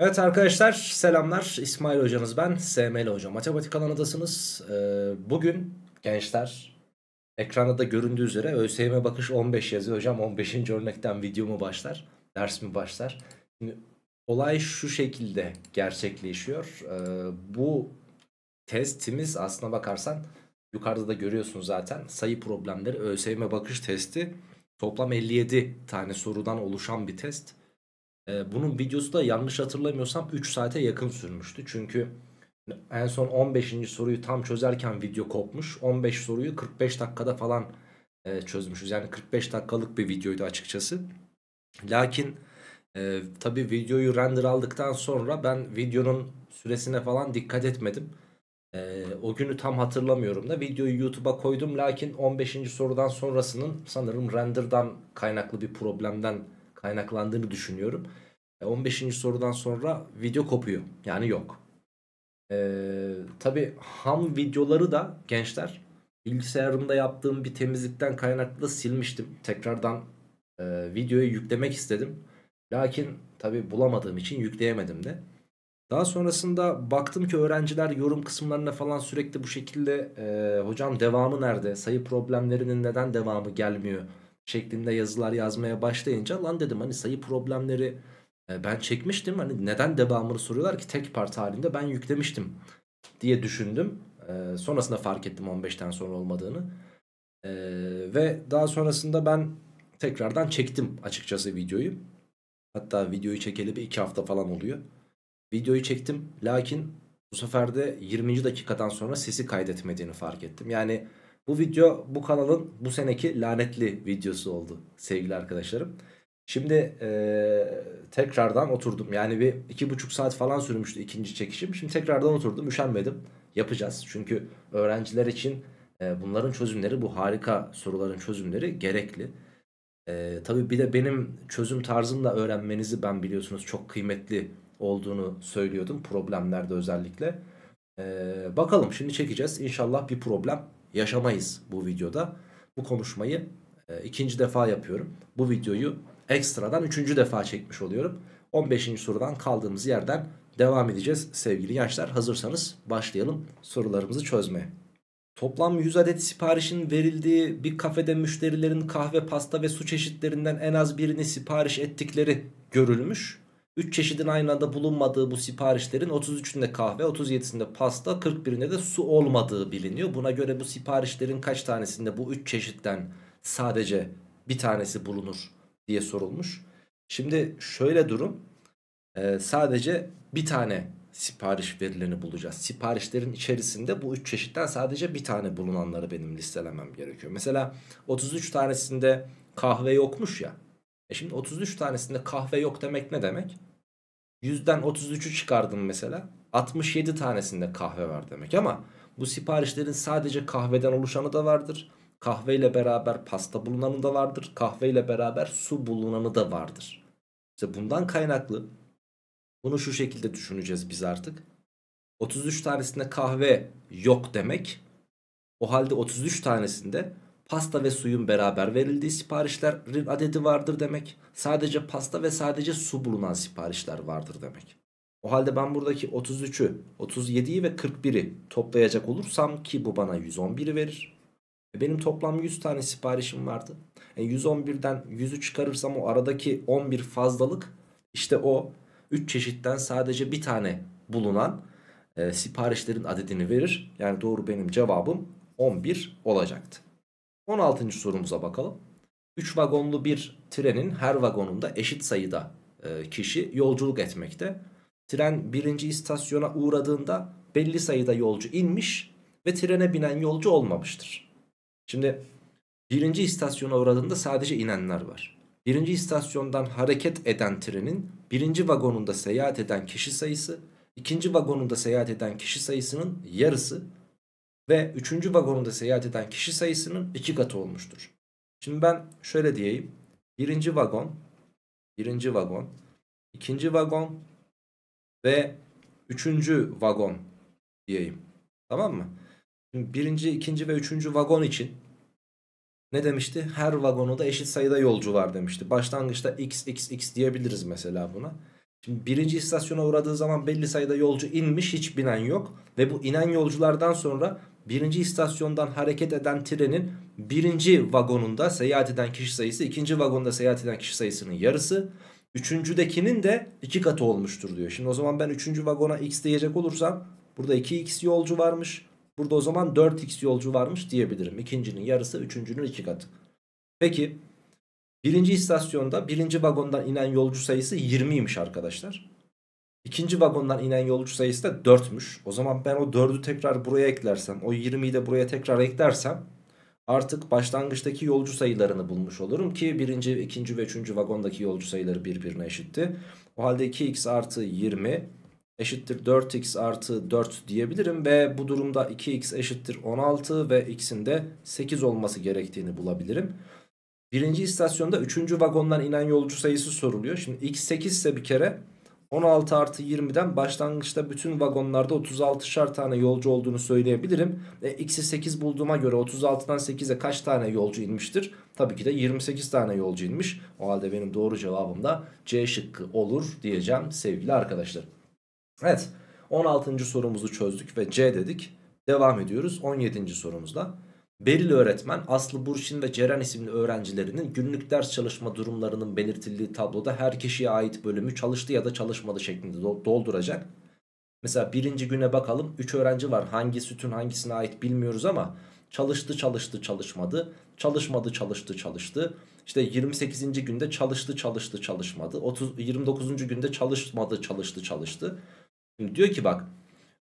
Evet arkadaşlar selamlar İsmail hocamız ben SML hocam matematik alanındasınız ee, bugün gençler ekranda da göründüğü üzere ÖSYM bakış 15 yazıyor hocam 15. örnekten video mu başlar ders mi başlar Şimdi, olay şu şekilde gerçekleşiyor ee, bu testimiz aslına bakarsan yukarıda da görüyorsun zaten sayı problemleri ÖSYM bakış testi toplam 57 tane sorudan oluşan bir test ee, bunun videosu da yanlış hatırlamıyorsam 3 saate yakın sürmüştü. Çünkü en son 15. soruyu tam çözerken video kopmuş. 15 soruyu 45 dakikada falan e, çözmüşüz. Yani 45 dakikalık bir videoydu açıkçası. Lakin e, tabii videoyu render aldıktan sonra ben videonun süresine falan dikkat etmedim. E, o günü tam hatırlamıyorum da videoyu YouTube'a koydum. Lakin 15. sorudan sonrasının sanırım render'dan kaynaklı bir problemden kaynaklandığını düşünüyorum. 15. E, sorudan sonra video kopuyor. Yani yok. Ee, Tabi ham videoları da gençler bilgisayarımda yaptığım bir temizlikten kaynaklı silmiştim. Tekrardan e, videoyu yüklemek istedim. Lakin tabi bulamadığım için yükleyemedim de. Daha sonrasında baktım ki öğrenciler yorum kısımlarına falan sürekli bu şekilde e, hocam devamı nerede? Sayı problemlerinin neden devamı gelmiyor? şeklinde yazılar yazmaya başlayınca lan dedim hani sayı problemleri e, ben çekmiştim. Hani neden devamını soruyorlar ki tek part halinde ben yüklemiştim diye düşündüm. E, sonrasında fark ettim 15'ten sonra olmadığını. E, ve daha sonrasında ben tekrardan çektim açıkçası videoyu. Hatta videoyu çekeli bir iki hafta falan oluyor. Videoyu çektim lakin bu sefer de 20. dakikadan sonra sesi kaydetmediğini fark ettim. Yani bu video bu kanalın bu seneki lanetli videosu oldu sevgili arkadaşlarım. Şimdi e, tekrardan oturdum. Yani bir iki buçuk saat falan sürmüştü ikinci çekişim. Şimdi tekrardan oturdum. Üşenmedim. Yapacağız. Çünkü öğrenciler için e, bunların çözümleri, bu harika soruların çözümleri gerekli. E, tabii bir de benim çözüm tarzımla öğrenmenizi ben biliyorsunuz çok kıymetli olduğunu söylüyordum. Problemlerde özellikle. E, bakalım şimdi çekeceğiz. İnşallah bir problem yaşamayız bu videoda. Bu konuşmayı e, ikinci defa yapıyorum. Bu videoyu ekstradan üçüncü defa çekmiş oluyorum. 15. sorudan kaldığımız yerden devam edeceğiz sevgili gençler. Hazırsanız başlayalım sorularımızı çözmeye. Toplam 100 adet siparişin verildiği bir kafede müşterilerin kahve, pasta ve su çeşitlerinden en az birini sipariş ettikleri görülmüş. 3 çeşidin aynı anda bulunmadığı bu siparişlerin 33'ünde kahve, 37'sinde pasta, 41'inde de su olmadığı biliniyor. Buna göre bu siparişlerin kaç tanesinde bu 3 çeşitten sadece bir tanesi bulunur diye sorulmuş. Şimdi şöyle durum. Ee, sadece bir tane sipariş verilerini bulacağız. Siparişlerin içerisinde bu 3 çeşitten sadece bir tane bulunanları benim listelemem gerekiyor. Mesela 33 tanesinde kahve yokmuş ya. E şimdi 33 tanesinde kahve yok demek ne demek? 100'den 33'ü çıkardım mesela. 67 tanesinde kahve var demek ama bu siparişlerin sadece kahveden oluşanı da vardır. Kahveyle beraber pasta bulunanı da vardır. Kahveyle beraber su bulunanı da vardır. İşte bundan kaynaklı bunu şu şekilde düşüneceğiz biz artık. 33 tanesinde kahve yok demek. O halde 33 tanesinde Pasta ve suyun beraber verildiği siparişlerin adedi vardır demek. Sadece pasta ve sadece su bulunan siparişler vardır demek. O halde ben buradaki 33'ü, 37'yi ve 41'i toplayacak olursam ki bu bana 111'i verir. E, benim toplam 100 tane siparişim vardı. E 111'den 100'ü çıkarırsam o aradaki 11 fazlalık işte o 3 çeşitten sadece bir tane bulunan e, siparişlerin adedini verir. Yani doğru benim cevabım 11 olacaktı. 16. sorumuza bakalım. 3 vagonlu bir trenin her vagonunda eşit sayıda e, kişi yolculuk etmekte. Tren birinci istasyona uğradığında belli sayıda yolcu inmiş ve trene binen yolcu olmamıştır. Şimdi birinci istasyona uğradığında sadece inenler var. Birinci istasyondan hareket eden trenin birinci vagonunda seyahat eden kişi sayısı, ikinci vagonunda seyahat eden kişi sayısının yarısı ve 3. vagonunda seyahat eden kişi sayısının 2 katı olmuştur. Şimdi ben şöyle diyeyim. 1. vagon, 1. vagon, 2. vagon ve 3. vagon diyeyim. Tamam mı? Şimdi 1. 2. ve 3. vagon için ne demişti? Her vagonunda eşit sayıda yolcu var demişti. Başlangıçta x x x diyebiliriz mesela buna. Şimdi birinci istasyona uğradığı zaman belli sayıda yolcu inmiş hiç binen yok. Ve bu inen yolculardan sonra birinci istasyondan hareket eden trenin birinci vagonunda seyahat eden kişi sayısı ikinci vagonda seyahat eden kişi sayısının yarısı. Üçüncüdekinin de iki katı olmuştur diyor. Şimdi o zaman ben üçüncü vagona x diyecek olursam burada 2x yolcu varmış. Burada o zaman 4x yolcu varmış diyebilirim. İkincinin yarısı üçüncünün iki katı. Peki birinci istasyonda birinci vagondan inen yolcu sayısı 20'ymiş arkadaşlar. İkinci vagondan inen yolcu sayısı da 4'müş. O zaman ben o 4'ü tekrar buraya eklersem, o 20'yi de buraya tekrar eklersem artık başlangıçtaki yolcu sayılarını bulmuş olurum ki birinci, ikinci ve üçüncü vagondaki yolcu sayıları birbirine eşitti. O halde 2x artı 20 eşittir 4x artı 4 diyebilirim ve bu durumda 2x eşittir 16 ve x'in de 8 olması gerektiğini bulabilirim. Birinci istasyonda üçüncü vagondan inen yolcu sayısı soruluyor. Şimdi x 8 ise bir kere 16 artı 20'den başlangıçta bütün vagonlarda 36'şar tane yolcu olduğunu söyleyebilirim. E, x'i 8 bulduğuma göre 36'dan 8'e kaç tane yolcu inmiştir? Tabii ki de 28 tane yolcu inmiş. O halde benim doğru cevabım da C şıkkı olur diyeceğim sevgili arkadaşlar. Evet 16. sorumuzu çözdük ve C dedik. Devam ediyoruz 17. sorumuzda. Beril öğretmen Aslı Burçin ve Ceren isimli öğrencilerinin günlük ders çalışma durumlarının belirtildiği tabloda her kişiye ait bölümü çalıştı ya da çalışmadı şeklinde dolduracak. Mesela birinci güne bakalım 3 öğrenci var hangi sütün hangisine ait bilmiyoruz ama çalıştı çalıştı çalışmadı çalışmadı çalıştı çalıştı işte 28. günde çalıştı çalıştı çalışmadı 30, 29. günde çalışmadı çalıştı çalıştı Şimdi diyor ki bak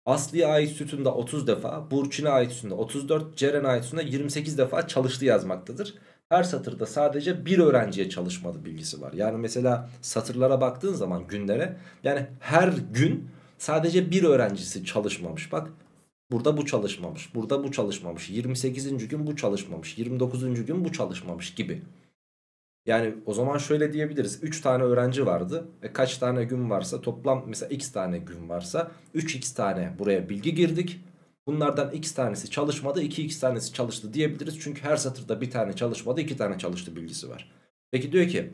Aslı'ya ait sütunda 30 defa, Burçin'e ait sütunda 34, Ceren'e ait sütunda 28 defa çalıştı yazmaktadır. Her satırda sadece bir öğrenciye çalışmadı bilgisi var. Yani mesela satırlara baktığın zaman günlere yani her gün sadece bir öğrencisi çalışmamış. Bak burada bu çalışmamış, burada bu çalışmamış, 28. gün bu çalışmamış, 29. gün bu çalışmamış gibi. Yani o zaman şöyle diyebiliriz. 3 tane öğrenci vardı. E kaç tane gün varsa toplam mesela x tane gün varsa 3x tane buraya bilgi girdik. Bunlardan x tanesi çalışmadı 2x tanesi çalıştı diyebiliriz. Çünkü her satırda bir tane çalışmadı 2 tane çalıştı bilgisi var. Peki diyor ki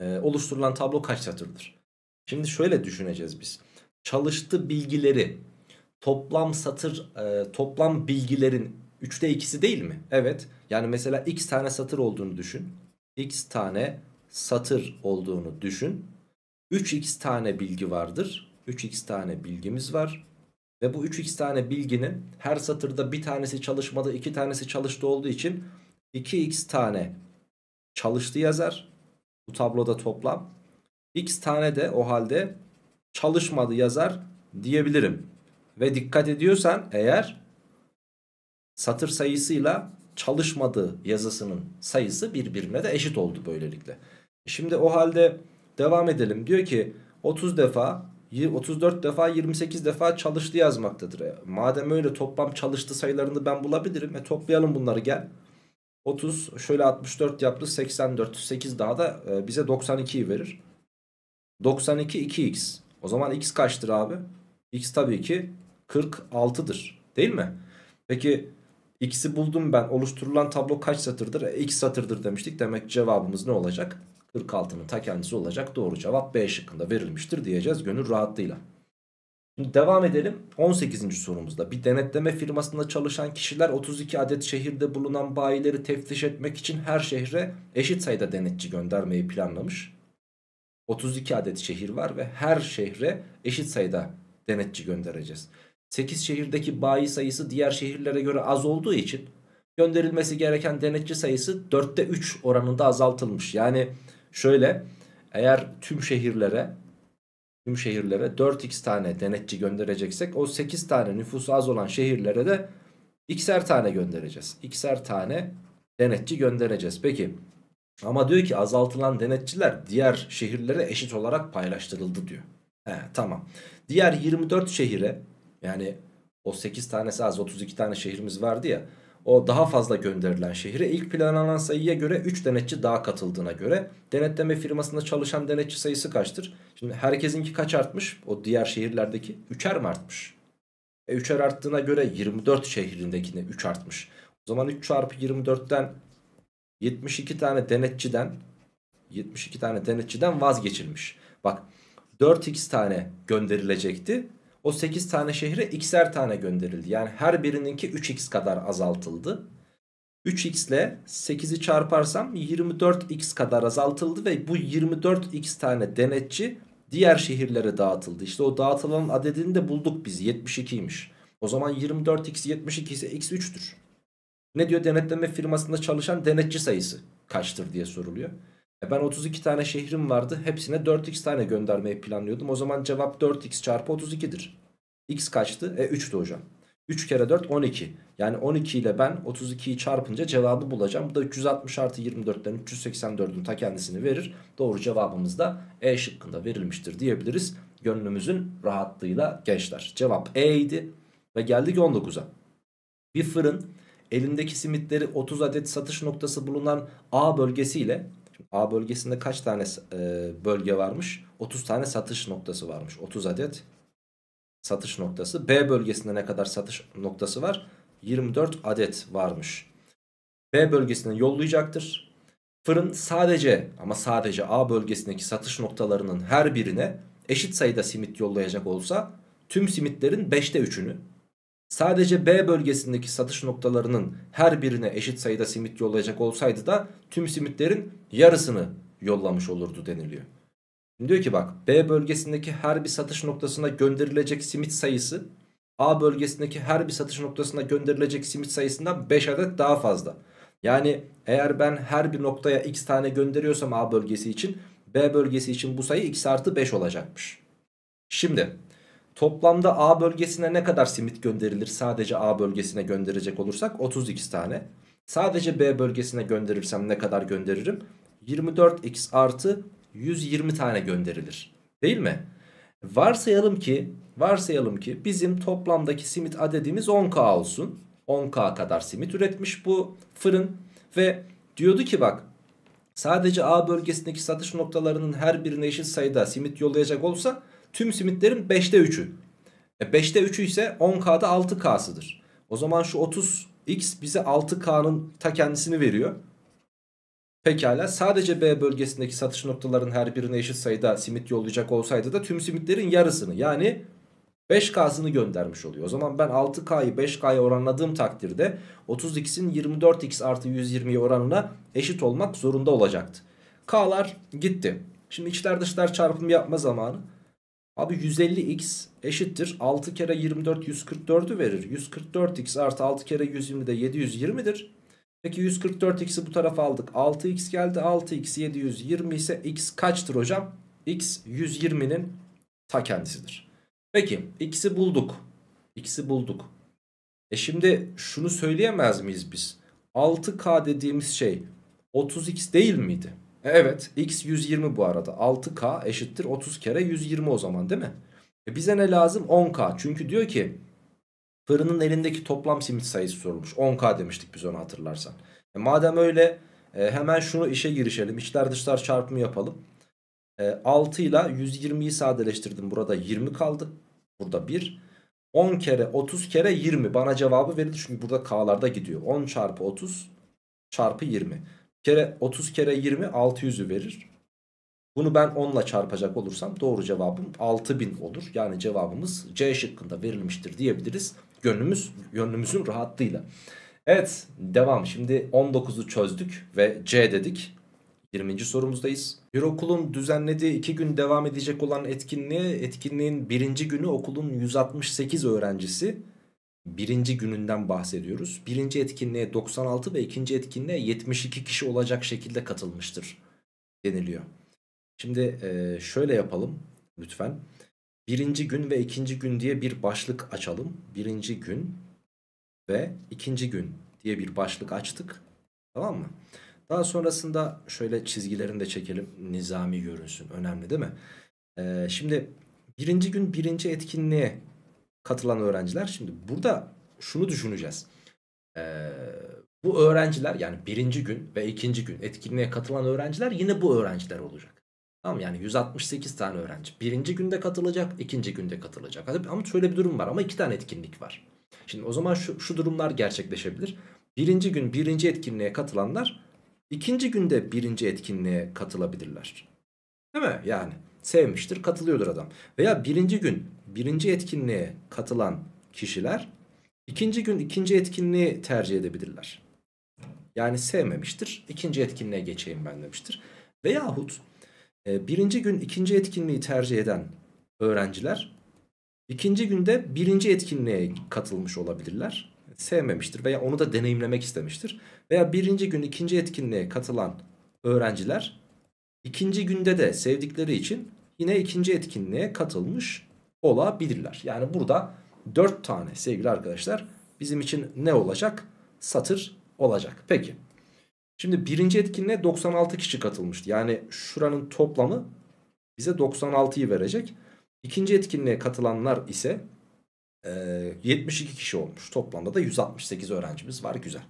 e, oluşturulan tablo kaç satırdır? Şimdi şöyle düşüneceğiz biz. Çalıştı bilgileri toplam satır e, toplam bilgilerin 3'te ikisi değil mi? Evet. Yani mesela x tane satır olduğunu düşün x tane satır olduğunu düşün. 3x tane bilgi vardır. 3x tane bilgimiz var. Ve bu 3x tane bilginin her satırda bir tanesi çalışmadı, iki tanesi çalıştı olduğu için 2x tane çalıştı yazar. Bu tabloda toplam. x tane de o halde çalışmadı yazar diyebilirim. Ve dikkat ediyorsan eğer satır sayısıyla çalışmadığı yazısının sayısı birbirine de eşit oldu böylelikle. Şimdi o halde devam edelim. Diyor ki 30 defa 34 defa 28 defa çalıştı yazmaktadır. E, madem öyle toplam çalıştı sayılarını ben bulabilirim. E toplayalım bunları gel. 30 şöyle 64 yaptı 84 8 daha da e, bize 92'yi verir. 92 2x. O zaman x kaçtır abi? x tabii ki 46'dır değil mi? Peki X'i buldum ben. Oluşturulan tablo kaç satırdır? E, X satırdır demiştik. Demek cevabımız ne olacak? 46'nın ta kendisi olacak. Doğru cevap B şıkkında verilmiştir diyeceğiz gönül rahatlığıyla. Şimdi devam edelim 18. sorumuzda. Bir denetleme firmasında çalışan kişiler 32 adet şehirde bulunan bayileri teftiş etmek için her şehre eşit sayıda denetçi göndermeyi planlamış. 32 adet şehir var ve her şehre eşit sayıda denetçi göndereceğiz. 8 şehirdeki bayi sayısı diğer şehirlere göre az olduğu için gönderilmesi gereken denetçi sayısı 4'te 3 oranında azaltılmış. Yani şöyle eğer tüm şehirlere tüm şehirlere 4x tane denetçi göndereceksek o 8 tane nüfusu az olan şehirlere de x'er tane göndereceğiz. x'er tane denetçi göndereceğiz. Peki ama diyor ki azaltılan denetçiler diğer şehirlere eşit olarak paylaştırıldı diyor. He tamam. Diğer 24 şehire yani o 8 tanesi az 32 tane şehrimiz vardı ya. O daha fazla gönderilen şehre ilk planlanan sayıya göre 3 denetçi daha katıldığına göre denetleme firmasında çalışan denetçi sayısı kaçtır? Şimdi herkesinki kaç artmış? O diğer şehirlerdeki 3'er mi artmış? E 3'er arttığına göre 24 şehrindekine 3 artmış. O zaman 3 çarpı 24'ten 72 tane denetçiden 72 tane denetçiden vazgeçilmiş. Bak 4x tane gönderilecekti. O 8 tane şehre x'er tane gönderildi. Yani her birininki 3x kadar azaltıldı. 3x ile 8'i çarparsam 24x kadar azaltıldı ve bu 24x tane denetçi diğer şehirlere dağıtıldı. İşte o dağıtılan adedini de bulduk biz 72'ymiş. O zaman 24x 72 ise x 3'tür. Ne diyor denetleme firmasında çalışan denetçi sayısı kaçtır diye soruluyor. E, ben 32 tane şehrim vardı. Hepsine 4x tane göndermeyi planlıyordum. O zaman cevap 4x çarpı 32'dir. X kaçtı? E 3'tü hocam. 3 kere 4 12. Yani 12 ile ben 32'yi çarpınca cevabı bulacağım. Bu da 360 artı 24'ten 384'ün ta kendisini verir. Doğru cevabımız da E şıkkında verilmiştir diyebiliriz. Gönlümüzün rahatlığıyla gençler. Cevap E idi ve geldik 19'a. Bir fırın elindeki simitleri 30 adet satış noktası bulunan A bölgesiyle A bölgesinde kaç tane e, bölge varmış? 30 tane satış noktası varmış. 30 adet satış noktası. B bölgesinde ne kadar satış noktası var? 24 adet varmış. B bölgesine yollayacaktır. Fırın sadece ama sadece A bölgesindeki satış noktalarının her birine eşit sayıda simit yollayacak olsa tüm simitlerin 5'te 3'ünü Sadece B bölgesindeki satış noktalarının her birine eşit sayıda simit yollayacak olsaydı da tüm simitlerin yarısını yollamış olurdu deniliyor. Şimdi diyor ki bak B bölgesindeki her bir satış noktasına gönderilecek simit sayısı A bölgesindeki her bir satış noktasına gönderilecek simit sayısından 5 adet daha fazla. Yani eğer ben her bir noktaya x tane gönderiyorsam A bölgesi için B bölgesi için bu sayı x artı 5 olacakmış. Şimdi Toplamda A bölgesine ne kadar simit gönderilir? Sadece A bölgesine gönderecek olursak 32 tane. Sadece B bölgesine gönderirsem ne kadar gönderirim? 24x artı 120 tane gönderilir. Değil mi? Varsayalım ki, varsayalım ki bizim toplamdaki simit adedimiz 10k olsun. 10k kadar simit üretmiş bu fırın ve diyordu ki bak sadece A bölgesindeki satış noktalarının her birine eşit sayıda simit yollayacak olsa Tüm simitlerin 5'te 3'ü. E 5'te 3'ü ise 10K'da 6K'sıdır. O zaman şu 30X bize 6K'nın ta kendisini veriyor. Pekala sadece B bölgesindeki satış noktalarının her birine eşit sayıda simit yollayacak olsaydı da tüm simitlerin yarısını yani 5K'sını göndermiş oluyor. O zaman ben 6K'yı 5K'ya oranladığım takdirde 30X'in 24X artı 120'ye oranına eşit olmak zorunda olacaktı. K'lar gitti. Şimdi içler dışlar çarpımı yapma zamanı. Abi 150x eşittir 6 kere 24 144'ü verir. 144x artı 6 kere 120 de 720'dir. Peki 144x'i bu tarafa aldık. 6x geldi. 6x 720 ise x kaçtır hocam? x 120'nin ta kendisidir. Peki x'i bulduk. x'i bulduk. E şimdi şunu söyleyemez miyiz biz? 6k dediğimiz şey 30x değil miydi? E, evet x 120 bu arada 6k eşittir 30 kere 120 o zaman değil mi? E bize ne lazım 10k çünkü diyor ki fırının elindeki toplam simit sayısı sorulmuş 10k demiştik biz onu hatırlarsan. E madem öyle e, hemen şunu işe girişelim içler dışlar çarpımı yapalım. E, 6 ile 120'yi sadeleştirdim burada 20 kaldı burada 1. 10 kere 30 kere 20 bana cevabı verildi çünkü burada k'larda gidiyor 10 çarpı 30 çarpı 20. Kere 30 kere 20 600'ü verir. Bunu ben 10 çarpacak olursam doğru cevabım 6000 olur. Yani cevabımız C şıkkında verilmiştir diyebiliriz. Gönlümüz, gönlümüzün rahatlığıyla. Evet devam. Şimdi 19'u çözdük ve C dedik. 20. sorumuzdayız. Bir okulun düzenlediği 2 gün devam edecek olan etkinliğe etkinliğin birinci günü okulun 168 öğrencisi birinci gününden bahsediyoruz. Birinci etkinliğe 96 ve ikinci etkinliğe 72 kişi olacak şekilde katılmıştır deniliyor. Şimdi e, şöyle yapalım lütfen. Birinci gün ve ikinci gün diye bir başlık açalım. Birinci gün ve ikinci gün diye bir başlık açtık. Tamam mı? Daha sonrasında şöyle çizgilerini de çekelim. Nizami görünsün. Önemli değil mi? Ee, şimdi birinci gün birinci etkinliğe katılan öğrenciler. Şimdi burada şunu düşüneceğiz. Ee, bu öğrenciler yani birinci gün ve ikinci gün etkinliğe katılan öğrenciler yine bu öğrenciler olacak. Tamam yani 168 tane öğrenci. Birinci günde katılacak, ikinci günde katılacak. ama şöyle bir durum var ama iki tane etkinlik var. Şimdi o zaman şu, şu durumlar gerçekleşebilir. Birinci gün birinci etkinliğe katılanlar ikinci günde birinci etkinliğe katılabilirler. Değil mi? Yani sevmiştir katılıyordur adam. Veya birinci gün birinci etkinliğe katılan kişiler ikinci gün ikinci etkinliği tercih edebilirler. Yani sevmemiştir. ikinci etkinliğe geçeyim ben demiştir. Veyahut e, birinci gün ikinci etkinliği tercih eden öğrenciler ikinci günde birinci etkinliğe katılmış olabilirler. Sevmemiştir veya onu da deneyimlemek istemiştir. Veya birinci gün ikinci etkinliğe katılan öğrenciler ikinci günde de sevdikleri için yine ikinci etkinliğe katılmış olabilirler. Yani burada 4 tane sevgili arkadaşlar bizim için ne olacak? Satır olacak. Peki. Şimdi birinci etkinliğe 96 kişi katılmıştı. Yani şuranın toplamı bize 96'yı verecek. İkinci etkinliğe katılanlar ise e, 72 kişi olmuş. Toplamda da 168 öğrencimiz var. Güzel.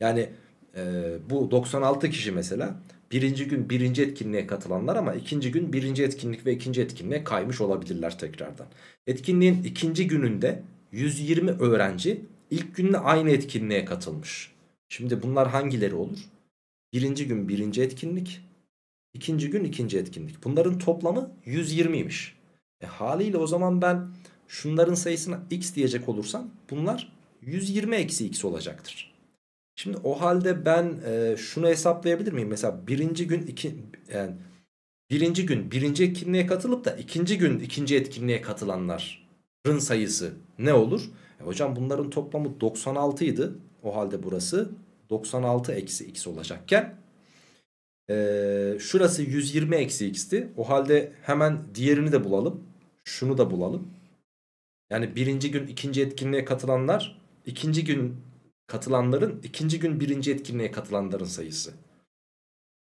Yani e, bu 96 kişi mesela birinci gün birinci etkinliğe katılanlar ama ikinci gün birinci etkinlik ve ikinci etkinliğe kaymış olabilirler tekrardan. Etkinliğin ikinci gününde 120 öğrenci ilk günle aynı etkinliğe katılmış. Şimdi bunlar hangileri olur? Birinci gün birinci etkinlik, ikinci gün ikinci etkinlik. Bunların toplamı 120'ymiş. E haliyle o zaman ben şunların sayısına x diyecek olursam bunlar 120 eksi x olacaktır. Şimdi o halde ben e, şunu hesaplayabilir miyim? Mesela birinci gün iki, yani birinci gün birinci etkinliğe katılıp da ikinci gün ikinci etkinliğe katılanların sayısı ne olur? E, hocam bunların toplamı 96 idi. O halde burası 96 eksi x olacakken e, şurası 120 eksi x'ti. O halde hemen diğerini de bulalım. Şunu da bulalım. Yani birinci gün ikinci etkinliğe katılanlar ikinci gün katılanların ikinci gün birinci etkinliğe katılanların sayısı.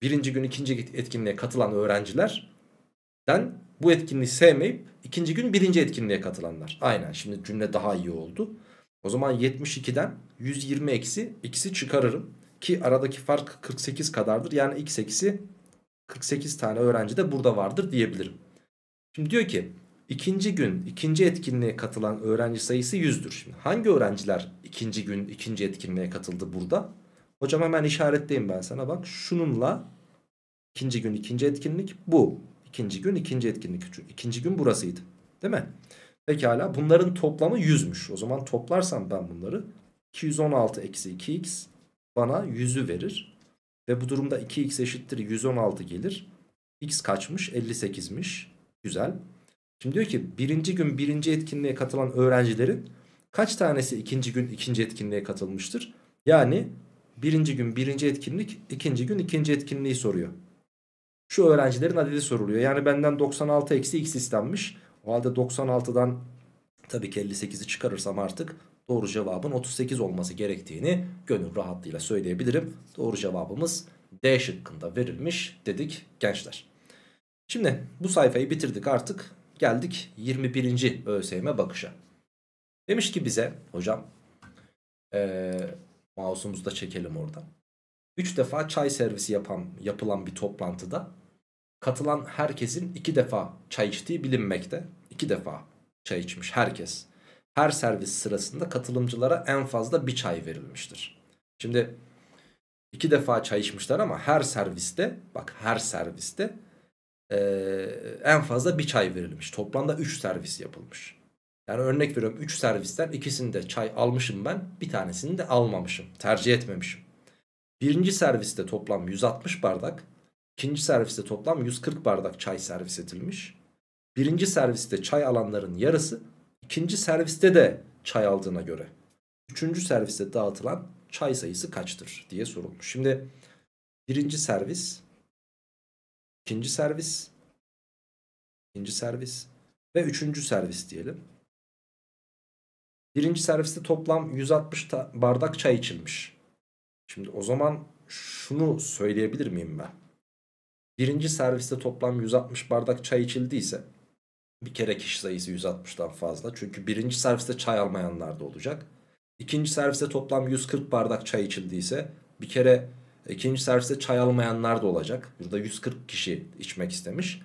Birinci gün ikinci etkinliğe katılan öğrencilerden bu etkinliği sevmeyip ikinci gün birinci etkinliğe katılanlar. Aynen şimdi cümle daha iyi oldu. O zaman 72'den 120 eksi ikisi çıkarırım. Ki aradaki fark 48 kadardır. Yani x eksi 48 tane öğrenci de burada vardır diyebilirim. Şimdi diyor ki İkinci gün ikinci etkinliğe katılan öğrenci sayısı 100'dür. Şimdi hangi öğrenciler ikinci gün ikinci etkinliğe katıldı burada? Hocam hemen işaretleyeyim ben sana bak. Şununla ikinci gün ikinci etkinlik bu. İkinci gün ikinci etkinlik. ikinci gün burasıydı. Değil mi? Pekala bunların toplamı 100'müş. O zaman toplarsam ben bunları 216 eksi 2x bana 100'ü verir. Ve bu durumda 2x eşittir 116 gelir. x kaçmış? 58'miş. Güzel. Şimdi diyor ki birinci gün birinci etkinliğe katılan öğrencilerin kaç tanesi ikinci gün ikinci etkinliğe katılmıştır? Yani birinci gün birinci etkinlik ikinci gün ikinci etkinliği soruyor. Şu öğrencilerin adedi soruluyor. Yani benden 96 eksi x istenmiş. O halde 96'dan tabii ki 58'i çıkarırsam artık doğru cevabın 38 olması gerektiğini gönül rahatlığıyla söyleyebilirim. Doğru cevabımız D şıkkında verilmiş dedik gençler. Şimdi bu sayfayı bitirdik artık geldik 21. ÖSYM bakışa. Demiş ki bize hocam ee, mouse'umuzu da çekelim oradan. 3 defa çay servisi yapan yapılan bir toplantıda katılan herkesin 2 defa çay içtiği bilinmekte. 2 defa çay içmiş herkes. Her servis sırasında katılımcılara en fazla bir çay verilmiştir. Şimdi iki defa çay içmişler ama her serviste bak her serviste e, en fazla bir çay verilmiş. Toplamda 3 servis yapılmış. Yani örnek veriyorum 3 servisten ikisini de çay almışım ben bir tanesini de almamışım tercih etmemişim. Birinci serviste toplam 160 bardak ikinci serviste toplam 140 bardak çay servis edilmiş. Birinci serviste çay alanların yarısı ikinci serviste de çay aldığına göre. Üçüncü serviste dağıtılan çay sayısı kaçtır diye sorulmuş. Şimdi birinci servis ikinci servis, ikinci servis ve üçüncü servis diyelim. Birinci serviste toplam 160 bardak çay içilmiş. Şimdi o zaman şunu söyleyebilir miyim ben? Birinci serviste toplam 160 bardak çay içildiyse bir kere kişi sayısı 160'dan fazla. Çünkü birinci serviste çay almayanlar da olacak. İkinci serviste toplam 140 bardak çay içildiyse bir kere İkinci serviste çay almayanlar da olacak. Burada 140 kişi içmek istemiş.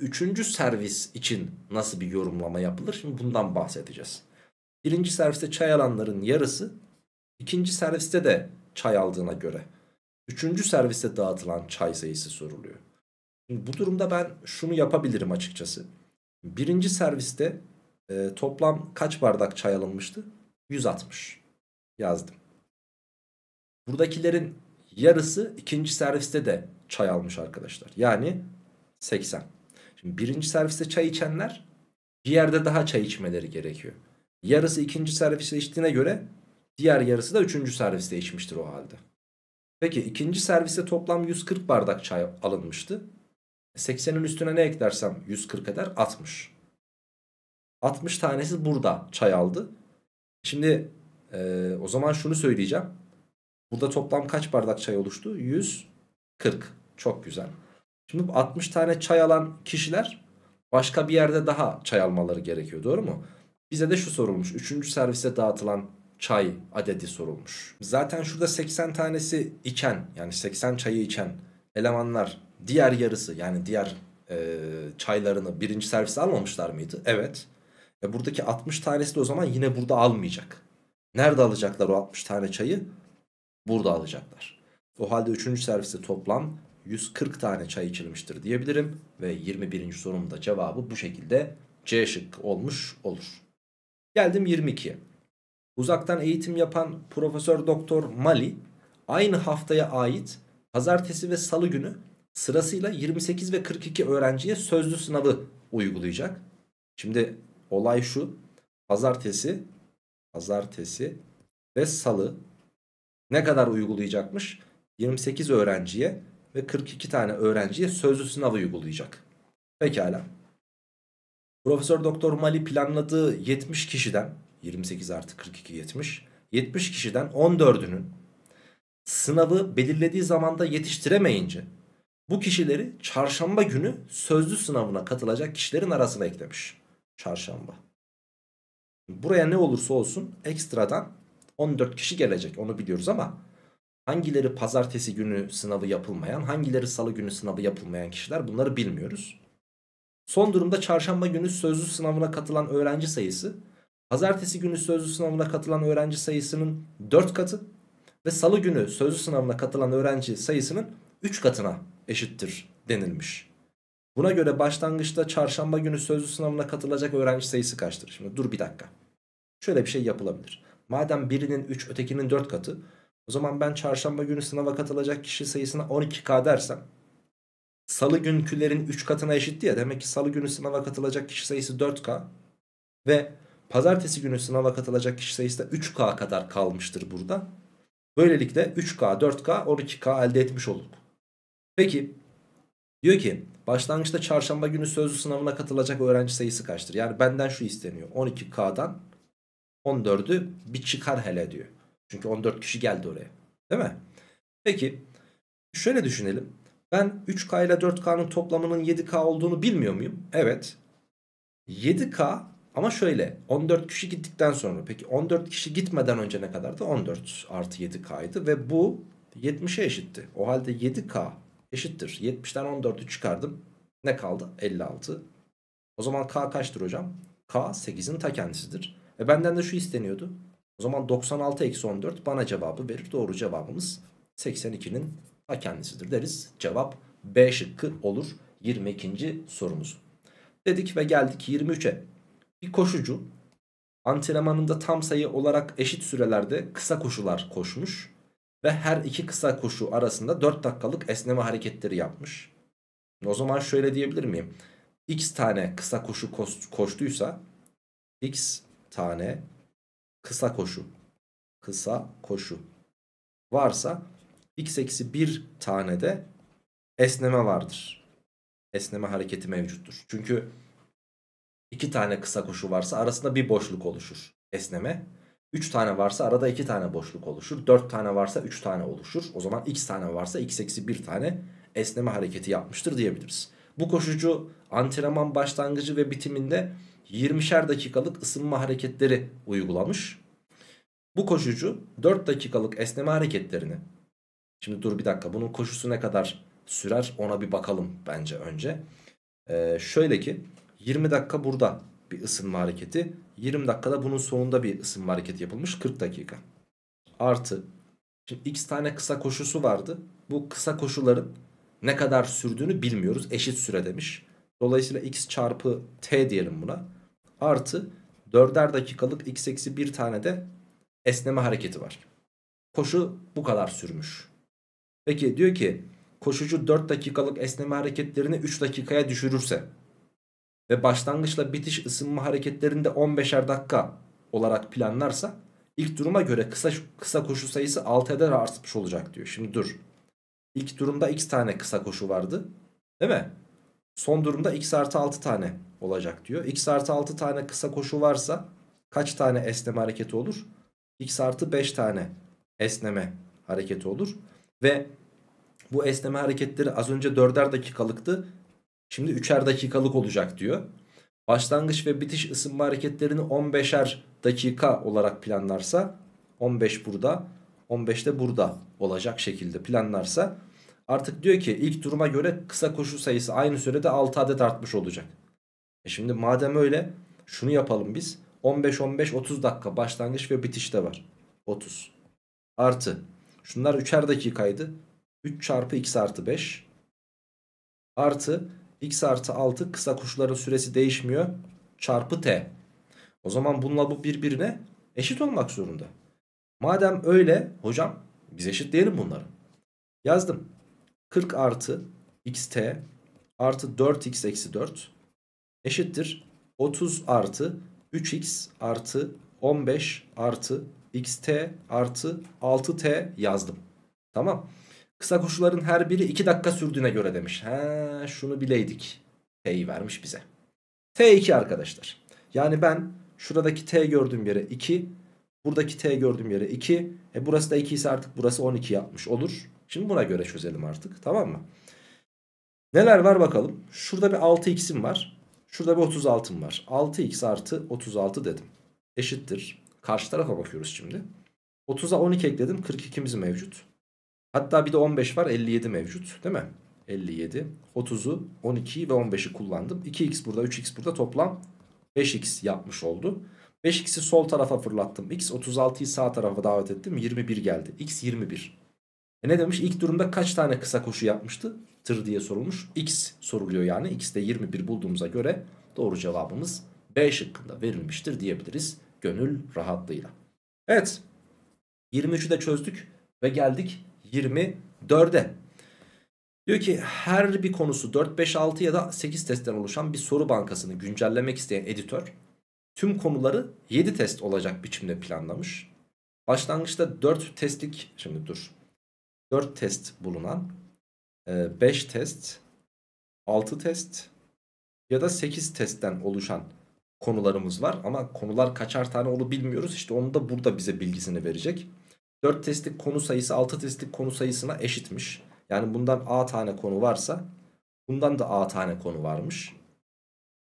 Üçüncü servis için nasıl bir yorumlama yapılır? Şimdi bundan bahsedeceğiz. Birinci serviste çay alanların yarısı ikinci serviste de çay aldığına göre. Üçüncü serviste dağıtılan çay sayısı soruluyor. Şimdi bu durumda ben şunu yapabilirim açıkçası. Birinci serviste e, toplam kaç bardak çay alınmıştı? 160 yazdım. Buradakilerin yarısı ikinci serviste de çay almış arkadaşlar. Yani 80. Şimdi birinci serviste çay içenler bir yerde daha çay içmeleri gerekiyor. Yarısı ikinci serviste içtiğine göre diğer yarısı da üçüncü serviste içmiştir o halde. Peki ikinci serviste toplam 140 bardak çay alınmıştı. 80'in e, üstüne ne eklersem 140 eder 60. 60 tanesi burada çay aldı. Şimdi e, o zaman şunu söyleyeceğim. Burada toplam kaç bardak çay oluştu? 140. Çok güzel. Şimdi 60 tane çay alan kişiler başka bir yerde daha çay almaları gerekiyor. Doğru mu? Bize de şu sorulmuş. Üçüncü servise dağıtılan çay adedi sorulmuş. Zaten şurada 80 tanesi içen yani 80 çayı içen elemanlar diğer yarısı yani diğer e, çaylarını birinci servise almamışlar mıydı? Evet. E buradaki 60 tanesi de o zaman yine burada almayacak. Nerede alacaklar o 60 tane çayı? burada alacaklar. O halde 3. serviste toplam 140 tane çay içilmiştir diyebilirim. Ve 21. sorumda cevabı bu şekilde C şıkkı olmuş olur. Geldim 22'ye. Uzaktan eğitim yapan Profesör Doktor Mali aynı haftaya ait pazartesi ve salı günü sırasıyla 28 ve 42 öğrenciye sözlü sınavı uygulayacak. Şimdi olay şu. Pazartesi, pazartesi ve salı ne kadar uygulayacakmış? 28 öğrenciye ve 42 tane öğrenciye sözlü sınav uygulayacak. Pekala. Profesör Doktor Mali planladığı 70 kişiden 28 artı 42 70 70 kişiden 14'ünün sınavı belirlediği zamanda yetiştiremeyince bu kişileri çarşamba günü sözlü sınavına katılacak kişilerin arasına eklemiş. Çarşamba. Buraya ne olursa olsun ekstradan 14 kişi gelecek onu biliyoruz ama hangileri pazartesi günü sınavı yapılmayan hangileri salı günü sınavı yapılmayan kişiler bunları bilmiyoruz. Son durumda çarşamba günü sözlü sınavına katılan öğrenci sayısı pazartesi günü sözlü sınavına katılan öğrenci sayısının 4 katı ve salı günü sözlü sınavına katılan öğrenci sayısının 3 katına eşittir denilmiş. Buna göre başlangıçta çarşamba günü sözlü sınavına katılacak öğrenci sayısı kaçtır? Şimdi dur bir dakika. Şöyle bir şey yapılabilir. Madem birinin 3 ötekinin 4 katı. O zaman ben çarşamba günü sınava katılacak kişi sayısına 12K dersem. Salı günkülerin 3 katına eşit diye. Demek ki salı günü sınava katılacak kişi sayısı 4K. Ve pazartesi günü sınava katılacak kişi sayısı da 3K kadar kalmıştır burada. Böylelikle 3K, 4K, 12K elde etmiş olduk. Peki diyor ki başlangıçta çarşamba günü sözlü sınavına katılacak öğrenci sayısı kaçtır? Yani benden şu isteniyor 12K'dan 14'ü bir çıkar hele diyor. Çünkü 14 kişi geldi oraya. Değil mi? Peki şöyle düşünelim. Ben 3K ile 4K'nın toplamının 7K olduğunu bilmiyor muyum? Evet. 7K ama şöyle 14 kişi gittikten sonra peki 14 kişi gitmeden önce ne kadardı? 14 artı 7K'ydı ve bu 70'e eşitti. O halde 7K eşittir. 70'ten 14'ü çıkardım. Ne kaldı? 56. O zaman K kaçtır hocam? K 8'in ta kendisidir. E benden de şu isteniyordu. O zaman 96 eksi 14 bana cevabı verir. Doğru cevabımız 82'nin ta kendisidir deriz. Cevap B şıkkı olur 22. sorumuz. Dedik ve geldik 23'e. Bir koşucu antrenmanında tam sayı olarak eşit sürelerde kısa koşular koşmuş ve her iki kısa koşu arasında 4 dakikalık esneme hareketleri yapmış. O zaman şöyle diyebilir miyim? X tane kısa koşu koştuysa x tane kısa koşu kısa koşu varsa x eksi 1 tane de esneme vardır. Esneme hareketi mevcuttur. Çünkü iki tane kısa koşu varsa arasında bir boşluk oluşur esneme. 3 tane varsa arada 2 tane boşluk oluşur. 4 tane varsa 3 tane oluşur. O zaman x tane varsa x eksi 1 tane esneme hareketi yapmıştır diyebiliriz. Bu koşucu antrenman başlangıcı ve bitiminde 20'şer dakikalık ısınma hareketleri uygulamış. Bu koşucu 4 dakikalık esneme hareketlerini Şimdi dur bir dakika bunun koşusu ne kadar sürer ona bir bakalım bence önce. Ee, şöyle ki 20 dakika burada bir ısınma hareketi 20 dakikada bunun sonunda bir ısınma hareketi yapılmış 40 dakika. Artı şimdi x tane kısa koşusu vardı bu kısa koşuların ne kadar sürdüğünü bilmiyoruz eşit süre demiş. Dolayısıyla x çarpı t diyelim buna artı 4'er dakikalık x eksi bir tane de esneme hareketi var. Koşu bu kadar sürmüş. Peki diyor ki koşucu 4 dakikalık esneme hareketlerini 3 dakikaya düşürürse ve başlangıçla bitiş ısınma hareketlerinde 15'er dakika olarak planlarsa ilk duruma göre kısa kısa koşu sayısı 6 eder artmış olacak diyor. Şimdi dur. İlk durumda x tane kısa koşu vardı. Değil mi? son durumda x artı 6 tane olacak diyor. x artı 6 tane kısa koşu varsa kaç tane esneme hareketi olur? x artı 5 tane esneme hareketi olur. Ve bu esneme hareketleri az önce 4'er dakikalıktı. Şimdi 3'er dakikalık olacak diyor. Başlangıç ve bitiş ısınma hareketlerini 15'er dakika olarak planlarsa 15 burada 15 de burada olacak şekilde planlarsa Artık diyor ki ilk duruma göre kısa koşu sayısı aynı sürede 6 adet artmış olacak. E şimdi madem öyle şunu yapalım biz. 15-15-30 dakika başlangıç ve bitiş de var. 30. Artı. Şunlar 3'er dakikaydı. 3 çarpı x artı 5. Artı x artı 6 kısa koşuların süresi değişmiyor. Çarpı t. O zaman bununla bu birbirine eşit olmak zorunda. Madem öyle hocam biz eşitleyelim bunları. Yazdım. 40 artı xt artı 4x eksi 4 eşittir 30 artı 3x artı 15 artı xt artı 6t yazdım. Tamam. Kısa koşuların her biri 2 dakika sürdüğüne göre demiş. He şunu bileydik. T'yi vermiş bize. T2 arkadaşlar. Yani ben şuradaki T gördüğüm yere 2 Buradaki t gördüğüm yere 2. E burası da 2 ise artık burası 12 yapmış olur. Şimdi buna göre çözelim artık tamam mı? Neler var bakalım. Şurada bir 6x'im var. Şurada bir 36'm var. 6x artı 36 dedim. Eşittir. Karşı tarafa bakıyoruz şimdi. 30'a 12 ekledim. 42'miz mevcut. Hatta bir de 15 var. 57 mevcut değil mi? 57. 30'u 12'yi ve 15'i kullandım. 2x burada 3x burada toplam 5x yapmış oldu. 5x'i sol tarafa fırlattım. X 36'yı sağ tarafa davet ettim. 21 geldi. X 21. E ne demiş? İlk durumda kaç tane kısa koşu yapmıştı? Tır diye sorulmuş. X soruluyor yani. X'de 21 bulduğumuza göre doğru cevabımız B şıkkında verilmiştir diyebiliriz. Gönül rahatlığıyla. Evet. 23'ü de çözdük ve geldik 24'e. Diyor ki her bir konusu 4, 5, 6 ya da 8 testten oluşan bir soru bankasını güncellemek isteyen editör tüm konuları 7 test olacak biçimde planlamış. Başlangıçta 4 testlik şimdi dur. 4 test bulunan 5 e, test 6 test ya da 8 testten oluşan konularımız var. Ama konular kaçar tane onu bilmiyoruz. İşte onu da burada bize bilgisini verecek. 4 testlik konu sayısı 6 testlik konu sayısına eşitmiş. Yani bundan A tane konu varsa bundan da A tane konu varmış.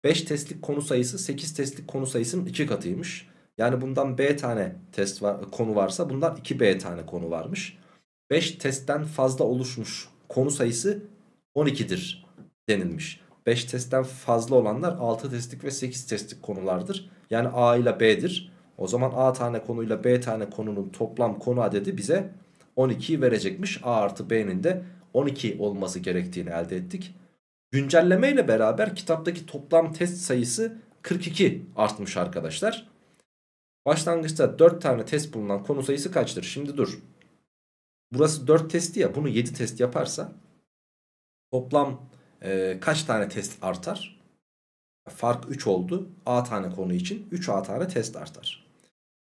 5 testlik konu sayısı 8 testlik konu sayısının 2 katıymış. Yani bundan B tane test var, konu varsa bundan 2B tane konu varmış. 5 testten fazla oluşmuş konu sayısı 12'dir denilmiş. 5 testten fazla olanlar 6 testlik ve 8 testlik konulardır. Yani A ile B'dir. O zaman A tane konuyla B tane konunun toplam konu adedi bize 12'yi verecekmiş. A artı B'nin de 12 olması gerektiğini elde ettik. Güncelleme ile beraber kitaptaki toplam test sayısı 42 artmış arkadaşlar. Başlangıçta 4 tane test bulunan konu sayısı kaçtır? Şimdi dur. Burası 4 testi ya bunu 7 test yaparsa toplam e, kaç tane test artar? Fark 3 oldu. A tane konu için 3 A tane test artar.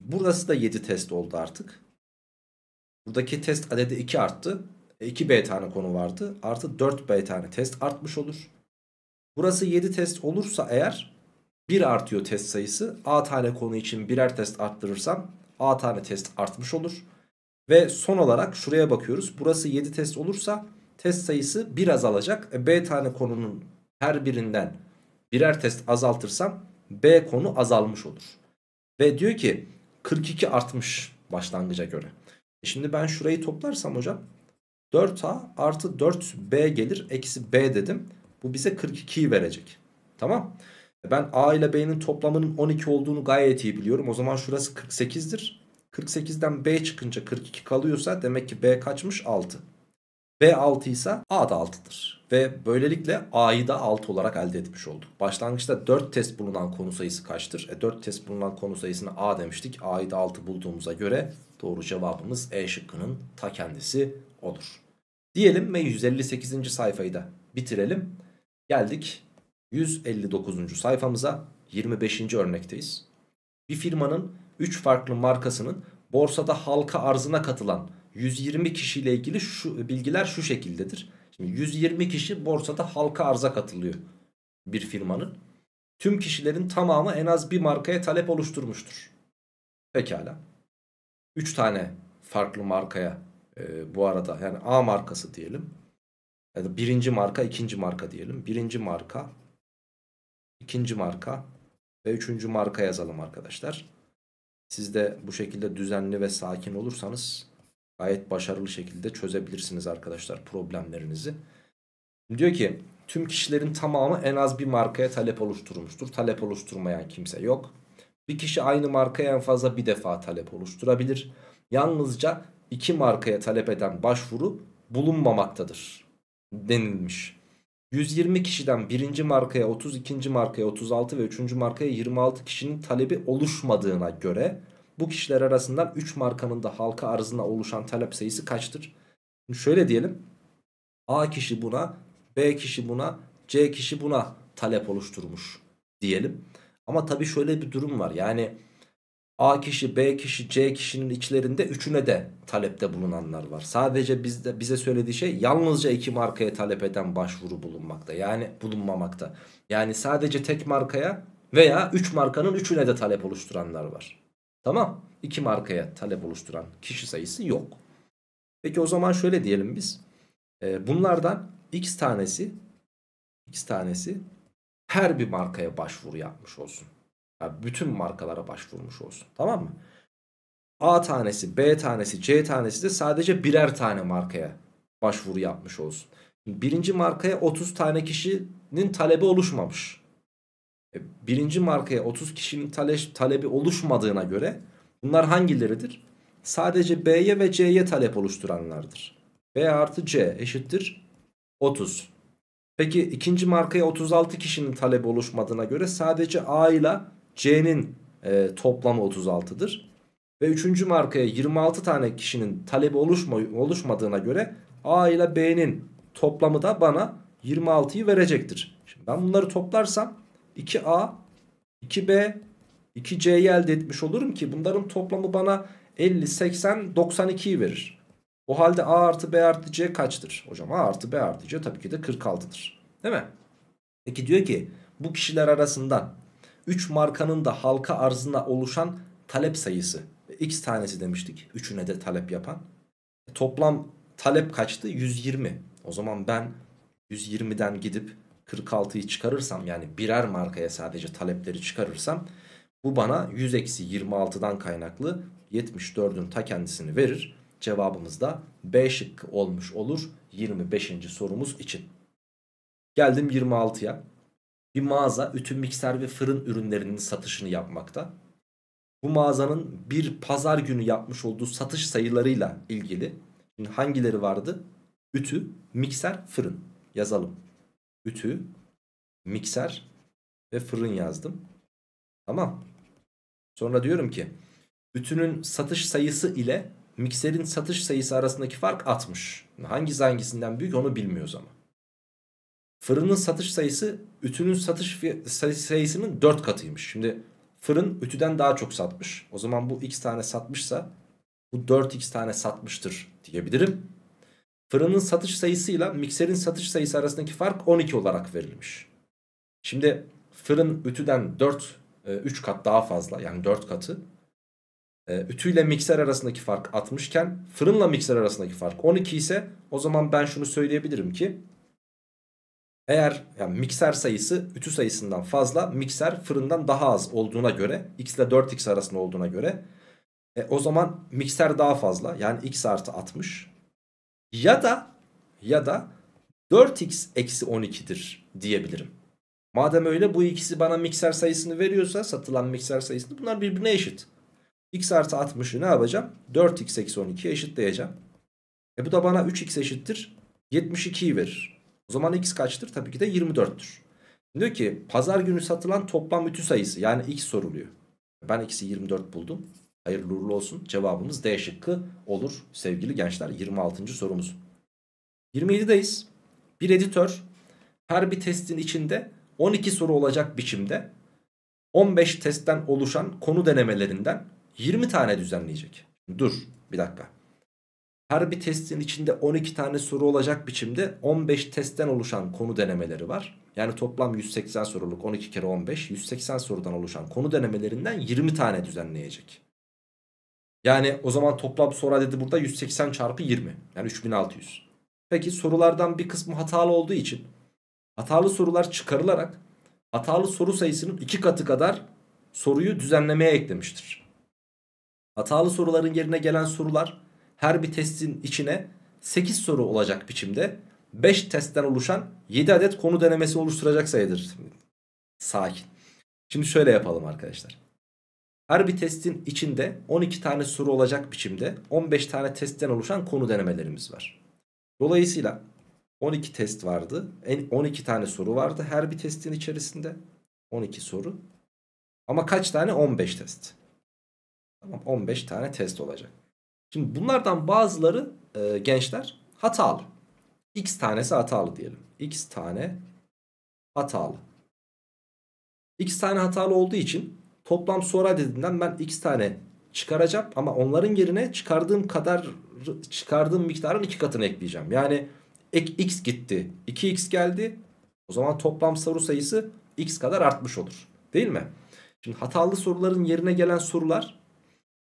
Burası da 7 test oldu artık. Buradaki test adedi 2 arttı. 2B tane konu vardı. Artı 4B tane test artmış olur. Burası 7 test olursa eğer 1 artıyor test sayısı. A tane konu için birer test arttırırsam A tane test artmış olur. Ve son olarak şuraya bakıyoruz. Burası 7 test olursa test sayısı 1 azalacak. E, B tane konunun her birinden birer test azaltırsam B konu azalmış olur. Ve diyor ki 42 artmış başlangıca göre. E, şimdi ben şurayı toplarsam hocam 4A artı 4B gelir. Eksi B dedim. Bu bize 42'yi verecek. Tamam. Ben A ile B'nin toplamının 12 olduğunu gayet iyi biliyorum. O zaman şurası 48'dir. 48'den B çıkınca 42 kalıyorsa demek ki B kaçmış? 6. B 6 ise A da 6'dır. Ve böylelikle A'yı da 6 olarak elde etmiş olduk. Başlangıçta 4 test bulunan konu sayısı kaçtır? E 4 test bulunan konu sayısını A demiştik. A'yı da 6 bulduğumuza göre doğru cevabımız E şıkkının ta kendisi olur. Diyelim ve 158. sayfayı da bitirelim. Geldik 159. sayfamıza 25. örnekteyiz. Bir firmanın 3 farklı markasının borsada halka arzına katılan 120 kişiyle ilgili şu bilgiler şu şekildedir. Şimdi 120 kişi borsada halka arza katılıyor bir firmanın. Tüm kişilerin tamamı en az bir markaya talep oluşturmuştur. Pekala. 3 tane farklı markaya e, bu arada yani A markası diyelim. Ya da birinci marka, ikinci marka diyelim. Birinci marka, ikinci marka ve üçüncü marka yazalım arkadaşlar. Siz de bu şekilde düzenli ve sakin olursanız gayet başarılı şekilde çözebilirsiniz arkadaşlar problemlerinizi. Diyor ki tüm kişilerin tamamı en az bir markaya talep oluşturmuştur. Talep oluşturmayan kimse yok. Bir kişi aynı markaya en fazla bir defa talep oluşturabilir. Yalnızca iki markaya talep eden başvuru bulunmamaktadır denilmiş. 120 kişiden birinci markaya 32. markaya 36 ve üçüncü markaya 26 kişinin talebi oluşmadığına göre bu kişiler arasından 3 markanın da halka arzına oluşan talep sayısı kaçtır? Şimdi şöyle diyelim. A kişi buna, B kişi buna, C kişi buna talep oluşturmuş diyelim. Ama tabii şöyle bir durum var. Yani A kişi, B kişi, C kişinin içlerinde üçüne de talepte bulunanlar var. Sadece bizde bize söylediği şey yalnızca iki markaya talep eden başvuru bulunmakta. Yani bulunmamakta. Yani sadece tek markaya veya üç markanın üçüne de talep oluşturanlar var. Tamam. İki markaya talep oluşturan kişi sayısı yok. Peki o zaman şöyle diyelim biz. Ee, bunlardan x tanesi x tanesi her bir markaya başvuru yapmış olsun bütün markalara başvurmuş olsun. Tamam mı? A tanesi, B tanesi, C tanesi de sadece birer tane markaya başvuru yapmış olsun. Birinci markaya 30 tane kişinin talebi oluşmamış. E, birinci markaya 30 kişinin tale talebi oluşmadığına göre bunlar hangileridir? Sadece B'ye ve C'ye talep oluşturanlardır. B artı C eşittir 30. Peki ikinci markaya 36 kişinin talebi oluşmadığına göre sadece A ile C'nin e, toplamı 36'dır. Ve üçüncü markaya 26 tane kişinin talebi oluşma, oluşmadığına göre A ile B'nin toplamı da bana 26'yı verecektir. Şimdi ben bunları toplarsam 2A, 2B, 2C'yi elde etmiş olurum ki bunların toplamı bana 50, 80, 92'yi verir. O halde A artı B artı C kaçtır? Hocam A artı B artı C tabii ki de 46'dır. Değil mi? Peki diyor ki bu kişiler arasından 3 markanın da halka arzına oluşan talep sayısı. X tanesi demiştik. Üçüne de talep yapan. Toplam talep kaçtı? 120. O zaman ben 120'den gidip 46'yı çıkarırsam yani birer markaya sadece talepleri çıkarırsam bu bana 100 eksi 26'dan kaynaklı 74'ün ta kendisini verir. Cevabımız da B şıkkı olmuş olur 25. sorumuz için. Geldim 26'ya bir mağaza ütü mikser ve fırın ürünlerinin satışını yapmakta. Bu mağazanın bir pazar günü yapmış olduğu satış sayılarıyla ilgili. Şimdi hangileri vardı? Ütü, mikser, fırın. Yazalım. Ütü, mikser ve fırın yazdım. Tamam. Sonra diyorum ki ütünün satış sayısı ile mikserin satış sayısı arasındaki fark 60. Hangisi hangisinden büyük onu bilmiyoruz ama. Fırının satış sayısı ütünün satış sayısının 4 katıymış. Şimdi fırın ütüden daha çok satmış. O zaman bu x tane satmışsa bu 4x tane satmıştır diyebilirim. Fırının satış sayısıyla mikserin satış sayısı arasındaki fark 12 olarak verilmiş. Şimdi fırın ütüden 4 3 e, kat daha fazla yani 4 katı. E, ütüyle mikser arasındaki fark 60 iken fırınla mikser arasındaki fark 12 ise o zaman ben şunu söyleyebilirim ki eğer yani mikser sayısı ütü sayısından fazla mikser fırından daha az olduğuna göre x ile 4x arasında olduğuna göre e, o zaman mikser daha fazla yani x artı 60 ya da ya da 4x eksi 12'dir diyebilirim. Madem öyle bu ikisi bana mikser sayısını veriyorsa satılan mikser sayısını bunlar birbirine eşit. x artı 60'ı ne yapacağım? 4x eksi 12'ye eşitleyeceğim. E bu da bana 3x eşittir 72'yi verir. O zaman x kaçtır? Tabii ki de 24'tür. Diyor ki pazar günü satılan toplam ütü sayısı yani x soruluyor. Ben x'i 24 buldum. Hayırlı uğurlu olsun. Cevabımız D şıkkı olur sevgili gençler. 26. sorumuz. 27'deyiz. Bir editör her bir testin içinde 12 soru olacak biçimde 15 testten oluşan konu denemelerinden 20 tane düzenleyecek. Dur bir dakika. Her bir testin içinde 12 tane soru olacak biçimde 15 testten oluşan konu denemeleri var. Yani toplam 180 soruluk 12 kere 15 180 sorudan oluşan konu denemelerinden 20 tane düzenleyecek. Yani o zaman toplam soru adedi burada 180 çarpı 20 yani 3600. Peki sorulardan bir kısmı hatalı olduğu için hatalı sorular çıkarılarak hatalı soru sayısının 2 katı kadar soruyu düzenlemeye eklemiştir. Hatalı soruların yerine gelen sorular her bir testin içine 8 soru olacak biçimde 5 testten oluşan 7 adet konu denemesi oluşturacak sayıdır. Sakin. Şimdi şöyle yapalım arkadaşlar. Her bir testin içinde 12 tane soru olacak biçimde 15 tane testten oluşan konu denemelerimiz var. Dolayısıyla 12 test vardı. 12 tane soru vardı her bir testin içerisinde. 12 soru. Ama kaç tane? 15 test. Tamam 15 tane test olacak. Şimdi bunlardan bazıları e, gençler hatalı. X tanesi hatalı diyelim. X tane hatalı. X tane hatalı olduğu için toplam soru dediğinden ben X tane çıkaracağım. Ama onların yerine çıkardığım kadar çıkardığım miktarın iki katını ekleyeceğim. Yani ek X gitti. 2X geldi. O zaman toplam soru sayısı X kadar artmış olur. Değil mi? Şimdi hatalı soruların yerine gelen sorular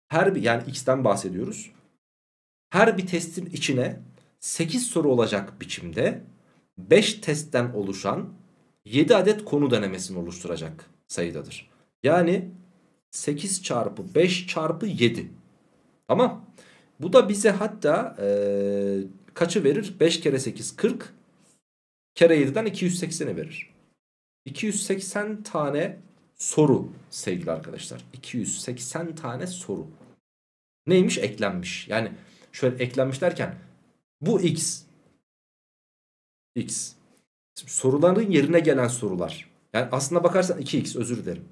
her bir yani X'ten bahsediyoruz. Her bir testin içine 8 soru olacak biçimde 5 testten oluşan 7 adet konu denemesini oluşturacak sayıdadır. Yani 8 çarpı 5 çarpı 7. Tamam. Bu da bize hatta e, kaçı verir? 5 kere 8 40 kere 7'den 280'i verir. 280 tane soru sevgili arkadaşlar. 280 tane soru. Neymiş? Eklenmiş. Yani Şöyle eklenmiş derken bu x. X. soruların yerine gelen sorular. Yani aslına bakarsan 2x özür dilerim.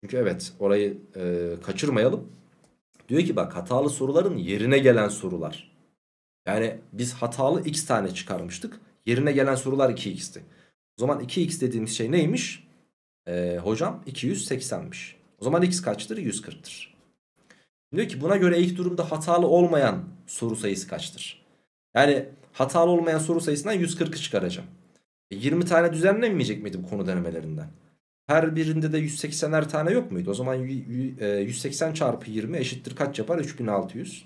Çünkü evet orayı e, kaçırmayalım. Diyor ki bak hatalı soruların yerine gelen sorular. Yani biz hatalı x tane çıkarmıştık. Yerine gelen sorular 2x'ti. O zaman 2x dediğimiz şey neymiş? Ee, hocam 280'miş. O zaman x kaçtır? 140'tır. Diyor ki buna göre ilk durumda hatalı olmayan soru sayısı kaçtır? Yani hatalı olmayan soru sayısından 140'ı çıkaracağım. 20 e, tane düzenlenmeyecek miydi bu konu denemelerinden? Her birinde de 180'er tane yok muydu? O zaman 180 e, çarpı 20 eşittir kaç yapar? 3600.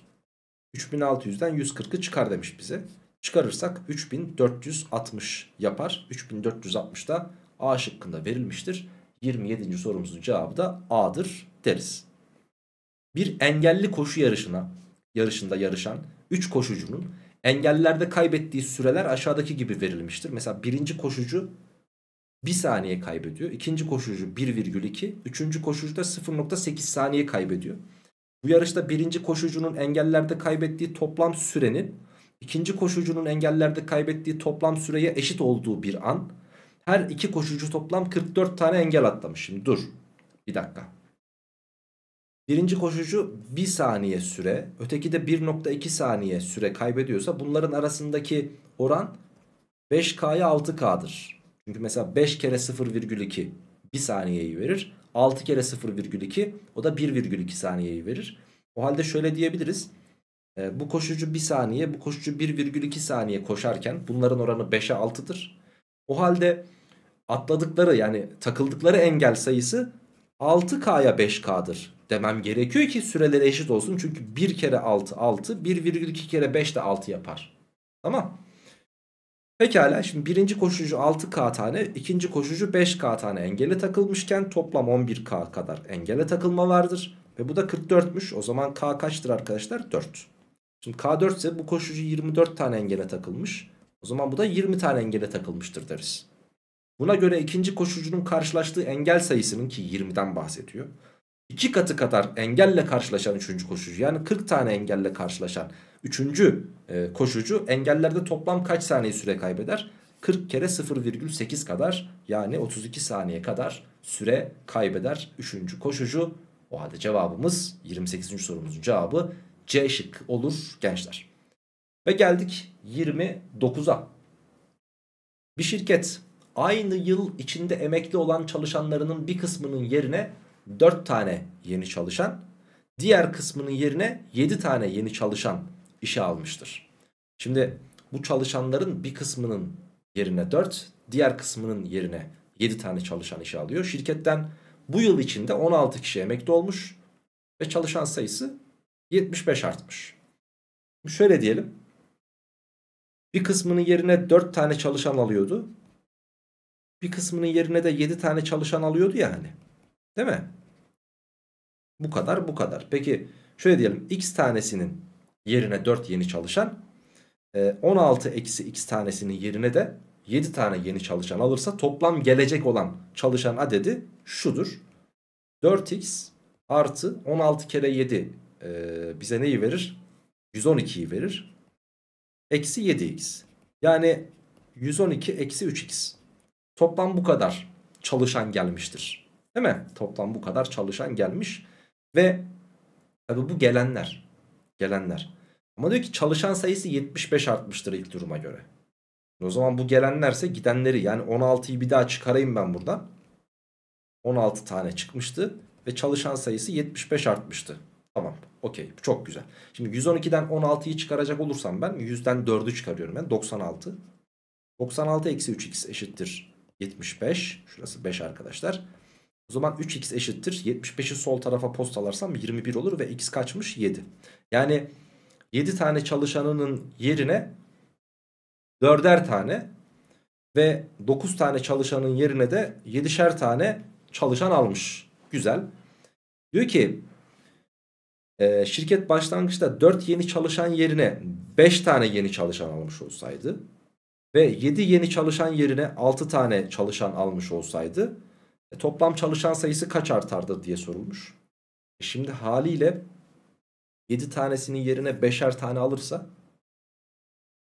3600'den 140'ı çıkar demiş bize. Çıkarırsak 3460 yapar. 3460 da A şıkkında verilmiştir. 27. sorumuzun cevabı da A'dır deriz bir engelli koşu yarışına yarışında yarışan 3 koşucunun engellerde kaybettiği süreler aşağıdaki gibi verilmiştir. Mesela birinci koşucu 1 saniye kaybediyor. ikinci koşucu 1,2. Üçüncü koşucu da 0,8 saniye kaybediyor. Bu yarışta birinci koşucunun engellerde kaybettiği toplam sürenin ikinci koşucunun engellerde kaybettiği toplam süreye eşit olduğu bir an. Her iki koşucu toplam 44 tane engel atlamış. Şimdi dur. Bir dakika. Birinci koşucu 1 saniye süre, öteki de 1.2 saniye süre kaybediyorsa bunların arasındaki oran 5K'ya 6K'dır. Çünkü mesela 5 kere 0,2 1 saniyeyi verir. 6 kere 0,2 o da 1,2 saniyeyi verir. O halde şöyle diyebiliriz. E, bu koşucu 1 saniye, bu koşucu 1,2 saniye koşarken bunların oranı 5'e 6'dır. O halde atladıkları yani takıldıkları engel sayısı 6K'ya 5K'dır demem gerekiyor ki süreleri eşit olsun. Çünkü 1 kere 6 6 1,2 kere 5 de 6 yapar. Tamam. Pekala şimdi birinci koşucu 6K tane ikinci koşucu 5K tane engele takılmışken toplam 11K kadar engele takılma vardır. Ve bu da 44'müş o zaman K kaçtır arkadaşlar 4. Şimdi K4 ise bu koşucu 24 tane engele takılmış. O zaman bu da 20 tane engele takılmıştır deriz. Buna göre ikinci koşucunun karşılaştığı engel sayısının ki 20'den bahsediyor. 2 katı kadar engelle karşılaşan 3. koşucu yani 40 tane engelle karşılaşan 3. E, koşucu engellerde toplam kaç saniye süre kaybeder? 40 kere 0,8 kadar yani 32 saniye kadar süre kaybeder 3. koşucu. O halde cevabımız 28. sorumuzun cevabı C şık olur gençler. Ve geldik 29'a. Bir şirket aynı yıl içinde emekli olan çalışanlarının bir kısmının yerine 4 tane yeni çalışan diğer kısmının yerine 7 tane yeni çalışan işe almıştır. Şimdi bu çalışanların bir kısmının yerine 4 diğer kısmının yerine 7 tane çalışan işe alıyor. Şirketten bu yıl içinde 16 kişi emekli olmuş ve çalışan sayısı 75 artmış. Şöyle diyelim. Bir kısmının yerine 4 tane çalışan alıyordu. Bir kısmının yerine de 7 tane çalışan alıyordu ya hani. Değil mi? Bu kadar bu kadar. Peki şöyle diyelim x tanesinin yerine 4 yeni çalışan 16 e, eksi x tanesinin yerine de 7 tane yeni çalışan alırsa toplam gelecek olan çalışan adedi şudur. 4x artı 16 kere 7 e, bize neyi verir? 112'yi verir. Eksi 7x. Yani 112 eksi 3x. Toplam bu kadar çalışan gelmiştir. Değil mi? Toplam bu kadar çalışan gelmiş. Ve tabi bu gelenler. Gelenler. Ama diyor ki çalışan sayısı 75 artmıştır ilk duruma göre. O zaman bu gelenlerse gidenleri yani 16'yı bir daha çıkarayım ben buradan. 16 tane çıkmıştı ve çalışan sayısı 75 artmıştı. Tamam okey çok güzel. Şimdi 112'den 16'yı çıkaracak olursam ben 100'den 4'ü çıkarıyorum ben. 96. 96 eksi 3x eşittir 75. Şurası 5 arkadaşlar. O zaman 3x eşittir. 75'i sol tarafa post postalarsam 21 olur ve x kaçmış? 7. Yani 7 tane çalışanının yerine 4'er tane ve 9 tane çalışanın yerine de 7'şer tane çalışan almış. Güzel. Diyor ki e, şirket başlangıçta 4 yeni çalışan yerine 5 tane yeni çalışan almış olsaydı ve 7 yeni çalışan yerine 6 tane çalışan almış olsaydı e, toplam çalışan sayısı kaç artardı diye sorulmuş. E şimdi haliyle 7 tanesinin yerine 5'er tane alırsa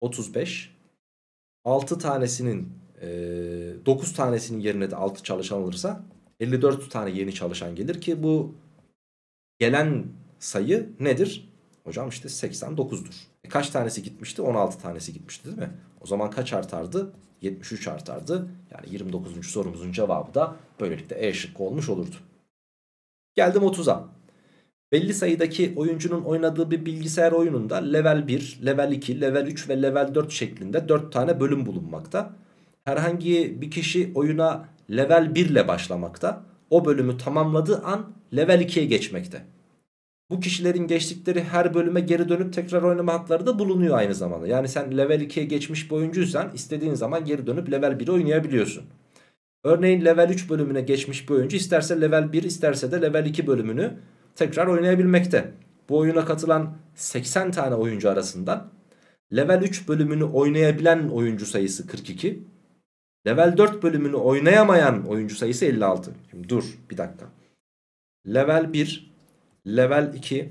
35. 6 tanesinin e, 9 tanesinin yerine de 6 çalışan alırsa 54 tane yeni çalışan gelir ki bu gelen sayı nedir? Hocam işte 89'dur. E kaç tanesi gitmişti? 16 tanesi gitmişti değil mi? O zaman kaç artardı? 73 artardı. Yani 29. sorumuzun cevabı da böylelikle E şıkkı olmuş olurdu. Geldim 30'a. Belli sayıdaki oyuncunun oynadığı bir bilgisayar oyununda level 1, level 2, level 3 ve level 4 şeklinde 4 tane bölüm bulunmakta. Herhangi bir kişi oyuna level 1 ile başlamakta. O bölümü tamamladığı an level 2'ye geçmekte. Bu kişilerin geçtikleri her bölüme geri dönüp tekrar oynama hakları da bulunuyor aynı zamanda. Yani sen level 2'ye geçmiş bir oyuncuysan istediğin zaman geri dönüp level 1'i oynayabiliyorsun. Örneğin level 3 bölümüne geçmiş bir oyuncu isterse level 1 isterse de level 2 bölümünü tekrar oynayabilmekte. Bu oyuna katılan 80 tane oyuncu arasından level 3 bölümünü oynayabilen oyuncu sayısı 42. Level 4 bölümünü oynayamayan oyuncu sayısı 56. Şimdi dur bir dakika. Level 1 level 2,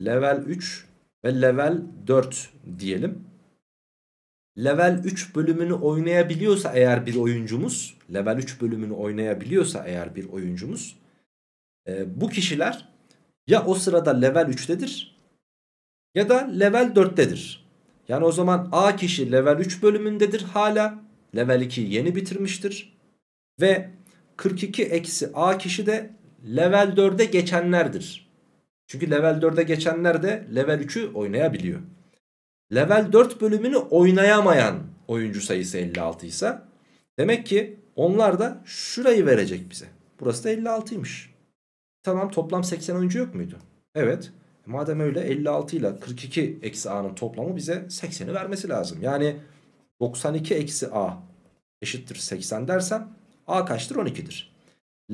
level 3 ve level 4 diyelim. Level 3 bölümünü oynayabiliyorsa eğer bir oyuncumuz, level 3 bölümünü oynayabiliyorsa eğer bir oyuncumuz, e, bu kişiler ya o sırada level 3'tedir ya da level 4'tedir. Yani o zaman A kişi level 3 bölümündedir hala. Level 2'yi yeni bitirmiştir. Ve 42 eksi A kişi de level 4'e geçenlerdir. Çünkü level 4'e geçenler de level 3'ü oynayabiliyor. Level 4 bölümünü oynayamayan oyuncu sayısı 56 ise demek ki onlar da şurayı verecek bize. Burası da 56'ymış. Tamam toplam 80 oyuncu yok muydu? Evet. E, madem öyle 56 ile 42 eksi a'nın toplamı bize 80'i vermesi lazım. Yani 92 eksi a eşittir 80 dersem a kaçtır 12'dir.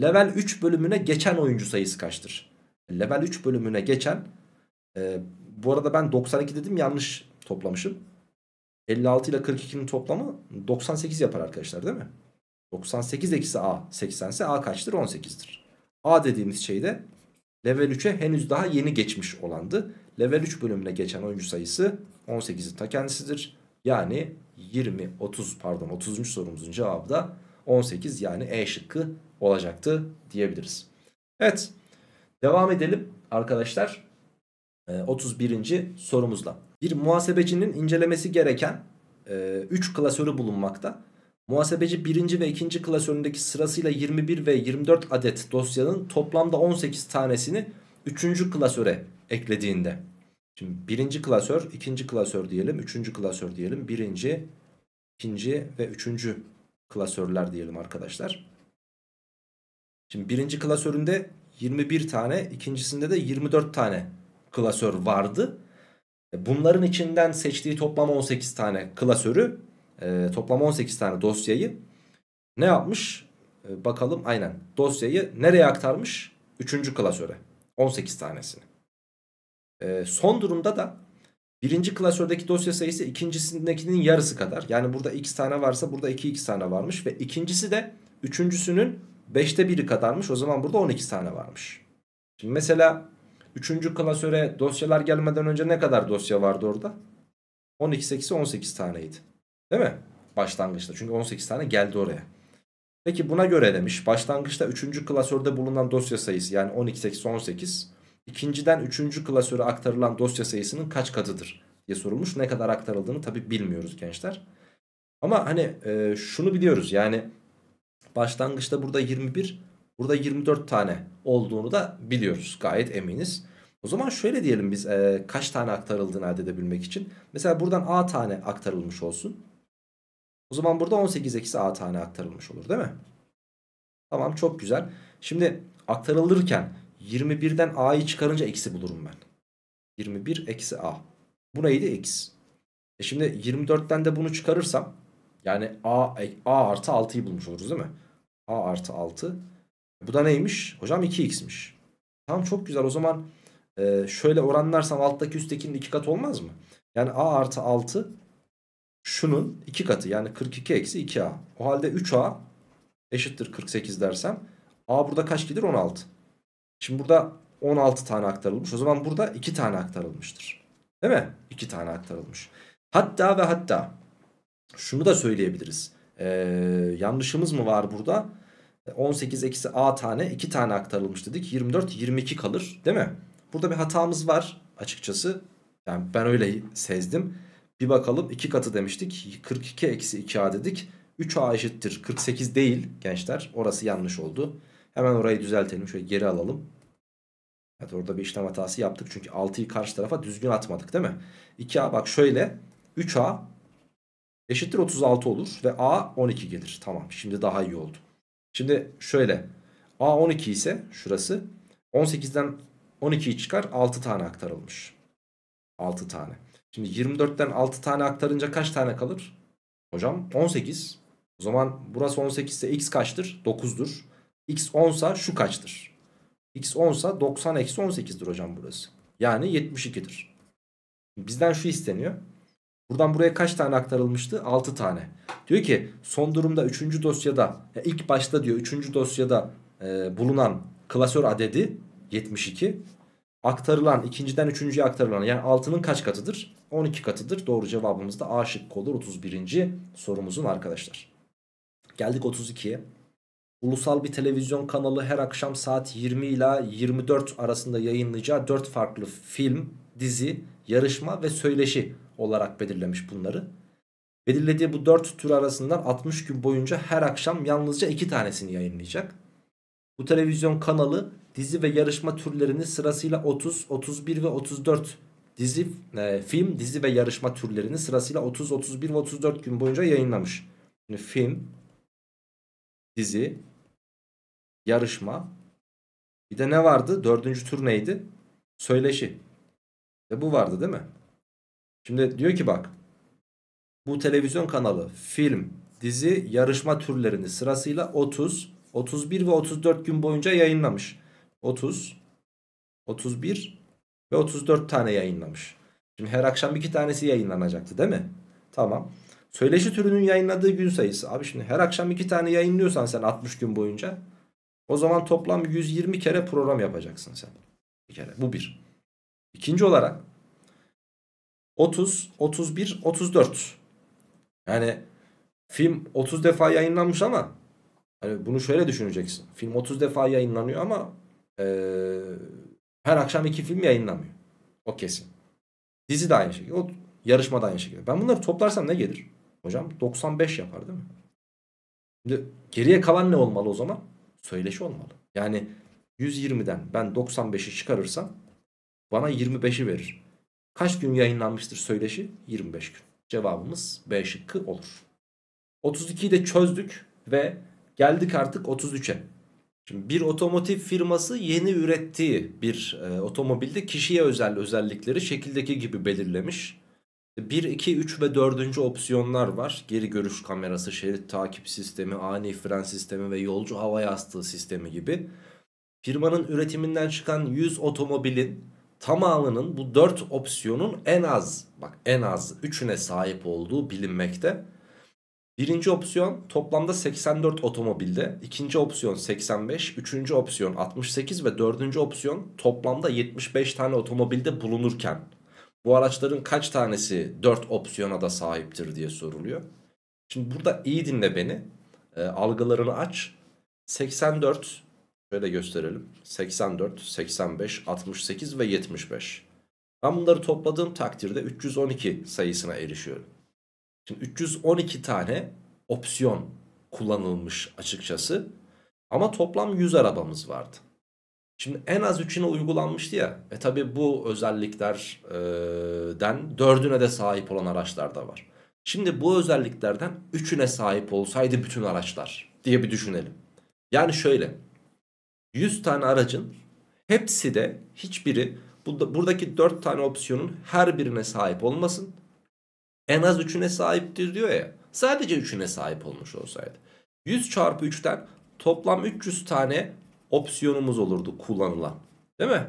Level 3 bölümüne geçen oyuncu sayısı kaçtır? level 3 bölümüne geçen e, bu arada ben 92 dedim yanlış toplamışım. 56 ile 42'nin toplamı 98 yapar arkadaşlar değil mi? 98 eksi A 80 ise A kaçtır? 18'dir. A dediğimiz şey de level 3'e henüz daha yeni geçmiş olandı. Level 3 bölümüne geçen oyuncu sayısı 18'in ta kendisidir. Yani 20, 30 pardon 30. sorumuzun cevabı da 18 yani E şıkkı olacaktı diyebiliriz. Evet. Devam edelim arkadaşlar. 31. E, sorumuzla. Bir muhasebecinin incelemesi gereken 3 e, klasörü bulunmakta. Muhasebeci 1. ve 2. klasöründeki sırasıyla 21 ve 24 adet dosyanın toplamda 18 tanesini 3. klasöre eklediğinde. Şimdi 1. klasör, 2. klasör diyelim, 3. klasör diyelim, 1. 2. ve 3. klasörler diyelim arkadaşlar. Şimdi 1. klasöründe 21 tane ikincisinde de 24 tane klasör vardı. Bunların içinden seçtiği toplam 18 tane klasörü e, toplam 18 tane dosyayı ne yapmış? E, bakalım aynen dosyayı nereye aktarmış? 3. klasöre 18 tanesini. E, son durumda da Birinci klasördeki dosya sayısı ikincisindekinin yarısı kadar. Yani burada x tane varsa burada 2x tane varmış. Ve ikincisi de üçüncüsünün 5'te 1'i kadarmış. O zaman burada 12 tane varmış. Şimdi mesela 3. klasöre dosyalar gelmeden önce ne kadar dosya vardı orada? 12 8'i 18 taneydi. Değil mi? Başlangıçta. Çünkü 18 tane geldi oraya. Peki buna göre demiş. Başlangıçta 3. klasörde bulunan dosya sayısı yani 12 8 18 ikinciden 3. klasöre aktarılan dosya sayısının kaç katıdır diye sorulmuş. Ne kadar aktarıldığını tabi bilmiyoruz gençler. Ama hani e, şunu biliyoruz yani Başlangıçta burada 21, burada 24 tane olduğunu da biliyoruz. Gayet eminiz. O zaman şöyle diyelim biz e, kaç tane aktarıldığını elde edebilmek için. Mesela buradan A tane aktarılmış olsun. O zaman burada 18 eksi A tane aktarılmış olur değil mi? Tamam çok güzel. Şimdi aktarılırken 21'den A'yı çıkarınca eksi bulurum ben. 21 eksi A. Bu neydi? Eksi. E şimdi 24'ten de bunu çıkarırsam yani A, A artı 6'yı bulmuş oluruz değil mi? A artı 6. Bu da neymiş? Hocam 2x'miş. Tamam çok güzel o zaman e, şöyle oranlarsam alttaki üsttekinin 2 katı olmaz mı? Yani A artı 6 şunun 2 katı yani 42 eksi 2A. O halde 3A eşittir 48 dersem A burada kaç gelir? 16. Şimdi burada 16 tane aktarılmış. O zaman burada 2 tane aktarılmıştır. Değil mi? 2 tane aktarılmış. Hatta ve hatta şunu da söyleyebiliriz. Ee, yanlışımız mı var burada? 18 eksi a tane 2 tane aktarılmış dedik. 24 22 kalır değil mi? Burada bir hatamız var açıkçası. Yani ben öyle sezdim. Bir bakalım 2 katı demiştik. 42 eksi 2a dedik. 3a eşittir 48 değil gençler. Orası yanlış oldu. Hemen orayı düzeltelim. Şöyle geri alalım. Evet orada bir işlem hatası yaptık. Çünkü 6'yı karşı tarafa düzgün atmadık değil mi? 2a bak şöyle. 3a eşittir 36 olur ve A 12 gelir. Tamam şimdi daha iyi oldu. Şimdi şöyle A 12 ise şurası 18'den 12'yi çıkar 6 tane aktarılmış. 6 tane. Şimdi 24'ten 6 tane aktarınca kaç tane kalır? Hocam 18. O zaman burası 18 ise x kaçtır? 9'dur. x 10 sa şu kaçtır? x 10 sa 90 eksi 18'dir hocam burası. Yani 72'dir. Bizden şu isteniyor. Buradan buraya kaç tane aktarılmıştı? 6 tane. Diyor ki son durumda 3. dosyada ilk başta diyor 3. dosyada e, bulunan klasör adedi 72. Aktarılan ikinciden üçüncüye aktarılan yani 6'nın kaç katıdır? 12 katıdır. Doğru cevabımız da A şıkkı olur 31. sorumuzun arkadaşlar. Geldik 32'ye. Ulusal bir televizyon kanalı her akşam saat 20 ile 24 arasında yayınlayacağı 4 farklı film, dizi, yarışma ve söyleşi olarak belirlemiş bunları. Belirlediği bu 4 tür arasından 60 gün boyunca her akşam yalnızca 2 tanesini yayınlayacak. Bu televizyon kanalı dizi ve yarışma türlerini sırasıyla 30, 31 ve 34 dizi, e, film, dizi ve yarışma türlerini sırasıyla 30, 31 ve 34 gün boyunca yayınlamış. Şimdi film, dizi, yarışma, bir de ne vardı? Dördüncü tur neydi? Söyleşi. Ve bu vardı değil mi? Şimdi diyor ki bak bu televizyon kanalı film, dizi, yarışma türlerini sırasıyla 30, 31 ve 34 gün boyunca yayınlamış. 30, 31 ve 34 tane yayınlamış. Şimdi her akşam iki tanesi yayınlanacaktı değil mi? Tamam. Söyleşi türünün yayınladığı gün sayısı. Abi şimdi her akşam iki tane yayınlıyorsan sen 60 gün boyunca o zaman toplam 120 kere program yapacaksın sen. Bir kere. Bu bir. İkinci olarak 30, 31, 34. Yani film 30 defa yayınlanmış ama hani bunu şöyle düşüneceksin. Film 30 defa yayınlanıyor ama e, her akşam iki film yayınlanmıyor. O kesin. Dizi de aynı şekilde. O yarışma da aynı şekilde. Ben bunları toplarsam ne gelir? Hocam 95 yapar değil mi? Şimdi geriye kalan ne olmalı o zaman? Söyleşi olmalı. Yani 120'den ben 95'i çıkarırsam bana 25'i verir. Kaç gün yayınlanmıştır söyleşi? 25 gün. Cevabımız B şıkkı olur. 32'yi de çözdük ve geldik artık 33'e. Şimdi bir otomotiv firması yeni ürettiği bir e, otomobilde kişiye özel özellikleri şekildeki gibi belirlemiş. 1, 2, 3 ve 4. opsiyonlar var. Geri görüş kamerası, şerit takip sistemi, ani fren sistemi ve yolcu hava yastığı sistemi gibi. Firmanın üretiminden çıkan 100 otomobilin tamamının bu dört opsiyonun en az bak en az üçüne sahip olduğu bilinmekte. Birinci opsiyon toplamda 84 otomobilde, ikinci opsiyon 85, üçüncü opsiyon 68 ve dördüncü opsiyon toplamda 75 tane otomobilde bulunurken bu araçların kaç tanesi 4 opsiyona da sahiptir diye soruluyor. Şimdi burada iyi dinle beni, e, algılarını aç. 84 Şöyle gösterelim. 84, 85, 68 ve 75. Ben bunları topladığım takdirde 312 sayısına erişiyorum. Şimdi 312 tane opsiyon kullanılmış açıkçası. Ama toplam 100 arabamız vardı. Şimdi en az 3'üne uygulanmıştı ya. E tabi bu özelliklerden e, 4'üne de sahip olan araçlar da var. Şimdi bu özelliklerden 3'üne sahip olsaydı bütün araçlar diye bir düşünelim. Yani şöyle 100 tane aracın hepsi de hiçbiri buradaki 4 tane opsiyonun her birine sahip olmasın. En az 3'üne sahiptir diyor ya. Sadece 3'üne sahip olmuş olsaydı. 100 çarpı 3'ten toplam 300 tane opsiyonumuz olurdu kullanılan. Değil mi?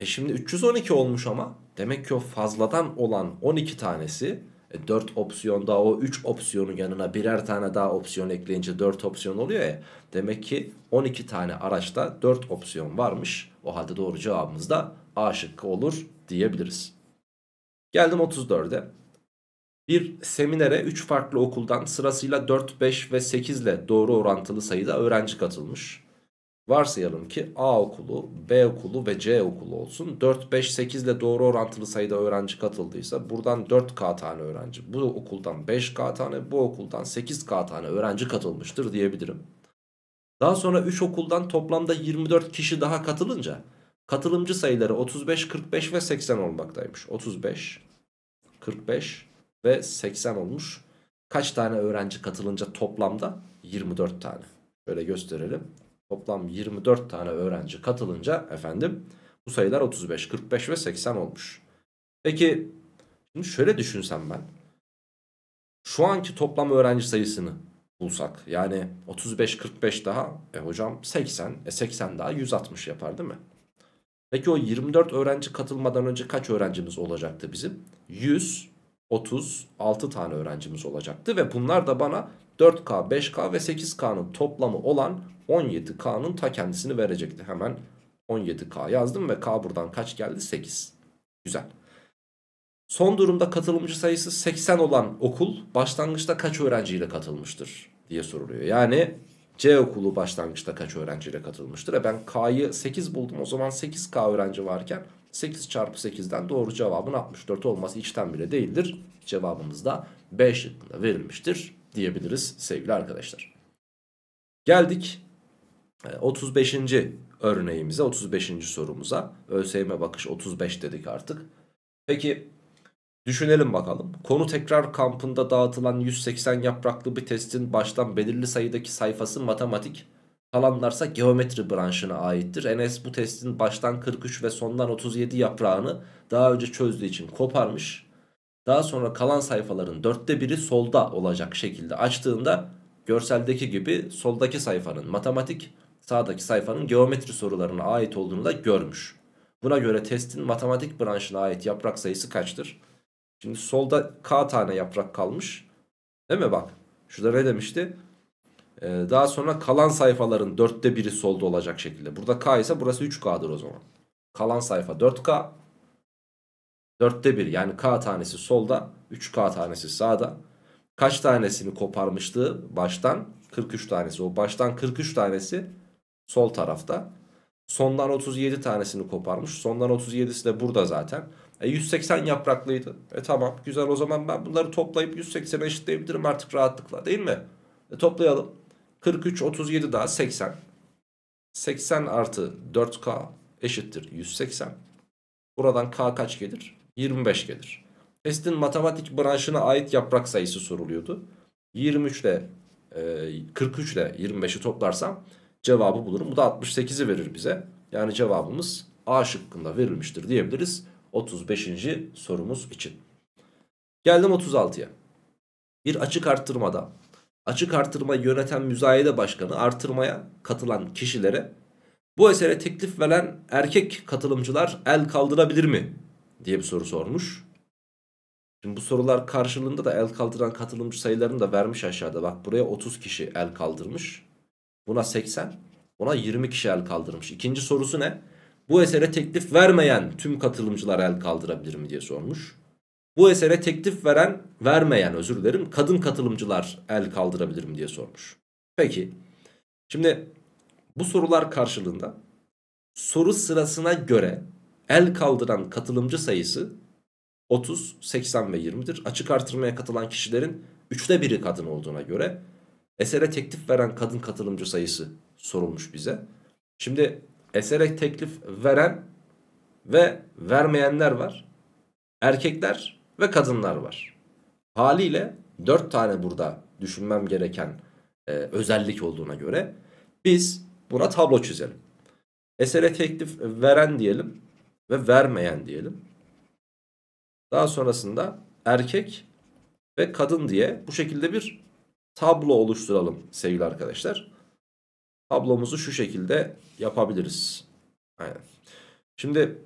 E şimdi 312 olmuş ama demek ki o fazladan olan 12 tanesi 4 e, opsiyon daha o 3 opsiyonun yanına birer tane daha opsiyon ekleyince 4 opsiyon oluyor ya. Demek ki 12 tane araçta 4 opsiyon varmış. O halde doğru cevabımız da A şıkkı olur diyebiliriz. Geldim 34'e. Bir seminere 3 farklı okuldan sırasıyla 4, 5 ve 8 ile doğru orantılı sayıda öğrenci katılmış. Varsayalım ki A okulu, B okulu ve C okulu olsun. 4, 5, 8 ile doğru orantılı sayıda öğrenci katıldıysa buradan 4K tane öğrenci, bu okuldan 5K tane, bu okuldan 8K tane öğrenci katılmıştır diyebilirim. Daha sonra 3 okuldan toplamda 24 kişi daha katılınca katılımcı sayıları 35, 45 ve 80 olmaktaymış. 35, 45 ve 80 olmuş. Kaç tane öğrenci katılınca toplamda? 24 tane. Böyle gösterelim toplam 24 tane öğrenci katılınca efendim bu sayılar 35, 45 ve 80 olmuş. Peki şimdi şöyle düşünsem ben. Şu anki toplam öğrenci sayısını bulsak yani 35, 45 daha e hocam 80, e 80 daha 160 yapar değil mi? Peki o 24 öğrenci katılmadan önce kaç öğrencimiz olacaktı bizim? 136 tane öğrencimiz olacaktı ve bunlar da bana 4K, 5K ve 8K'nın toplamı olan 17K'nın ta kendisini verecekti. Hemen 17K yazdım ve K buradan kaç geldi? 8. Güzel. Son durumda katılımcı sayısı 80 olan okul başlangıçta kaç öğrenciyle katılmıştır diye soruluyor. Yani C okulu başlangıçta kaç öğrenciyle katılmıştır? E ben K'yı 8 buldum o zaman 8K öğrenci varken 8 çarpı 8'den doğru cevabın 64 olması içten bile değildir. Cevabımız da B şıkkında verilmiştir diyebiliriz sevgili arkadaşlar. Geldik 35. E, örneğimize, 35. sorumuza ÖSYM bakış 35 dedik artık. Peki düşünelim bakalım. Konu tekrar kampında dağıtılan 180 yapraklı bir testin baştan belirli sayıdaki sayfası matematik, kalanlarsa geometri branşına aittir. Enes bu testin baştan 43 ve sondan 37 yaprağını daha önce çözdüğü için koparmış. Daha sonra kalan sayfaların dörtte biri solda olacak şekilde açtığında görseldeki gibi soldaki sayfanın matematik, sağdaki sayfanın geometri sorularına ait olduğunu da görmüş. Buna göre testin matematik branşına ait yaprak sayısı kaçtır? Şimdi solda k tane yaprak kalmış. Değil mi bak? Şurada ne demişti? Ee, daha sonra kalan sayfaların dörtte biri solda olacak şekilde. Burada k ise burası 3k'dır o zaman. Kalan sayfa 4k. Dörtte bir yani k tanesi solda 3k tanesi sağda. Kaç tanesini koparmıştı baştan? 43 tanesi. O baştan 43 tanesi Sol tarafta. Sondan 37 tanesini koparmış. Sondan 37'si de burada zaten. E 180 yapraklıydı. E tamam güzel o zaman ben bunları toplayıp 180'e eşitleyebilirim artık rahatlıkla değil mi? E toplayalım. 43, 37 daha 80. 80 artı 4K eşittir 180. Buradan K kaç gelir? 25 gelir. Testin matematik branşına ait yaprak sayısı soruluyordu. 23 ile e, 43 ile 25'i toplarsam cevabı bulurum. Bu da 68'i verir bize. Yani cevabımız A şıkkında verilmiştir diyebiliriz 35. sorumuz için. Geldim 36'ya. Bir açık arttırmada açık artırmayı yöneten müzayede başkanı artırmaya katılan kişilere bu esere teklif veren erkek katılımcılar el kaldırabilir mi? diye bir soru sormuş. Şimdi bu sorular karşılığında da el kaldıran katılımcı sayılarını da vermiş aşağıda. Bak buraya 30 kişi el kaldırmış. Buna 80. Buna 20 kişi el kaldırmış. İkinci sorusu ne? Bu esere teklif vermeyen tüm katılımcılar el kaldırabilir mi diye sormuş. Bu esere teklif veren, vermeyen özür dilerim kadın katılımcılar el kaldırabilir mi diye sormuş. Peki şimdi bu sorular karşılığında soru sırasına göre el kaldıran katılımcı sayısı 30, 80 ve 20'dir. Açık artırmaya katılan kişilerin üçte biri kadın olduğuna göre Esere teklif veren kadın katılımcı sayısı sorulmuş bize. Şimdi esere teklif veren ve vermeyenler var. Erkekler ve kadınlar var. Haliyle 4 tane burada düşünmem gereken e, özellik olduğuna göre biz buna tablo çizelim. Esere teklif veren diyelim ve vermeyen diyelim. Daha sonrasında erkek ve kadın diye bu şekilde bir tablo oluşturalım sevgili arkadaşlar. Tablomuzu şu şekilde yapabiliriz. Aynen. Şimdi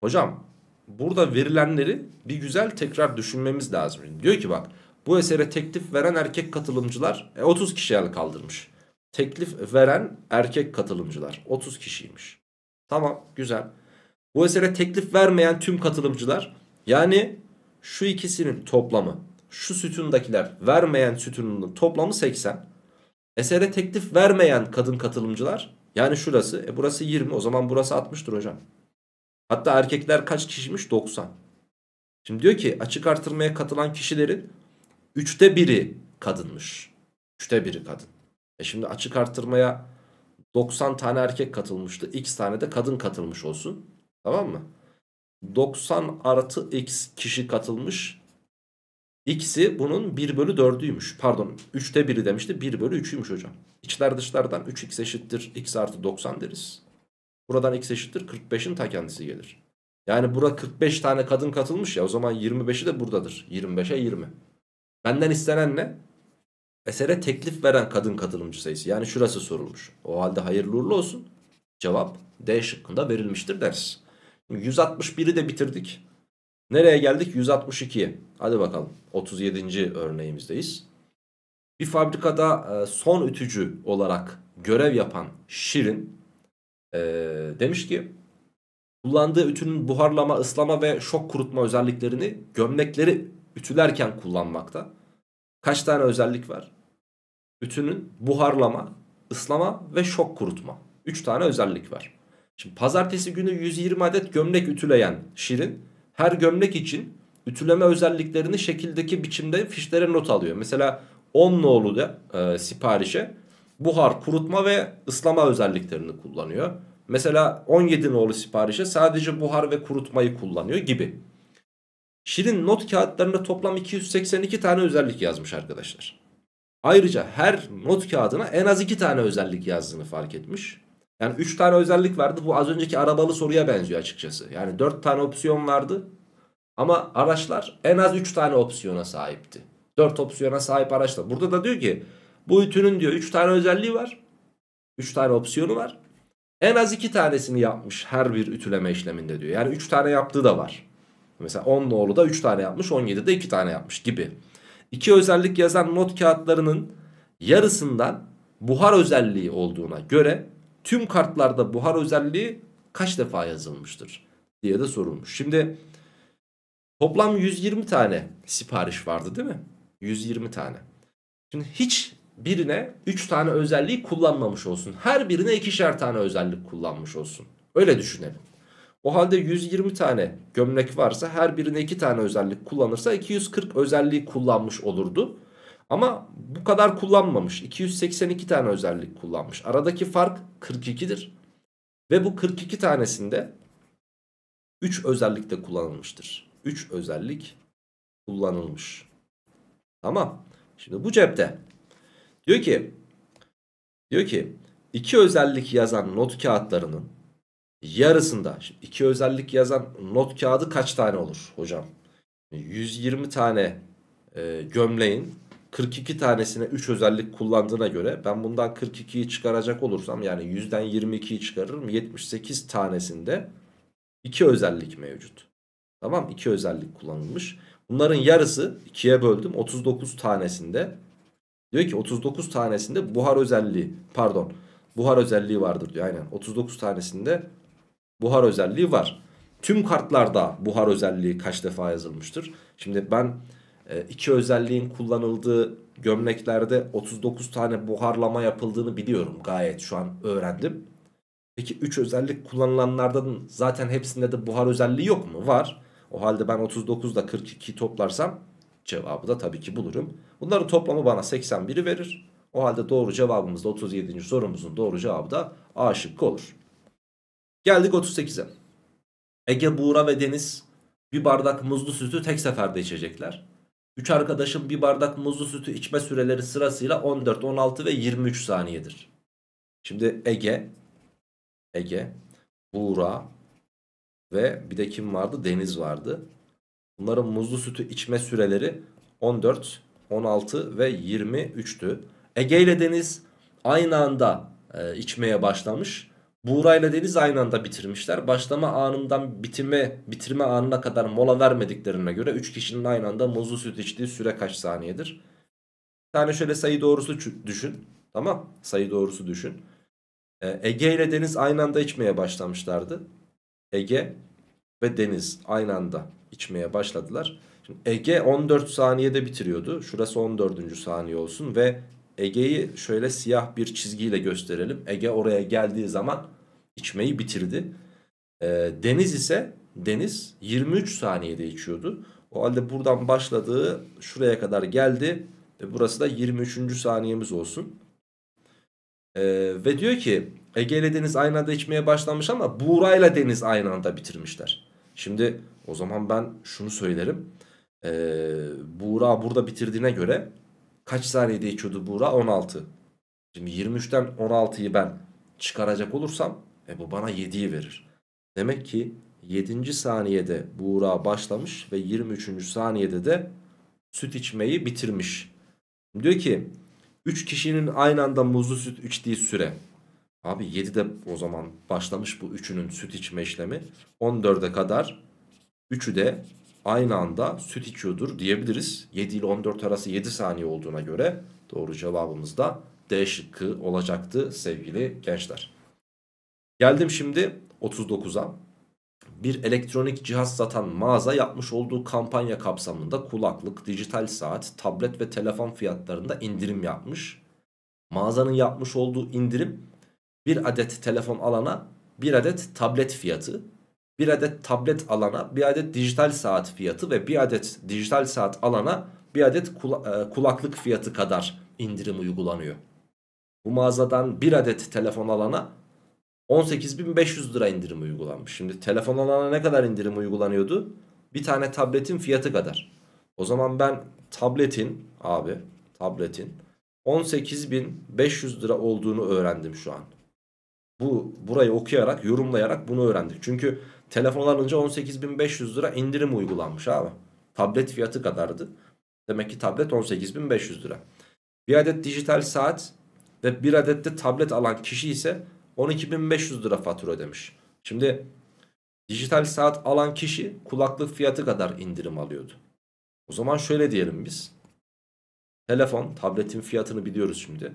hocam burada verilenleri bir güzel tekrar düşünmemiz lazım. Diyor ki bak bu esere teklif veren erkek katılımcılar e, 30 kişiye kaldırmış. Teklif veren erkek katılımcılar 30 kişiymiş. Tamam güzel. Bu esere teklif vermeyen tüm katılımcılar yani şu ikisinin toplamı şu sütundakiler vermeyen sütununun toplamı 80. Esere teklif vermeyen kadın katılımcılar yani şurası e burası 20 o zaman burası 60'tır hocam. Hatta erkekler kaç kişiymiş 90. Şimdi diyor ki açık artırmaya katılan kişilerin 3'te biri kadınmış. 3'te biri kadın. E şimdi açık artırmaya 90 tane erkek katılmıştı. X tane de kadın katılmış olsun. Tamam mı? 90 artı X kişi katılmış. X'i bunun 1 bölü 4'üymüş. Pardon 3'te 1'i demişti 1 bölü 3'üymüş hocam. İçler dışlardan 3x eşittir x artı 90 deriz. Buradan x eşittir 45'in ta kendisi gelir. Yani bura 45 tane kadın katılmış ya o zaman 25'i de buradadır. 25'e 20. Benden istenen ne? Esere teklif veren kadın katılımcı sayısı. Yani şurası sorulmuş. O halde hayırlı uğurlu olsun. Cevap D şıkkında verilmiştir deriz. 161'i de bitirdik. Nereye geldik? 162. Hadi bakalım. 37. örneğimizdeyiz. Bir fabrikada e, son ütücü olarak görev yapan Şirin e, demiş ki kullandığı ütünün buharlama, ıslama ve şok kurutma özelliklerini gömlekleri ütülerken kullanmakta. Kaç tane özellik var? Ütünün buharlama, ıslama ve şok kurutma. 3 tane özellik var. Şimdi pazartesi günü 120 adet gömlek ütüleyen Şirin her gömlek için ütüleme özelliklerini şekildeki biçimde fişlere not alıyor. Mesela 10 nolu da e, siparişe buhar, kurutma ve ıslama özelliklerini kullanıyor. Mesela 17 nolu siparişe sadece buhar ve kurutmayı kullanıyor gibi. Şirin not kağıtlarında toplam 282 tane özellik yazmış arkadaşlar. Ayrıca her not kağıdına en az 2 tane özellik yazdığını fark etmiş. Yani 3 tane özellik vardı. Bu az önceki arabalı soruya benziyor açıkçası. Yani 4 tane opsiyon vardı. Ama araçlar en az 3 tane opsiyona sahipti. 4 opsiyona sahip araçlar. Burada da diyor ki bu ütünün diyor 3 tane özelliği var. 3 tane opsiyonu var. En az 2 tanesini yapmış her bir ütüleme işleminde diyor. Yani 3 tane yaptığı da var. Mesela 10 nolu da 3 tane yapmış de 2 tane yapmış gibi. İki özellik yazan not kağıtlarının yarısından buhar özelliği olduğuna göre tüm kartlarda buhar özelliği kaç defa yazılmıştır diye de sorulmuş. Şimdi toplam 120 tane sipariş vardı değil mi? 120 tane. Şimdi hiç birine 3 tane özelliği kullanmamış olsun. Her birine ikişer tane özellik kullanmış olsun. Öyle düşünelim. O halde 120 tane gömlek varsa her birine 2 tane özellik kullanırsa 240 özelliği kullanmış olurdu. Ama bu kadar kullanmamış. 282 tane özellik kullanmış. Aradaki fark 42'dir. Ve bu 42 tanesinde 3 özellikte kullanılmıştır. 3 özellik kullanılmış. Tamam. Şimdi bu cepte diyor ki diyor ki iki özellik yazan not kağıtlarının yarısında iki özellik yazan not kağıdı kaç tane olur hocam? 120 tane e, gömleğin 42 tanesine 3 özellik kullandığına göre ben bundan 42'yi çıkaracak olursam yani 100'den 22'yi çıkarırım 78 tanesinde 2 özellik mevcut. Tamam 2 özellik kullanılmış. Bunların yarısı 2'ye böldüm 39 tanesinde diyor ki 39 tanesinde buhar özelliği pardon buhar özelliği vardır diyor aynen 39 tanesinde buhar özelliği var. Tüm kartlarda buhar özelliği kaç defa yazılmıştır? Şimdi ben ee, iki özelliğin kullanıldığı gömleklerde 39 tane buharlama yapıldığını biliyorum gayet şu an öğrendim. Peki 3 özellik kullanılanlardan zaten hepsinde de buhar özelliği yok mu? Var. O halde ben 39 39'da 42 toplarsam cevabı da tabii ki bulurum. Bunların toplamı bana 81'i verir. O halde doğru cevabımız da 37. sorumuzun doğru cevabı da A şıkkı olur. Geldik 38'e. Ege, Buğra ve Deniz bir bardak muzlu sütü tek seferde içecekler. 3 arkadaşın bir bardak muzlu sütü içme süreleri sırasıyla 14, 16 ve 23 saniyedir. Şimdi Ege, Ege, Buğra ve bir de kim vardı? Deniz vardı. Bunların muzlu sütü içme süreleri 14, 16 ve 23'tü. Ege ile Deniz aynı anda e, içmeye başlamış. Buğra'yla Deniz aynı anda bitirmişler. Başlama anından bitirme bitirme anına kadar mola vermediklerine göre 3 kişinin aynı anda muzlu süt içtiği süre kaç saniyedir? Bir tane şöyle sayı doğrusu düşün. Tamam sayı doğrusu düşün. Ee, Ege ile Deniz aynı anda içmeye başlamışlardı. Ege ve Deniz aynı anda içmeye başladılar. Şimdi Ege 14 saniyede bitiriyordu. Şurası 14. saniye olsun ve Ege'yi şöyle siyah bir çizgiyle gösterelim. Ege oraya geldiği zaman içmeyi bitirdi. E, Deniz ise Deniz 23 saniyede içiyordu. O halde buradan başladığı şuraya kadar geldi. Ve burası da 23. saniyemiz olsun. E, ve diyor ki Ege ile Deniz aynı anda içmeye başlamış ama Buğra ile Deniz aynı anda bitirmişler. Şimdi o zaman ben şunu söylerim. E, Buğra burada bitirdiğine göre kaç saniyede içiyordu Buğra? 16. Şimdi 23'ten 16'yı ben çıkaracak olursam e bu bana 7'yi verir. Demek ki 7. saniyede buğra başlamış ve 23. saniyede de süt içmeyi bitirmiş. Diyor ki 3 kişinin aynı anda muzlu süt içtiği süre. Abi 7'de o zaman başlamış bu üçünün süt içme işlemi. 14'e kadar üçü de aynı anda süt içiyordur diyebiliriz. 7 ile 14 arası 7 saniye olduğuna göre doğru cevabımız da D şıkkı olacaktı sevgili gençler. Geldim şimdi 39'a. Bir elektronik cihaz satan mağaza yapmış olduğu kampanya kapsamında kulaklık, dijital saat, tablet ve telefon fiyatlarında indirim yapmış. Mağazanın yapmış olduğu indirim bir adet telefon alana bir adet tablet fiyatı, bir adet tablet alana bir adet dijital saat fiyatı ve bir adet dijital saat alana bir adet e, kulaklık fiyatı kadar indirim uygulanıyor. Bu mağazadan bir adet telefon alana 18.500 lira indirim uygulanmış. Şimdi telefon alana ne kadar indirim uygulanıyordu? Bir tane tabletin fiyatı kadar. O zaman ben tabletin abi tabletin 18.500 lira olduğunu öğrendim şu an. Bu burayı okuyarak, yorumlayarak bunu öğrendik. Çünkü telefon alınca 18.500 lira indirim uygulanmış abi. Tablet fiyatı kadardı. Demek ki tablet 18.500 lira. Bir adet dijital saat ve bir adet de tablet alan kişi ise 12.500 lira fatura ödemiş. Şimdi dijital saat alan kişi kulaklık fiyatı kadar indirim alıyordu. O zaman şöyle diyelim biz. Telefon, tabletin fiyatını biliyoruz şimdi.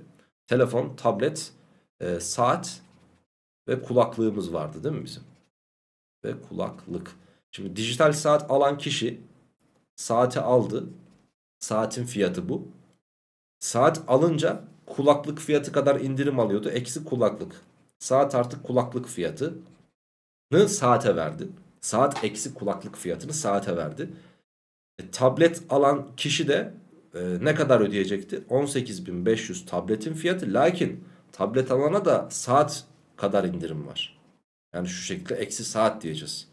Telefon, tablet, e, saat ve kulaklığımız vardı değil mi bizim? Ve kulaklık. Şimdi dijital saat alan kişi saati aldı. Saatin fiyatı bu. Saat alınca kulaklık fiyatı kadar indirim alıyordu. Eksi kulaklık. Saat artık kulaklık fiyatını saate verdi. Saat eksi kulaklık fiyatını saate verdi. E, tablet alan kişi de e, ne kadar ödeyecekti? 18.500 tabletin fiyatı. Lakin tablet alana da saat kadar indirim var. Yani şu şekilde eksi saat diyeceğiz.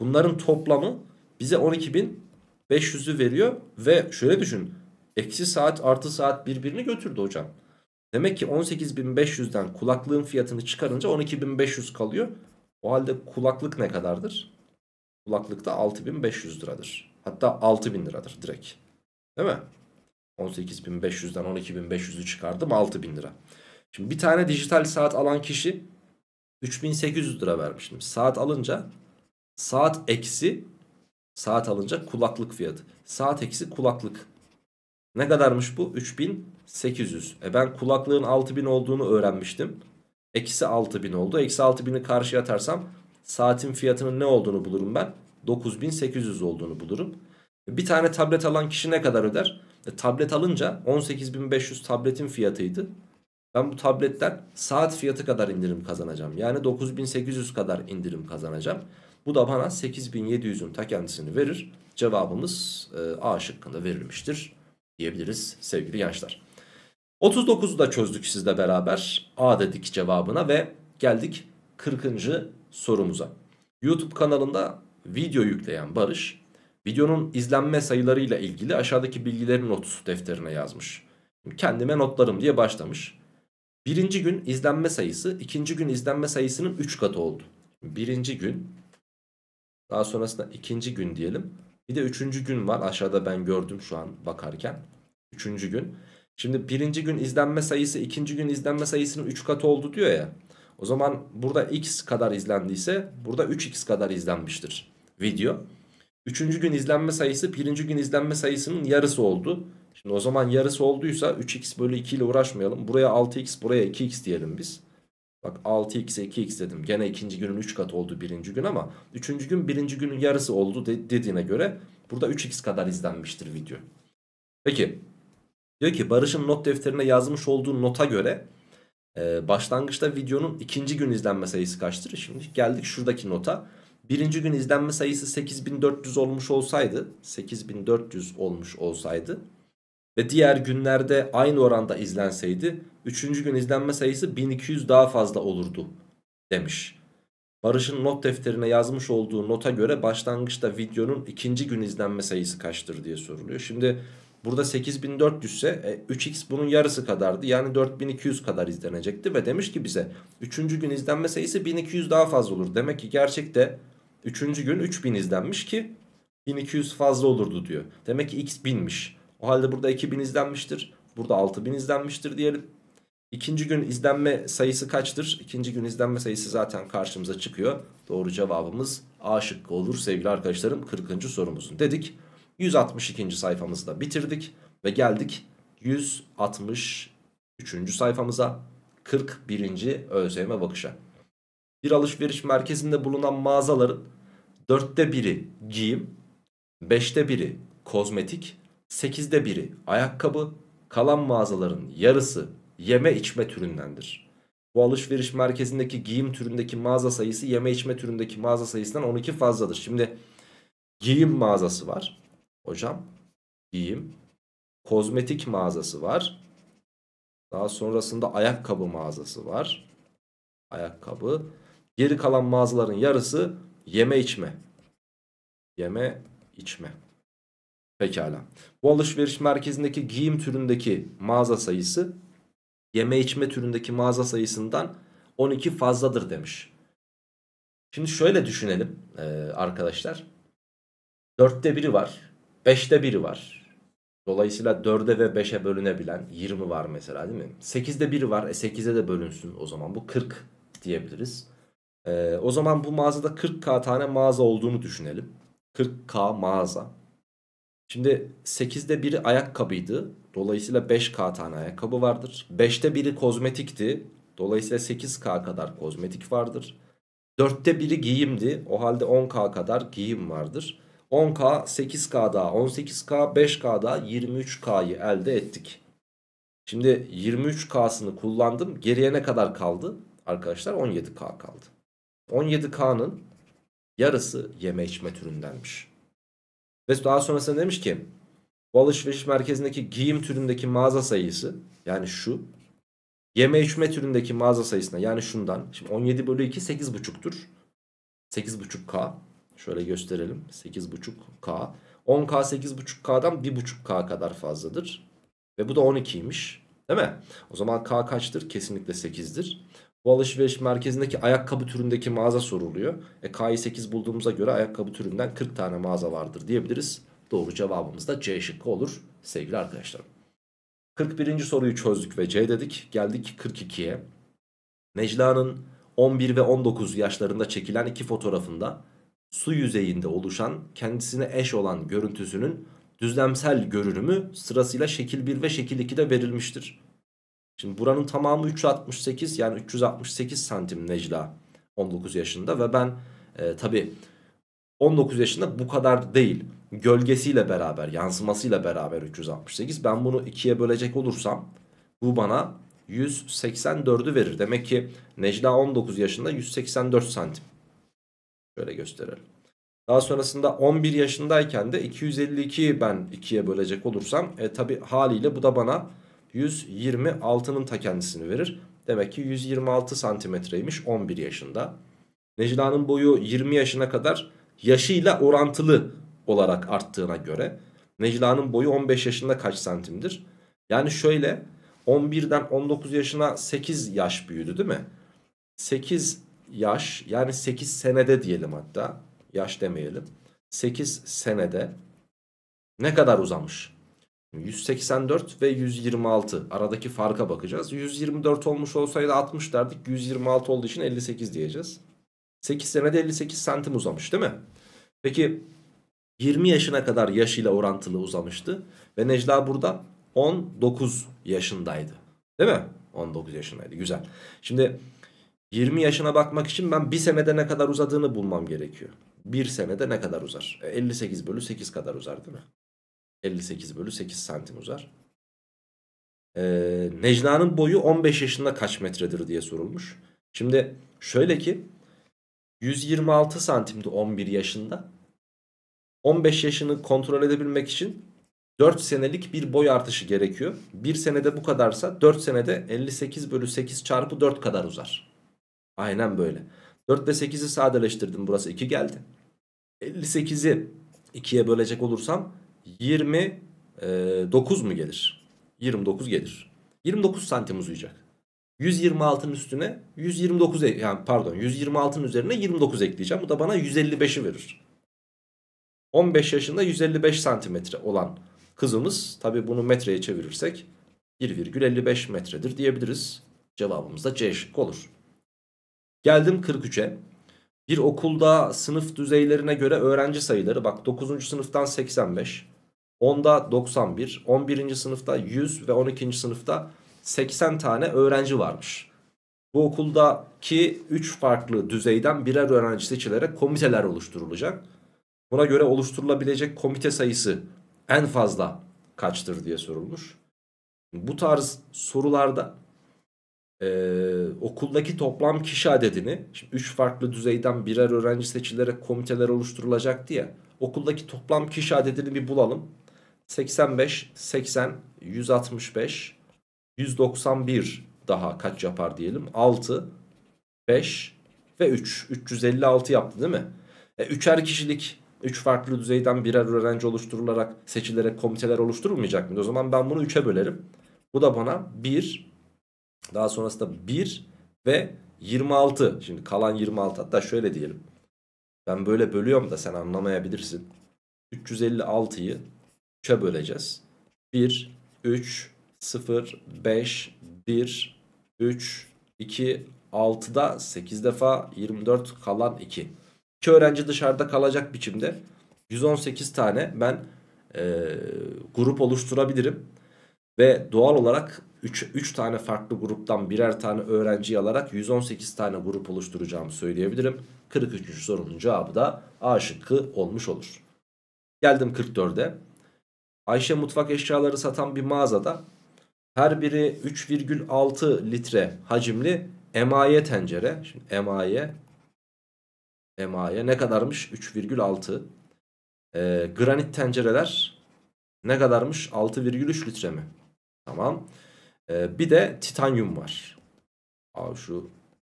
Bunların toplamı bize 12.500'ü veriyor ve şöyle düşün. Eksi saat artı saat birbirini götürdü hocam. Demek ki 18.500'den kulaklığın fiyatını çıkarınca 12.500 kalıyor. O halde kulaklık ne kadardır? Kulaklık da 6.500 liradır. Hatta 6.000 liradır direkt. Değil mi? 18.500'den 12.500'ü çıkardım 6.000 lira. Şimdi bir tane dijital saat alan kişi 3800 lira vermiş. Şimdi saat alınca saat eksi saat alınca kulaklık fiyatı. Saat eksi kulaklık. Ne kadarmış bu? 3000 800. E ben kulaklığın 6000 olduğunu öğrenmiştim. Eksi 6000 oldu. Eksi 6000'i karşıya atarsam saatin fiyatının ne olduğunu bulurum ben. 9800 olduğunu bulurum. E, bir tane tablet alan kişi ne kadar öder? E, tablet alınca 18500 tabletin fiyatıydı. Ben bu tabletten saat fiyatı kadar indirim kazanacağım. Yani 9800 kadar indirim kazanacağım. Bu da bana 8700'ün ta kendisini verir. Cevabımız e, A şıkkında verilmiştir diyebiliriz sevgili gençler. 39'u da çözdük sizle beraber. A dedik cevabına ve geldik 40. sorumuza. YouTube kanalında video yükleyen Barış, videonun izlenme sayılarıyla ilgili aşağıdaki bilgileri not defterine yazmış. Kendime notlarım diye başlamış. Birinci gün izlenme sayısı, ikinci gün izlenme sayısının 3 katı oldu. Birinci gün, daha sonrasında ikinci gün diyelim. Bir de üçüncü gün var aşağıda ben gördüm şu an bakarken. Üçüncü gün. Şimdi birinci gün izlenme sayısı ikinci gün izlenme sayısının 3 katı oldu diyor ya. O zaman burada x kadar izlendiyse burada 3x kadar izlenmiştir video. Üçüncü gün izlenme sayısı birinci gün izlenme sayısının yarısı oldu. Şimdi o zaman yarısı olduysa 3x bölü 2 ile uğraşmayalım. Buraya 6x buraya 2x diyelim biz. Bak 6x'e 2x dedim. Gene ikinci günün 3 katı oldu birinci gün ama üçüncü gün birinci günün yarısı oldu de dediğine göre burada 3x kadar izlenmiştir video. Peki Diyor ki Barış'ın not defterine yazmış olduğu nota göre e, başlangıçta videonun ikinci gün izlenme sayısı kaçtır? Şimdi geldik şuradaki nota. Birinci gün izlenme sayısı 8400 olmuş olsaydı 8400 olmuş olsaydı ve diğer günlerde aynı oranda izlenseydi üçüncü gün izlenme sayısı 1200 daha fazla olurdu demiş. Barış'ın not defterine yazmış olduğu nota göre başlangıçta videonun ikinci gün izlenme sayısı kaçtır diye soruluyor. Şimdi Burada 8400 ise 3x e, bunun yarısı kadardı. Yani 4200 kadar izlenecekti ve demiş ki bize 3. gün izlenme sayısı 1200 daha fazla olur. Demek ki gerçekte 3. gün 3000 izlenmiş ki 1200 fazla olurdu diyor. Demek ki x 1000'miş. O halde burada 2000 izlenmiştir. Burada 6000 izlenmiştir diyelim. İkinci gün izlenme sayısı kaçtır? İkinci gün izlenme sayısı zaten karşımıza çıkıyor. Doğru cevabımız A şıkkı olur sevgili arkadaşlarım. 40. sorumuzun dedik. 162. sayfamızı da bitirdik ve geldik 163. sayfamıza 41. ÖSYM bakışa. Bir alışveriş merkezinde bulunan mağazaların dörtte biri giyim, beşte biri kozmetik, sekizde biri ayakkabı, kalan mağazaların yarısı yeme içme türündendir. Bu alışveriş merkezindeki giyim türündeki mağaza sayısı yeme içme türündeki mağaza sayısından 12 fazladır. Şimdi giyim mağazası var. Hocam giyim. Kozmetik mağazası var. Daha sonrasında ayakkabı mağazası var. Ayakkabı. Geri kalan mağazaların yarısı yeme içme. Yeme içme. Pekala. Bu alışveriş merkezindeki giyim türündeki mağaza sayısı yeme içme türündeki mağaza sayısından 12 fazladır demiş. Şimdi şöyle düşünelim arkadaşlar. Dörtte biri var 5'te 1 var. Dolayısıyla 4'e ve 5'e bölünebilen 20 var mesela değil mi? 8'de 1 var. E 8'e de bölünsün o zaman. Bu 40 diyebiliriz. E, o zaman bu mağazada 40k tane mağaza olduğunu düşünelim. 40k mağaza. Şimdi 8'de 1'i ayakkabıydı. Dolayısıyla 5k tane ayakkabı vardır. 5'te 1'i kozmetikti. Dolayısıyla 8k kadar kozmetik vardır. 4'te 1'i giyimdi. O halde 10k kadar giyim vardır. 10K, 8K daha, 18K, 5K daha 23K'yı elde ettik. Şimdi 23K'sını kullandım. Geriye ne kadar kaldı? Arkadaşlar 17K kaldı. 17K'nın yarısı yeme içme türündenmiş. Ve daha sonrasında demiş ki bu alışveriş merkezindeki giyim türündeki mağaza sayısı yani şu yeme içme türündeki mağaza sayısına yani şundan şimdi 17 bölü 2 8.5'tur. 8.5K Şöyle gösterelim. 8.5K. 10K 8.5K'dan 1.5K kadar fazladır. Ve bu da 12'ymiş. Değil mi? O zaman K kaçtır? Kesinlikle 8'dir. Bu alışveriş merkezindeki ayakkabı türündeki mağaza soruluyor. E K'yı 8 bulduğumuza göre ayakkabı türünden 40 tane mağaza vardır diyebiliriz. Doğru cevabımız da C şıkkı olur sevgili arkadaşlarım. 41. soruyu çözdük ve C dedik. Geldik 42'ye. Necla'nın 11 ve 19 yaşlarında çekilen iki fotoğrafında su yüzeyinde oluşan kendisine eş olan görüntüsünün düzlemsel görünümü sırasıyla şekil 1 ve şekil 2'de verilmiştir. Şimdi buranın tamamı 368 yani 368 santim Necla 19 yaşında ve ben e, tabi 19 yaşında bu kadar değil gölgesiyle beraber yansımasıyla beraber 368 ben bunu ikiye bölecek olursam bu bana 184'ü verir. Demek ki Necla 19 yaşında 184 santim. Şöyle gösterelim. Daha sonrasında 11 yaşındayken de 252 ben 2'ye bölecek olursam e, tabi haliyle bu da bana 126'nın ta kendisini verir. Demek ki 126 santimetreymiş 11 yaşında. Necla'nın boyu 20 yaşına kadar yaşıyla orantılı olarak arttığına göre Necla'nın boyu 15 yaşında kaç santimdir? Yani şöyle 11'den 19 yaşına 8 yaş büyüdü değil mi? 8 yaş yani 8 senede diyelim hatta yaş demeyelim. 8 senede ne kadar uzamış? 184 ve 126 aradaki farka bakacağız. 124 olmuş olsaydı 60 derdik. 126 olduğu için 58 diyeceğiz. 8 senede 58 santim uzamış değil mi? Peki 20 yaşına kadar yaşıyla orantılı uzamıştı. Ve Necla burada 19 yaşındaydı. Değil mi? 19 yaşındaydı. Güzel. Şimdi 20 yaşına bakmak için ben bir senede ne kadar uzadığını bulmam gerekiyor. Bir senede ne kadar uzar? 58 e, bölü 8 kadar uzar değil mi? 58 bölü 8 santim uzar. E, Necla'nın boyu 15 yaşında kaç metredir diye sorulmuş. Şimdi şöyle ki 126 santimdi 11 yaşında. 15 yaşını kontrol edebilmek için 4 senelik bir boy artışı gerekiyor. 1 senede bu kadarsa 4 senede 58 bölü 8 çarpı 4 kadar uzar. Aynen böyle. 4 ve 8'i sadeleştirdim. Burası 2 geldi. 58'i 2'ye bölecek olursam 29 e, mu gelir? 29 gelir. 29 santim uzayacak. 126'nın üstüne 129 e, yani pardon 126'nın üzerine 29 ekleyeceğim. Bu da bana 155'i verir. 15 yaşında 155 santimetre olan kızımız tabi bunu metreye çevirirsek 1,55 metredir diyebiliriz. Cevabımız da C şıkkı olur. Geldim 43'e. Bir okulda sınıf düzeylerine göre öğrenci sayıları bak 9. sınıftan 85, 10'da 91, 11. sınıfta 100 ve 12. sınıfta 80 tane öğrenci varmış. Bu okuldaki 3 farklı düzeyden birer öğrenci seçilerek komiteler oluşturulacak. Buna göre oluşturulabilecek komite sayısı en fazla kaçtır diye sorulmuş. Bu tarz sorularda ee, okuldaki toplam kişi adedini şimdi 3 farklı düzeyden birer öğrenci seçilerek komiteler oluşturulacaktı ya okuldaki toplam kişi adedini bir bulalım 85 80 165 191 daha kaç yapar diyelim 6 5 ve 3 356 yaptı değil mi e, üçer kişilik 3 farklı düzeyden birer öğrenci oluşturularak seçilerek komiteler oluşturulmayacak mı? O zaman ben bunu 3'e bölerim. Bu da bana 1 daha sonrasında 1 ve 26. Şimdi kalan 26 hatta şöyle diyelim. Ben böyle bölüyorum da sen anlamayabilirsin. 356'yı 3'e böleceğiz. 1, 3, 0, 5, 1, 3, 2, 6'da 8 defa 24 kalan 2. 2 öğrenci dışarıda kalacak biçimde 118 tane ben e, grup oluşturabilirim. Ve doğal olarak 3, 3 tane farklı gruptan birer tane öğrenci alarak 118 tane grup oluşturacağımı söyleyebilirim. 43. sorunun cevabı da A şıkkı olmuş olur. Geldim 44'e. Ayşe mutfak eşyaları satan bir mağazada her biri 3,6 litre hacimli emaye tencere. Şimdi emaye emaye ne kadarmış? 3,6 ee, granit tencereler ne kadarmış? 6,3 litre mi? Tamam. Ee, bir de titanyum var. Aa şu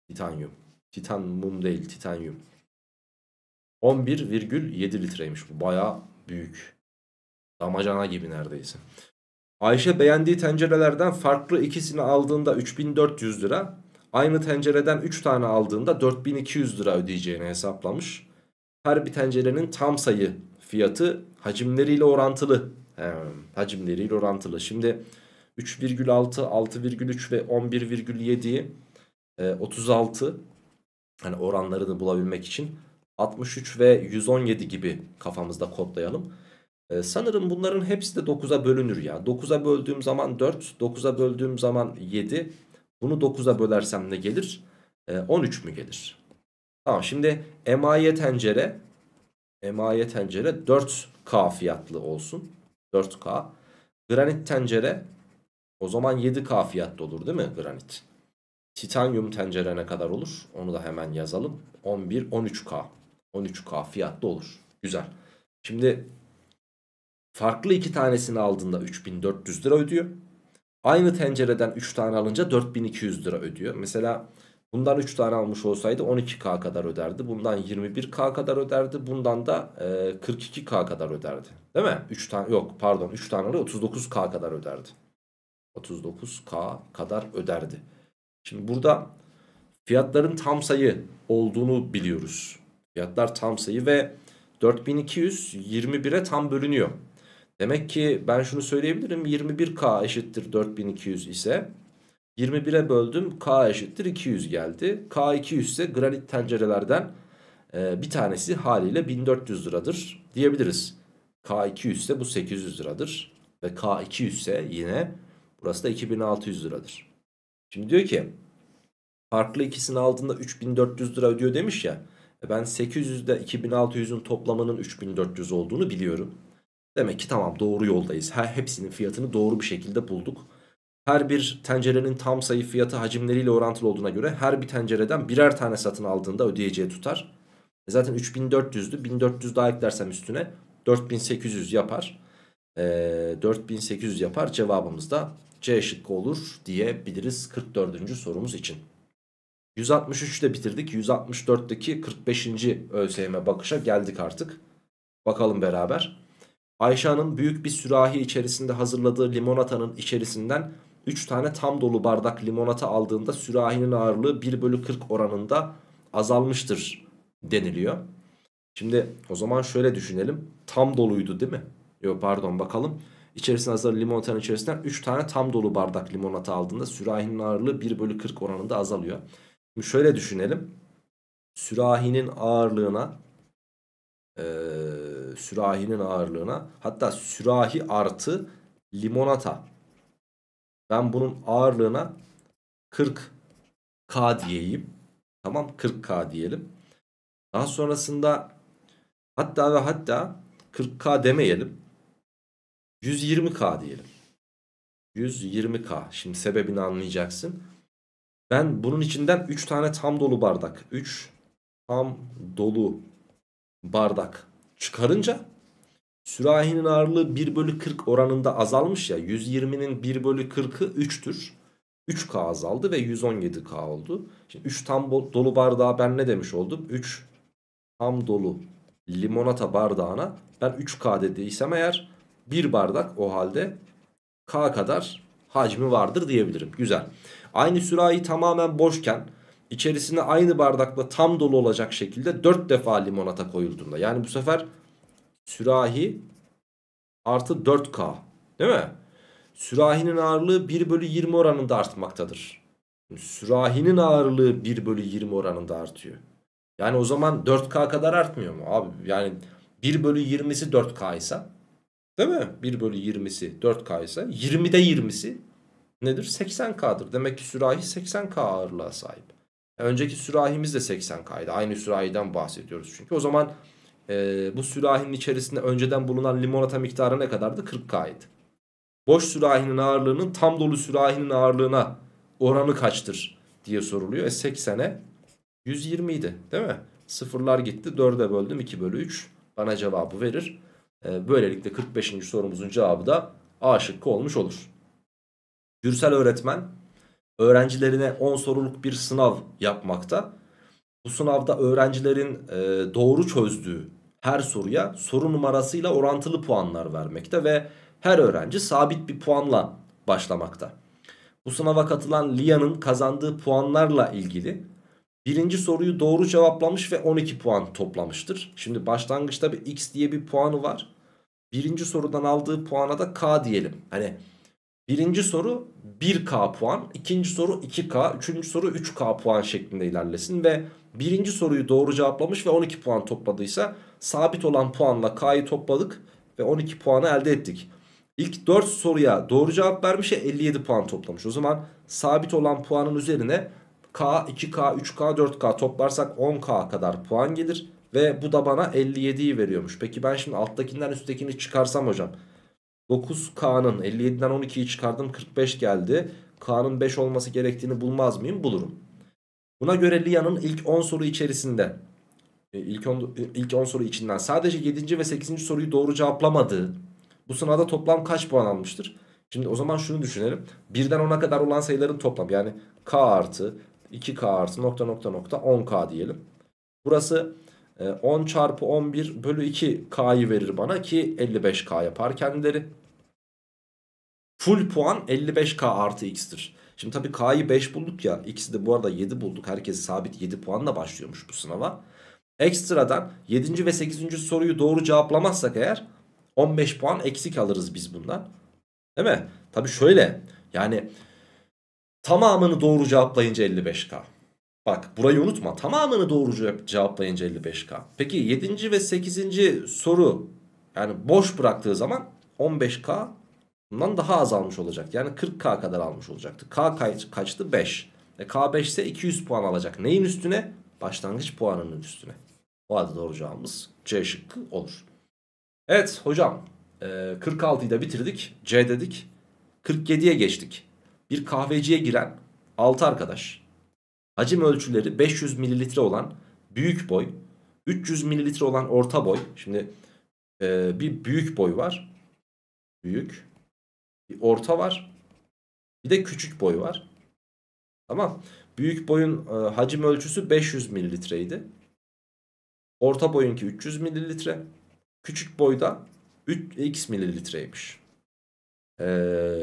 titanyum. Titan mum değil titanyum. 11,7 litreymiş bu. Baya büyük. Damacana gibi neredeyse. Ayşe beğendiği tencerelerden farklı ikisini aldığında 3400 lira. Aynı tencereden 3 tane aldığında 4200 lira ödeyeceğini hesaplamış. Her bir tencerenin tam sayı fiyatı hacimleriyle orantılı. He, hacimleriyle orantılı. Şimdi 3,6, 6,3 ve 11,7'yi e, 36 hani oranlarını bulabilmek için 63 ve 117 gibi kafamızda kodlayalım. E, sanırım bunların hepsi de 9'a bölünür ya. 9'a böldüğüm zaman 4, 9'a böldüğüm zaman 7. Bunu 9'a bölersem ne gelir? E, 13 mü gelir? Tamam şimdi emaye tencere emaye tencere 4K fiyatlı olsun. 4K. Granit tencere o zaman 7K fiyatta olur değil mi granit? Titanyum tencerene kadar olur. Onu da hemen yazalım. 11, 13K. 13K fiyatta olur. Güzel. Şimdi farklı iki tanesini aldığında 3400 lira ödüyor. Aynı tencereden 3 tane alınca 4200 lira ödüyor. Mesela bundan 3 tane almış olsaydı 12K kadar öderdi. Bundan 21K kadar öderdi. Bundan da 42K e, kadar öderdi. Değil mi? 3 tane yok pardon 3 tane 39K kadar öderdi. 39K kadar öderdi. Şimdi burada fiyatların tam sayı olduğunu biliyoruz. Fiyatlar tam sayı ve 4221'e tam bölünüyor. Demek ki ben şunu söyleyebilirim 21K eşittir 4200 ise 21'e böldüm K eşittir 200 geldi. K 200 ise granit tencerelerden e, bir tanesi haliyle 1400 liradır diyebiliriz. K200 ise bu 800 liradır. Ve K200 ise yine Burası da 2600 liradır. Şimdi diyor ki farklı ikisini aldığında 3400 lira ödüyor demiş ya. E ben 800'de 2600'ün toplamının 3400 olduğunu biliyorum. Demek ki tamam doğru yoldayız. Her hepsinin fiyatını doğru bir şekilde bulduk. Her bir tencerenin tam sayı fiyatı hacimleriyle orantılı olduğuna göre her bir tencereden birer tane satın aldığında ödeyeceği tutar. E zaten 3400'dü. 1400 daha eklersem üstüne 4800 yapar. E, 4800 yapar. Cevabımız da C şıkkı olur diyebiliriz 44. sorumuz için. 163'te bitirdik. 164'teki 45. ÖSYM bakışa geldik artık. Bakalım beraber. Ayşe büyük bir sürahi içerisinde hazırladığı limonatanın içerisinden 3 tane tam dolu bardak limonata aldığında sürahinin ağırlığı 1 bölü 40 oranında azalmıştır deniliyor. Şimdi o zaman şöyle düşünelim. Tam doluydu değil mi? Yok pardon bakalım. İçerisine azar limonatanın içerisinden 3 tane tam dolu bardak limonata aldığında sürahinin ağırlığı 1 bölü 40 oranında azalıyor. Şimdi şöyle düşünelim. Sürahinin ağırlığına e, sürahinin ağırlığına hatta sürahi artı limonata. Ben bunun ağırlığına 40k diyeyim. Tamam 40k diyelim. Daha sonrasında hatta ve hatta 40k demeyelim. 120k diyelim. 120k. Şimdi sebebini anlayacaksın. Ben bunun içinden 3 tane tam dolu bardak. 3 tam dolu bardak çıkarınca sürahinin ağırlığı 1 bölü 40 oranında azalmış ya. 120'nin 1 bölü 40'ı 3'tür. 3K azaldı ve 117K oldu. Şimdi 3 tam dolu bardağa ben ne demiş oldum? 3 tam dolu limonata bardağına ben 3K dediysem eğer bir bardak o halde K kadar hacmi vardır diyebilirim. Güzel. Aynı sürahi tamamen boşken içerisinde aynı bardakla tam dolu olacak şekilde 4 defa limonata koyulduğunda. Yani bu sefer sürahi artı 4K değil mi? Sürahinin ağırlığı 1 bölü 20 oranında artmaktadır. Sürahinin ağırlığı 1 bölü 20 oranında artıyor. Yani o zaman 4K kadar artmıyor mu? Abi yani 1 bölü 20'si 4K ise Değil mi? 1 bölü 20'si 4K ise 20'de 20'si nedir? 80K'dır. Demek ki sürahi 80K ağırlığa sahip. E, önceki sürahimiz de 80K'ydı. Aynı sürahiden bahsediyoruz çünkü. O zaman e, bu sürahinin içerisinde önceden bulunan limonata miktarı ne kadardı? 40K'ydı. Boş sürahinin ağırlığının tam dolu sürahinin ağırlığına oranı kaçtır diye soruluyor. E 80'e 120 idi değil mi? Sıfırlar gitti 4'e böldüm 2 bölü 3 bana cevabı verir. Ee, böylelikle 45. sorumuzun cevabı da A şıkkı olmuş olur. Gürsel öğretmen öğrencilerine 10 soruluk bir sınav yapmakta. Bu sınavda öğrencilerin e, doğru çözdüğü her soruya soru numarasıyla orantılı puanlar vermekte ve her öğrenci sabit bir puanla başlamakta. Bu sınava katılan Lia'nın kazandığı puanlarla ilgili birinci soruyu doğru cevaplamış ve 12 puan toplamıştır. Şimdi başlangıçta bir x diye bir puanı var birinci sorudan aldığı puana da K diyelim. Hani birinci soru 1K puan, ikinci soru 2K, üçüncü soru 3K puan şeklinde ilerlesin ve birinci soruyu doğru cevaplamış ve 12 puan topladıysa sabit olan puanla K'yı topladık ve 12 puanı elde ettik. İlk 4 soruya doğru cevap vermiş 57 puan toplamış. O zaman sabit olan puanın üzerine K, 2K, 3K, 4K toplarsak 10K kadar puan gelir. Ve bu da bana 57'yi veriyormuş. Peki ben şimdi alttakinden üsttekini çıkarsam hocam. 9K'nın 57'den 12'yi çıkardım 45 geldi. K'nın 5 olması gerektiğini bulmaz mıyım? Bulurum. Buna göre Lia'nın ilk 10 soru içerisinde e, ilk 10, e, ilk 10 soru içinden sadece 7. ve 8. soruyu doğru cevaplamadığı bu sınavda toplam kaç puan almıştır? Şimdi o zaman şunu düşünelim. 1'den 10'a kadar olan sayıların toplam yani K artı 2K artı nokta nokta nokta 10K diyelim. Burası 10 ee, çarpı 11 bölü 2 K'yı verir bana ki 55K yapar kendileri. Full puan 55K artı X'tir. Şimdi tabii K'yı 5 bulduk ya. X'i de bu arada 7 bulduk. Herkes sabit 7 puanla başlıyormuş bu sınava. Ekstradan 7. ve 8. soruyu doğru cevaplamazsak eğer 15 puan eksik alırız biz bundan. Değil mi? Tabii şöyle yani tamamını doğru cevaplayınca 55K. Bak burayı unutma tamamını doğru cevaplayınca 55K. Peki 7. ve 8. soru yani boş bıraktığı zaman 15K bundan daha az almış olacak. Yani 40K kadar almış olacaktı. K kaç, kaçtı? 5. E K5 ise 200 puan alacak. Neyin üstüne? Başlangıç puanının üstüne. O adı doğru cevabımız C şıkkı olur. Evet hocam 46'yı e, da bitirdik. C dedik. 47'ye geçtik. Bir kahveciye giren 6 arkadaş Hacim ölçüleri 500 mililitre olan büyük boy, 300 mililitre olan orta boy. Şimdi e, bir büyük boy var. Büyük. Bir orta var. Bir de küçük boy var. Tamam. Büyük boyun e, hacim ölçüsü 500 mililitreydi. Orta boyunki 300 mililitre. Küçük boyda 3x mililitreymiş. E,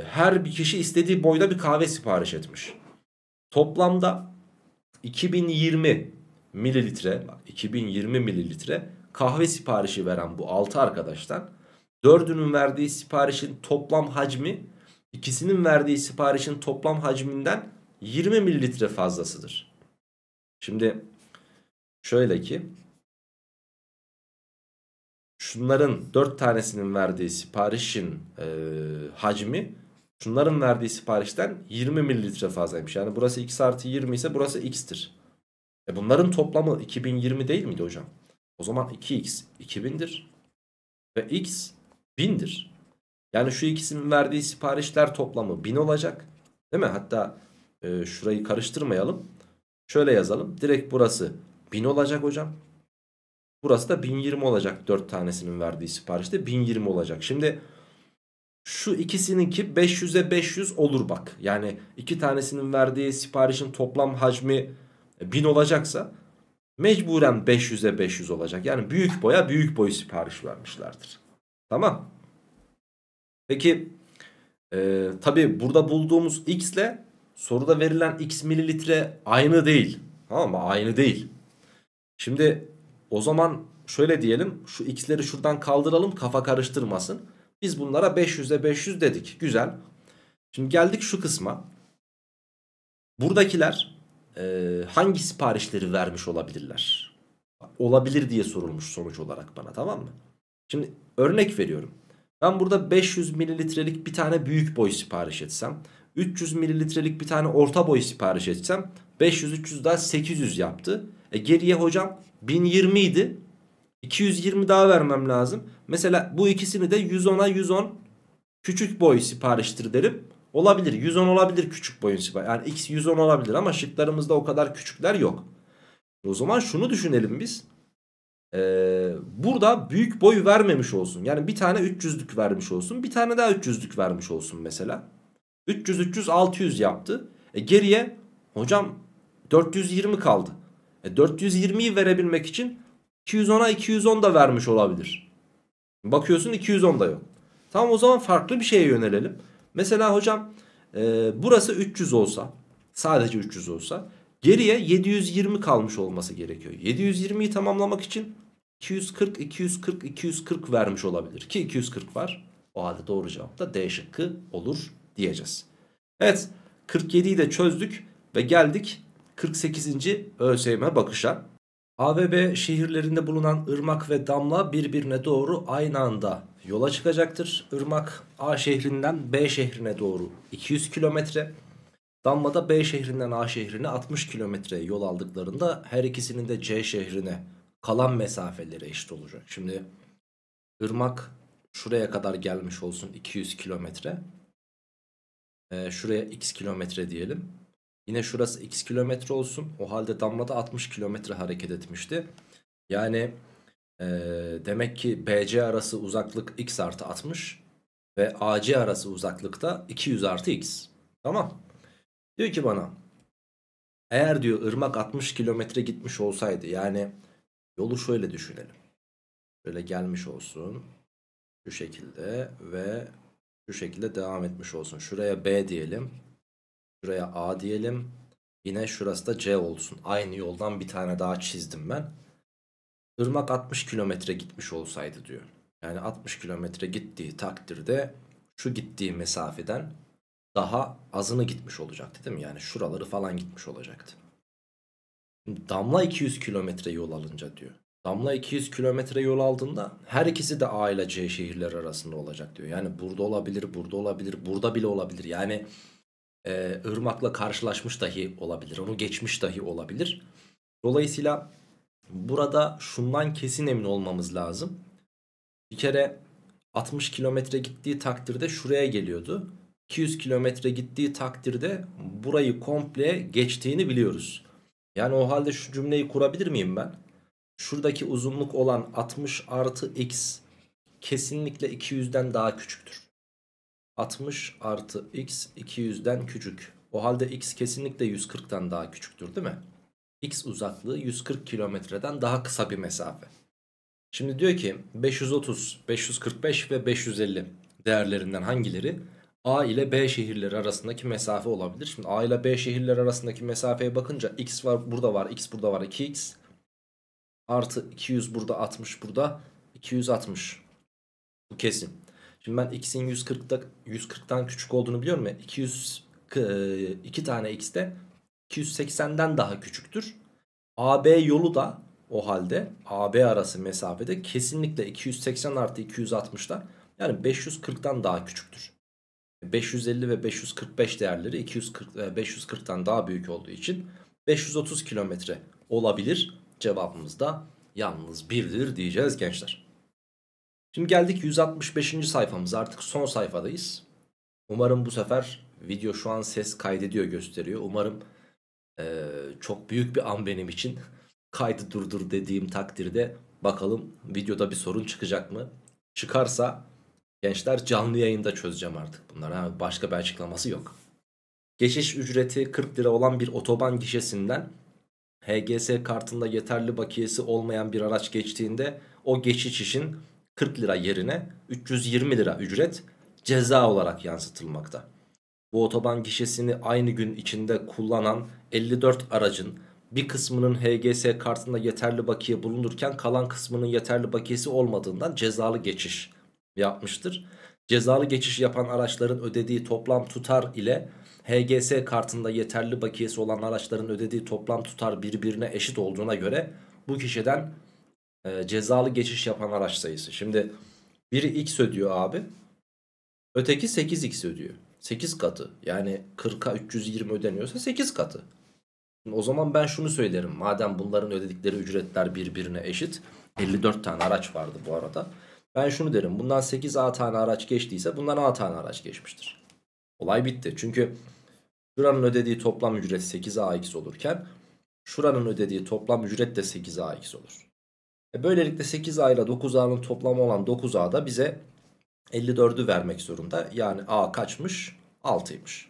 her bir kişi istediği boyda bir kahve sipariş etmiş. Toplamda 2020 mililitre, 2020 mililitre kahve siparişi veren bu 6 arkadaştan dördünün verdiği siparişin toplam hacmi ikisinin verdiği siparişin toplam hacminden 20 mililitre fazlasıdır. Şimdi şöyle ki şunların 4 tanesinin verdiği siparişin e, hacmi Şunların verdiği siparişten 20 mililitre fazlaymış. Yani burası x artı 20 ise burası x'tir. E bunların toplamı 2020 değil miydi hocam? O zaman 2x 2000'dir. Ve x 1000'dir. Yani şu ikisinin verdiği siparişler toplamı 1000 olacak. Değil mi? Hatta e, şurayı karıştırmayalım. Şöyle yazalım. Direkt burası 1000 olacak hocam. Burası da 1020 olacak 4 tanesinin verdiği siparişte 1020 olacak. Şimdi şu ikisininki 500'e 500 olur bak. Yani iki tanesinin verdiği siparişin toplam hacmi 1000 olacaksa mecburen 500'e 500 olacak. Yani büyük boya büyük boy sipariş vermişlerdir. Tamam. Peki e, tabi burada bulduğumuz x ile soruda verilen x mililitre aynı değil. Tamam mı? Aynı değil. Şimdi o zaman şöyle diyelim şu x'leri şuradan kaldıralım kafa karıştırmasın. Biz bunlara 500'e 500 dedik. Güzel. Şimdi geldik şu kısma. Buradakiler e, hangi siparişleri vermiş olabilirler? Olabilir diye sorulmuş sonuç olarak bana tamam mı? Şimdi örnek veriyorum. Ben burada 500 mililitrelik bir tane büyük boy sipariş etsem 300 mililitrelik bir tane orta boy sipariş etsem 500-300 daha 800 yaptı. E geriye hocam 1020 idi. 220 daha vermem lazım. Mesela bu ikisini de 110'a 110 küçük boy sipariştir derim. Olabilir 110 olabilir küçük boyun sipariş. Yani x 110 olabilir ama şıklarımızda o kadar küçükler yok. O zaman şunu düşünelim biz. Ee, burada büyük boy vermemiş olsun. Yani bir tane 300'lük vermiş olsun. Bir tane daha 300'lük vermiş olsun mesela. 300 300 600 yaptı. E geriye hocam 420 kaldı. E 420'yi verebilmek için 210'a 210 da vermiş olabilir. Bakıyorsun 210 da yok. Tamam o zaman farklı bir şeye yönelelim. Mesela hocam e, burası 300 olsa sadece 300 olsa geriye 720 kalmış olması gerekiyor. 720'yi tamamlamak için 240 240 240 vermiş olabilir ki 240 var. O halde doğru cevap da D şıkkı olur diyeceğiz. Evet 47'yi de çözdük ve geldik 48. ÖSYM bakışa. A ve B şehirlerinde bulunan ırmak ve damla birbirine doğru aynı anda yola çıkacaktır. Irmak A şehrinden B şehrine doğru 200 kilometre. Damla da B şehrinden A şehrine 60 kilometre yol aldıklarında her ikisinin de C şehrine kalan mesafeleri eşit olacak. Şimdi ırmak şuraya kadar gelmiş olsun 200 kilometre. Ee, şuraya x kilometre diyelim. Yine şurası x kilometre olsun. O halde damla da 60 kilometre hareket etmişti. Yani e, demek ki BC arası uzaklık x artı 60 ve AC arası uzaklıkta 200 artı x. Tamam. Diyor ki bana eğer diyor ırmak 60 kilometre gitmiş olsaydı yani yolu şöyle düşünelim. Şöyle gelmiş olsun. Şu şekilde ve şu şekilde devam etmiş olsun. Şuraya B diyelim. Şuraya A diyelim. Yine şurası da C olsun. Aynı yoldan bir tane daha çizdim ben. Irmak 60 kilometre gitmiş olsaydı diyor. Yani 60 kilometre gittiği takdirde şu gittiği mesafeden daha azını gitmiş olacaktı değil mi? Yani şuraları falan gitmiş olacaktı. Damla 200 kilometre yol alınca diyor. Damla 200 kilometre yol aldığında her ikisi de A ile C şehirler arasında olacak diyor. Yani burada olabilir, burada olabilir, burada bile olabilir. Yani e, ırmakla karşılaşmış dahi olabilir. Onu geçmiş dahi olabilir. Dolayısıyla burada şundan kesin emin olmamız lazım. Bir kere 60 kilometre gittiği takdirde şuraya geliyordu. 200 kilometre gittiği takdirde burayı komple geçtiğini biliyoruz. Yani o halde şu cümleyi kurabilir miyim ben? Şuradaki uzunluk olan 60 artı x kesinlikle 200'den daha küçüktür. 60 artı x 200'den küçük. O halde x kesinlikle 140'tan daha küçüktür değil mi? x uzaklığı 140 kilometreden daha kısa bir mesafe. Şimdi diyor ki 530, 545 ve 550 değerlerinden hangileri A ile B şehirleri arasındaki mesafe olabilir? Şimdi A ile B şehirleri arasındaki mesafeye bakınca x var burada var, x burada var, 2x artı 200 burada 60 burada 260. Bu kesin. Şimdi ben x'in 140'da 140'tan küçük olduğunu biliyorum ya. 200 2 tane x de 280'den daha küçüktür. AB yolu da o halde AB arası mesafede kesinlikle 280 artı 260'da yani 540'tan daha küçüktür. 550 ve 545 değerleri 240 540'tan e, daha büyük olduğu için 530 kilometre olabilir. Cevabımız da yalnız birdir diyeceğiz gençler. Şimdi geldik 165. sayfamız artık son sayfadayız. Umarım bu sefer video şu an ses kaydediyor gösteriyor. Umarım e, çok büyük bir an benim için kaydı durdur dediğim takdirde bakalım videoda bir sorun çıkacak mı? Çıkarsa gençler canlı yayında çözeceğim artık bunları. Ha, başka bir açıklaması yok. Geçiş ücreti 40 lira olan bir otoban gişesinden HGS kartında yeterli bakiyesi olmayan bir araç geçtiğinde o geçiş için 40 lira yerine 320 lira ücret ceza olarak yansıtılmakta. Bu otoban gişesini aynı gün içinde kullanan 54 aracın bir kısmının HGS kartında yeterli bakiye bulunurken kalan kısmının yeterli bakiyesi olmadığından cezalı geçiş yapmıştır. Cezalı geçiş yapan araçların ödediği toplam tutar ile HGS kartında yeterli bakiyesi olan araçların ödediği toplam tutar birbirine eşit olduğuna göre bu kişiden e, cezalı geçiş yapan araç sayısı. Şimdi biri x ödüyor abi. Öteki 8x ödüyor. 8 katı. Yani 40'a 320 ödeniyorsa 8 katı. Şimdi o zaman ben şunu söylerim. Madem bunların ödedikleri ücretler birbirine eşit. 54 tane araç vardı bu arada. Ben şunu derim. Bundan 8A tane araç geçtiyse bundan A tane araç geçmiştir. Olay bitti. Çünkü şuranın ödediği toplam ücret 8AX olurken şuranın ödediği toplam ücret de 8AX olur. E böylelikle 8A ile 9A'nın toplamı olan 9A da bize 54'ü vermek zorunda. Yani A kaçmış? 6'ymış.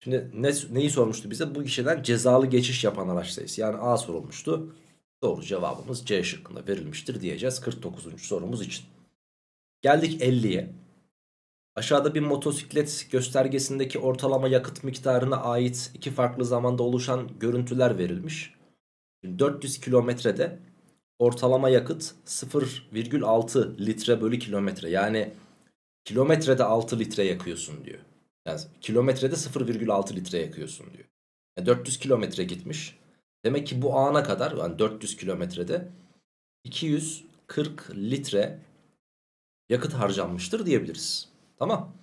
Şimdi ne, neyi sormuştu bize? Bu kişiden cezalı geçiş yapan araç sayısı. Yani A sorulmuştu. Doğru cevabımız C şıkkında verilmiştir diyeceğiz 49. sorumuz için. Geldik 50'ye. Aşağıda bir motosiklet göstergesindeki ortalama yakıt miktarına ait iki farklı zamanda oluşan görüntüler verilmiş. 400 kilometrede ortalama yakıt 0,6 litre bölü kilometre. Yani kilometrede 6 litre yakıyorsun diyor. Yani kilometrede 0,6 litre yakıyorsun diyor. E, yani 400 kilometre gitmiş. Demek ki bu ana kadar yani 400 kilometrede 240 litre yakıt harcanmıştır diyebiliriz. Tamam.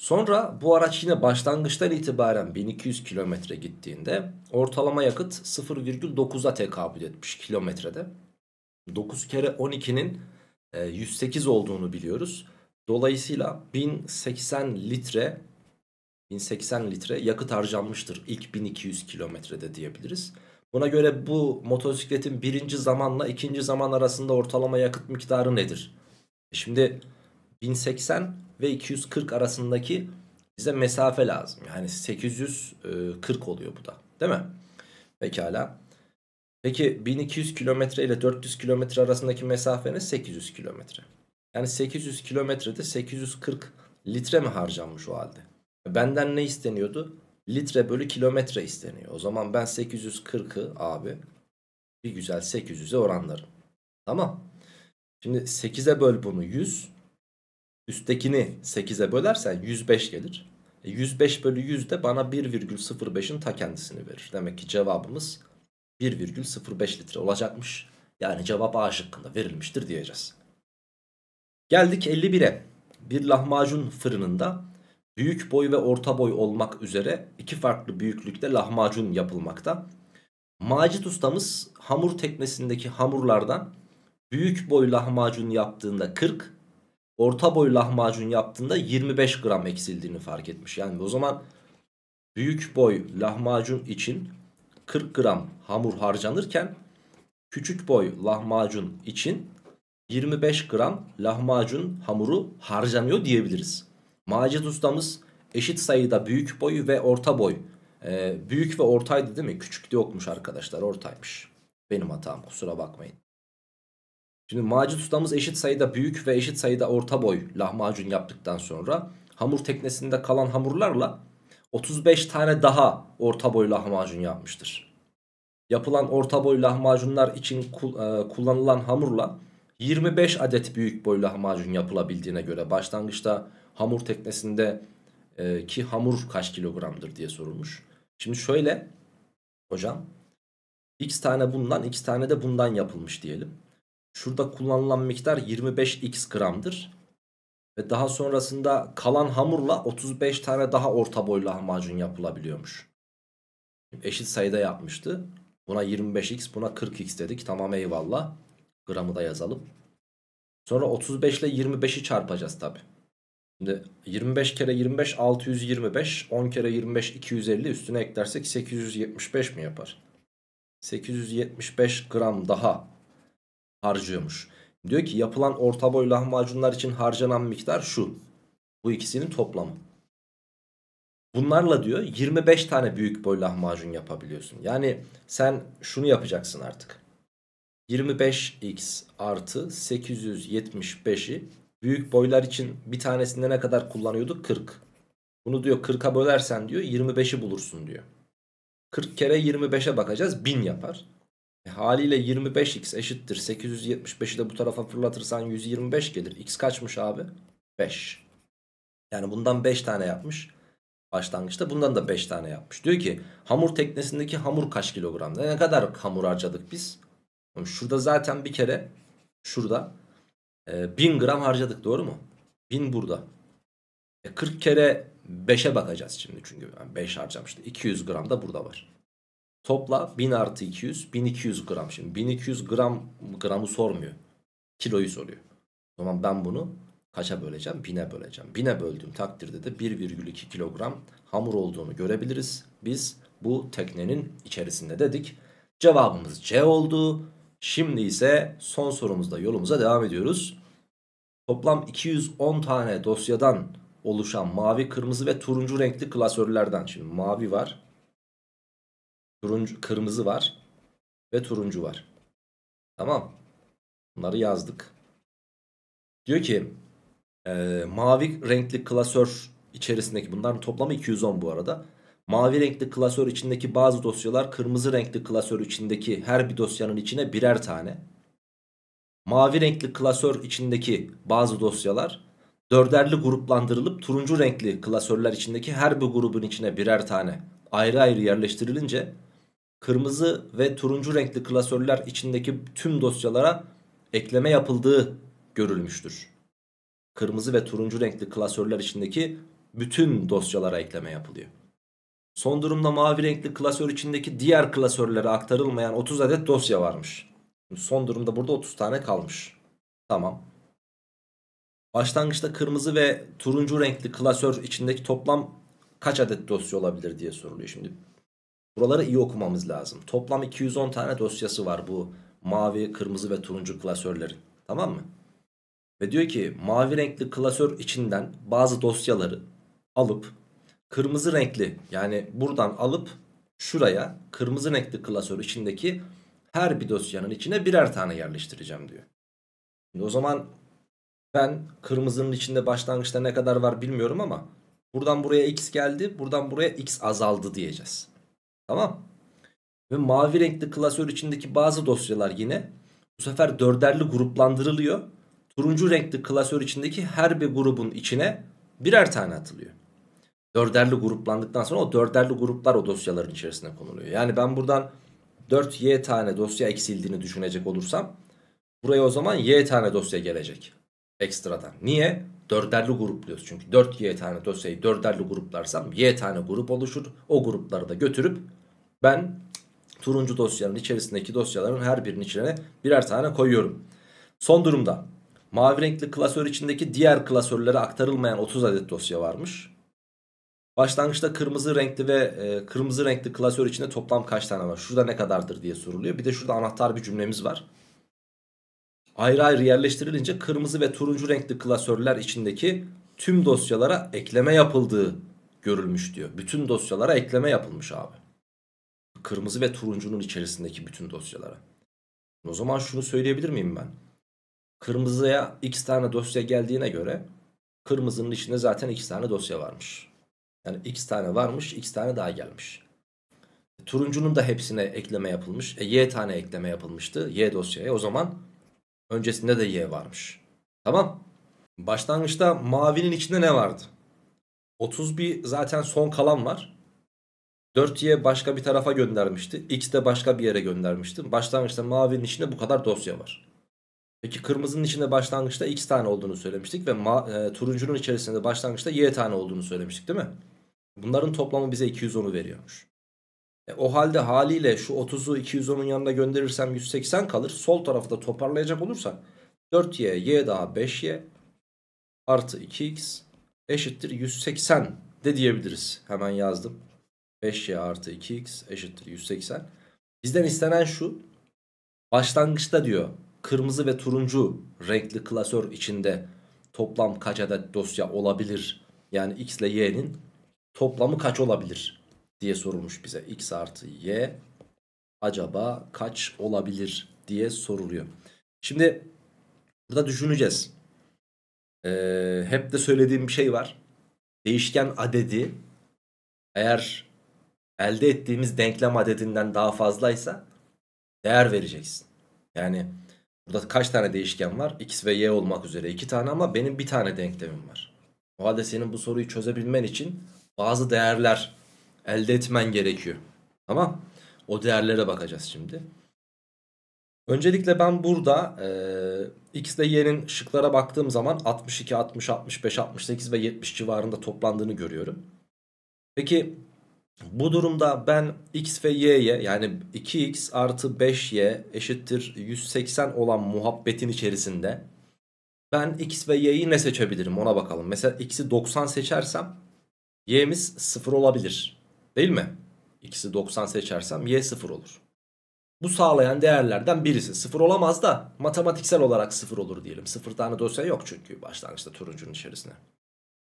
Sonra bu araç yine başlangıçtan itibaren 1200 kilometre gittiğinde ortalama yakıt 0,9'a tekabül etmiş kilometrede. 9 kere 12'nin 108 e, olduğunu biliyoruz. Dolayısıyla 1080 litre 1080 litre yakıt harcanmıştır ilk 1200 kilometrede diyebiliriz. Buna göre bu motosikletin birinci zamanla ikinci zaman arasında ortalama yakıt miktarı nedir? E, şimdi 1080 ve 240 arasındaki bize mesafe lazım. Yani 840 e, oluyor bu da. Değil mi? Pekala. Peki 1200 kilometre ile 400 kilometre arasındaki mesafeniz 800 kilometre. Yani 800 kilometrede 840 litre mi harcanmış o halde? Benden ne isteniyordu? Litre bölü kilometre isteniyor. O zaman ben 840'ı abi bir güzel 800'e oranlarım. Tamam. Şimdi 8'e böl bunu 100. Üsttekini 8'e bölersen 105 gelir. E 105 bölü 100 de bana 1,05'in ta kendisini verir. Demek ki cevabımız 1,05 litre olacakmış. Yani cevap A şıkkında verilmiştir diyeceğiz. Geldik 51'e. Bir lahmacun fırınında büyük boy ve orta boy olmak üzere iki farklı büyüklükte lahmacun yapılmakta. Macit ustamız hamur teknesindeki hamurlardan büyük boy lahmacun yaptığında 40, orta boy lahmacun yaptığında 25 gram eksildiğini fark etmiş. Yani o zaman büyük boy lahmacun için 40 gram hamur harcanırken küçük boy lahmacun için 25 gram lahmacun hamuru harcanıyor diyebiliriz. Macit ustamız eşit sayıda büyük boy ve orta boy. Ee, büyük ve ortaydı değil mi? Küçük de yokmuş arkadaşlar ortaymış. Benim hatam kusura bakmayın. Şimdi macun ustamız eşit sayıda büyük ve eşit sayıda orta boy lahmacun yaptıktan sonra hamur teknesinde kalan hamurlarla 35 tane daha orta boy lahmacun yapmıştır. Yapılan orta boy lahmacunlar için e, kullanılan hamurla 25 adet büyük boy lahmacun yapılabildiğine göre başlangıçta hamur teknesinde e, ki hamur kaç kilogramdır diye sorulmuş. Şimdi şöyle hocam x tane bundan x tane de bundan yapılmış diyelim. Şurada kullanılan miktar 25x gramdır. Ve daha sonrasında kalan hamurla 35 tane daha orta boy lahmacun yapılabiliyormuş. Eşit sayıda yapmıştı. Buna 25x buna 40x dedik. Tamam eyvallah. Gramı da yazalım. Sonra 35 ile 25'i çarpacağız tabi. Şimdi 25 kere 25 625 10 kere 25 250 üstüne eklersek 875 mi yapar? 875 gram daha harcıyormuş. Diyor ki yapılan orta boy lahmacunlar için harcanan miktar şu. Bu ikisinin toplamı. Bunlarla diyor 25 tane büyük boy lahmacun yapabiliyorsun. Yani sen şunu yapacaksın artık. 25x artı 875'i büyük boylar için bir tanesinde ne kadar kullanıyorduk? 40. Bunu diyor 40'a bölersen diyor 25'i bulursun diyor. 40 kere 25'e bakacağız 1000 yapar. Haliyle 25x eşittir. 875'i de bu tarafa fırlatırsan 125 gelir. X kaçmış abi? 5. Yani bundan 5 tane yapmış. Başlangıçta bundan da 5 tane yapmış. Diyor ki hamur teknesindeki hamur kaç kilogram? Ne kadar hamur harcadık biz? Şurada zaten bir kere şurada 1000 e, gram harcadık doğru mu? 1000 burada. E, 40 kere 5'e bakacağız şimdi çünkü. Yani 5 harcamıştı. 200 gram da burada var. Topla 1000 artı 200 1200 gram. Şimdi 1200 gram gramı sormuyor. Kiloyu soruyor. O zaman ben bunu kaça böleceğim? 1000'e böleceğim. 1000'e böldüğüm takdirde de 1,2 kilogram hamur olduğunu görebiliriz. Biz bu teknenin içerisinde dedik. Cevabımız C oldu. Şimdi ise son sorumuzda yolumuza devam ediyoruz. Toplam 210 tane dosyadan oluşan mavi, kırmızı ve turuncu renkli klasörlerden. Şimdi mavi var, turuncu, kırmızı var ve turuncu var. Tamam. Bunları yazdık. Diyor ki e, mavi renkli klasör içerisindeki bunların toplamı 210 bu arada. Mavi renkli klasör içindeki bazı dosyalar kırmızı renkli klasör içindeki her bir dosyanın içine birer tane. Mavi renkli klasör içindeki bazı dosyalar dörderli gruplandırılıp turuncu renkli klasörler içindeki her bir grubun içine birer tane ayrı ayrı yerleştirilince kırmızı ve turuncu renkli klasörler içindeki tüm dosyalara ekleme yapıldığı görülmüştür. Kırmızı ve turuncu renkli klasörler içindeki bütün dosyalara ekleme yapılıyor. Son durumda mavi renkli klasör içindeki diğer klasörlere aktarılmayan 30 adet dosya varmış. Son durumda burada 30 tane kalmış. Tamam. Başlangıçta kırmızı ve turuncu renkli klasör içindeki toplam kaç adet dosya olabilir diye soruluyor. Şimdi Buraları iyi okumamız lazım. Toplam 210 tane dosyası var bu mavi, kırmızı ve turuncu klasörlerin. Tamam mı? Ve diyor ki mavi renkli klasör içinden bazı dosyaları alıp kırmızı renkli yani buradan alıp şuraya kırmızı renkli klasör içindeki her bir dosyanın içine birer tane yerleştireceğim diyor. Şimdi o zaman ben kırmızının içinde başlangıçta ne kadar var bilmiyorum ama buradan buraya x geldi buradan buraya x azaldı diyeceğiz. Tamam. Ve mavi renkli klasör içindeki bazı dosyalar yine bu sefer dörderli gruplandırılıyor. Turuncu renkli klasör içindeki her bir grubun içine birer tane atılıyor. Dörderli gruplandıktan sonra o dörderli gruplar o dosyaların içerisine konuluyor. Yani ben buradan 4y tane dosya eksildiğini düşünecek olursam buraya o zaman y tane dosya gelecek ekstradan. Niye? Dörderli grupluyoruz çünkü 4y tane dosyayı dörderli gruplarsam y tane grup oluşur. O grupları da götürüp ben turuncu dosyanın içerisindeki dosyaların her birinin içine birer tane koyuyorum. Son durumda mavi renkli klasör içindeki diğer klasörlere aktarılmayan 30 adet dosya varmış. Başlangıçta kırmızı renkli ve e, kırmızı renkli klasör içinde toplam kaç tane var? Şurada ne kadardır diye soruluyor. Bir de şurada anahtar bir cümlemiz var. Ayrı ayrı yerleştirilince kırmızı ve turuncu renkli klasörler içindeki tüm dosyalara ekleme yapıldığı görülmüş diyor. Bütün dosyalara ekleme yapılmış abi kırmızı ve turuncunun içerisindeki bütün dosyalara. O zaman şunu söyleyebilir miyim ben? Kırmızıya x tane dosya geldiğine göre kırmızının içinde zaten x tane dosya varmış. Yani x tane varmış, x tane daha gelmiş. E, turuncunun da hepsine ekleme yapılmış. E, y tane ekleme yapılmıştı. Y dosyaya. O zaman öncesinde de y varmış. Tamam. Başlangıçta mavinin içinde ne vardı? 31 zaten son kalan var. 4Y başka bir tarafa göndermişti. X de başka bir yere göndermişti. Başlangıçta mavinin içinde bu kadar dosya var. Peki kırmızının içinde başlangıçta x tane olduğunu söylemiştik ve e, turuncunun içerisinde başlangıçta y tane olduğunu söylemiştik değil mi? Bunların toplamı bize 210'u veriyormuş. E, o halde haliyle şu 30'u 210'un yanına gönderirsem 180 kalır. Sol tarafı da toparlayacak olursa 4y, y daha 5y artı 2x eşittir 180 de diyebiliriz. Hemen yazdım. 5y artı 2x eşittir 180. Bizden istenen şu. Başlangıçta diyor kırmızı ve turuncu renkli klasör içinde toplam kaç adet dosya olabilir? Yani x ile y'nin toplamı kaç olabilir diye sorulmuş bize. x artı y acaba kaç olabilir diye soruluyor. Şimdi burada düşüneceğiz. Ee, hep de söylediğim bir şey var. Değişken adedi eğer elde ettiğimiz denklem adedinden daha fazlaysa değer vereceksin. Yani burada kaç tane değişken var? X ve Y olmak üzere iki tane ama benim bir tane denklemim var. O halde senin bu soruyu çözebilmen için bazı değerler elde etmen gerekiyor. Tamam. O değerlere bakacağız şimdi. Öncelikle ben burada e, x ile y'nin şıklara baktığım zaman 62, 60, 65, 68 ve 70 civarında toplandığını görüyorum. Peki bu durumda ben x ve y'ye yani 2x artı 5y eşittir 180 olan muhabbetin içerisinde ben x ve y'yi ne seçebilirim ona bakalım. Mesela x'i 90 seçersem y'miz 0 olabilir değil mi? x'i 90 seçersem y 0 olur. Bu sağlayan değerlerden birisi. 0 olamaz da matematiksel olarak 0 olur diyelim. 0 tane dosya yok çünkü başlangıçta turuncunun içerisine.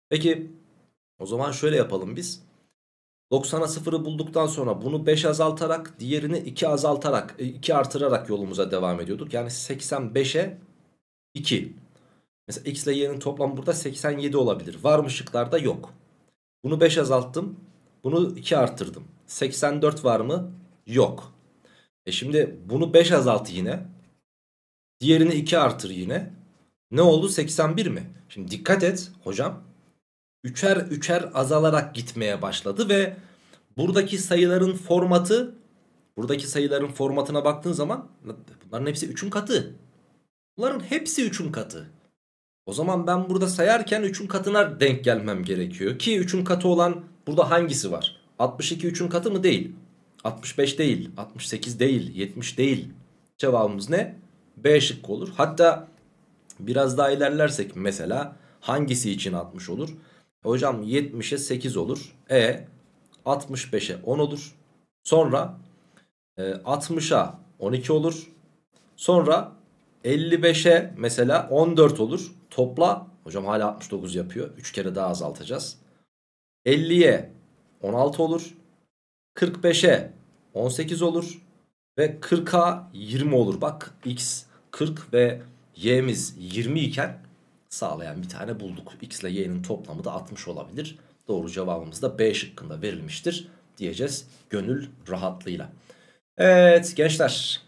Peki o zaman şöyle yapalım biz. 90'a 0'ı bulduktan sonra bunu 5 azaltarak diğerini 2 azaltarak 2 e, artırarak yolumuza devam ediyorduk. Yani 85'e 2. Mesela x ile y'nin toplamı burada 87 olabilir. Var mı şıklarda? Yok. Bunu 5 azalttım. Bunu 2 artırdım. 84 var mı? Yok. E şimdi bunu 5 azalt yine. Diğerini 2 artır yine. Ne oldu? 81 mi? Şimdi dikkat et hocam üçer üçer azalarak gitmeye başladı ve buradaki sayıların formatı buradaki sayıların formatına baktığın zaman bunların hepsi 3'ün katı. Bunların hepsi 3'ün katı. O zaman ben burada sayarken 3'ün katına denk gelmem gerekiyor. Ki 3'ün katı olan burada hangisi var? 62 3'ün katı mı? Değil. 65 değil. 68 değil. 70 değil. Cevabımız ne? B şıkkı olur. Hatta biraz daha ilerlersek mesela hangisi için 60 olur? Hocam 70'e 8 olur. E 65'e 10 olur. Sonra e, 60'a 12 olur. Sonra 55'e mesela 14 olur. Topla hocam hala 69 yapıyor. 3 kere daha azaltacağız. 50'ye 16 olur. 45'e 18 olur. Ve 40'a 20 olur. Bak x 40 ve y'miz 20 iken sağlayan bir tane bulduk. X ile Y'nin toplamı da 60 olabilir. Doğru cevabımız da B şıkkında verilmiştir diyeceğiz gönül rahatlığıyla. Evet gençler.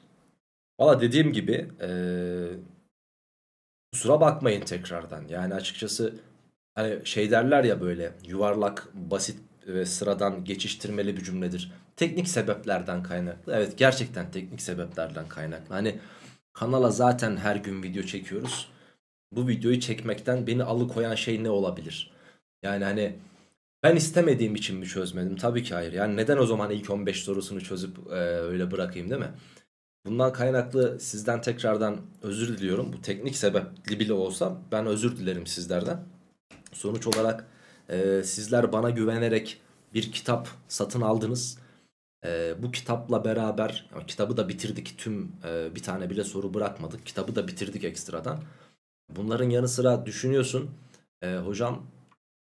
Valla dediğim gibi ee, kusura bakmayın tekrardan. Yani açıkçası hani şey derler ya böyle yuvarlak basit ve sıradan geçiştirmeli bir cümledir. Teknik sebeplerden kaynaklı. Evet gerçekten teknik sebeplerden kaynaklı. Hani kanala zaten her gün video çekiyoruz bu videoyu çekmekten beni alıkoyan şey ne olabilir? Yani hani ben istemediğim için mi çözmedim? Tabii ki hayır. Yani neden o zaman ilk 15 sorusunu çözüp e, öyle bırakayım değil mi? Bundan kaynaklı sizden tekrardan özür diliyorum. Bu teknik sebepli bile olsa ben özür dilerim sizlerden. Sonuç olarak e, sizler bana güvenerek bir kitap satın aldınız. E, bu kitapla beraber kitabı da bitirdik tüm e, bir tane bile soru bırakmadık. Kitabı da bitirdik ekstradan. Bunların yanı sıra düşünüyorsun e, hocam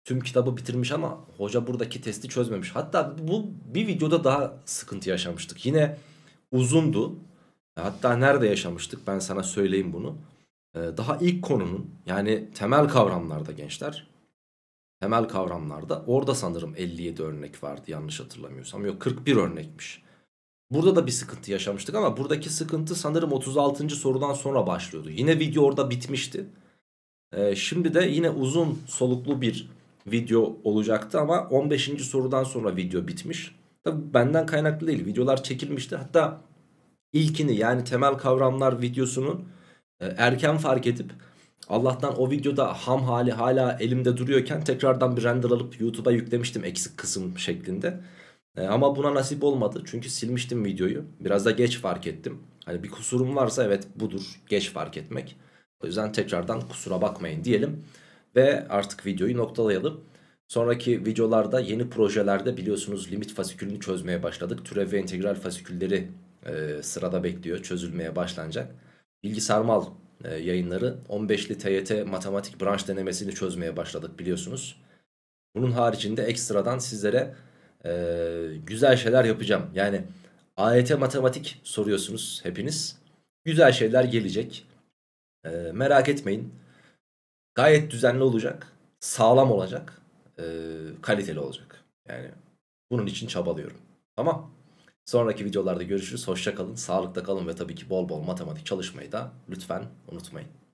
tüm kitabı bitirmiş ama hoca buradaki testi çözmemiş. Hatta bu bir videoda daha sıkıntı yaşamıştık. Yine uzundu. Hatta nerede yaşamıştık ben sana söyleyeyim bunu. E, daha ilk konunun yani temel kavramlarda gençler temel kavramlarda orada sanırım 57 örnek vardı yanlış hatırlamıyorsam. Yok 41 örnekmiş. Burada da bir sıkıntı yaşamıştık ama buradaki sıkıntı sanırım 36. sorudan sonra başlıyordu. Yine video orada bitmişti. Ee, şimdi de yine uzun soluklu bir video olacaktı ama 15. sorudan sonra video bitmiş. Tabii benden kaynaklı değil videolar çekilmişti. Hatta ilkini yani temel kavramlar videosunun e, erken fark edip Allah'tan o videoda ham hali hala elimde duruyorken tekrardan bir render alıp YouTube'a yüklemiştim eksik kısım şeklinde. Ee, ama buna nasip olmadı. Çünkü silmiştim videoyu. Biraz da geç fark ettim. Hani bir kusurum varsa evet budur. Geç fark etmek. O yüzden tekrardan kusura bakmayın diyelim. Ve artık videoyu noktalayalım. Sonraki videolarda yeni projelerde biliyorsunuz limit fasikülünü çözmeye başladık. Türev ve integral fasikülleri e, sırada bekliyor. Çözülmeye başlanacak. Bilgi Sarmal e, yayınları 15'li TYT matematik branş denemesini çözmeye başladık biliyorsunuz. Bunun haricinde ekstradan sizlere e, güzel şeyler yapacağım. Yani AYT e matematik soruyorsunuz hepiniz. Güzel şeyler gelecek. E, merak etmeyin. Gayet düzenli olacak. Sağlam olacak. E, kaliteli olacak. Yani bunun için çabalıyorum. Tamam. Sonraki videolarda görüşürüz. Hoşça kalın. Sağlıkta kalın ve tabii ki bol bol matematik çalışmayı da lütfen unutmayın.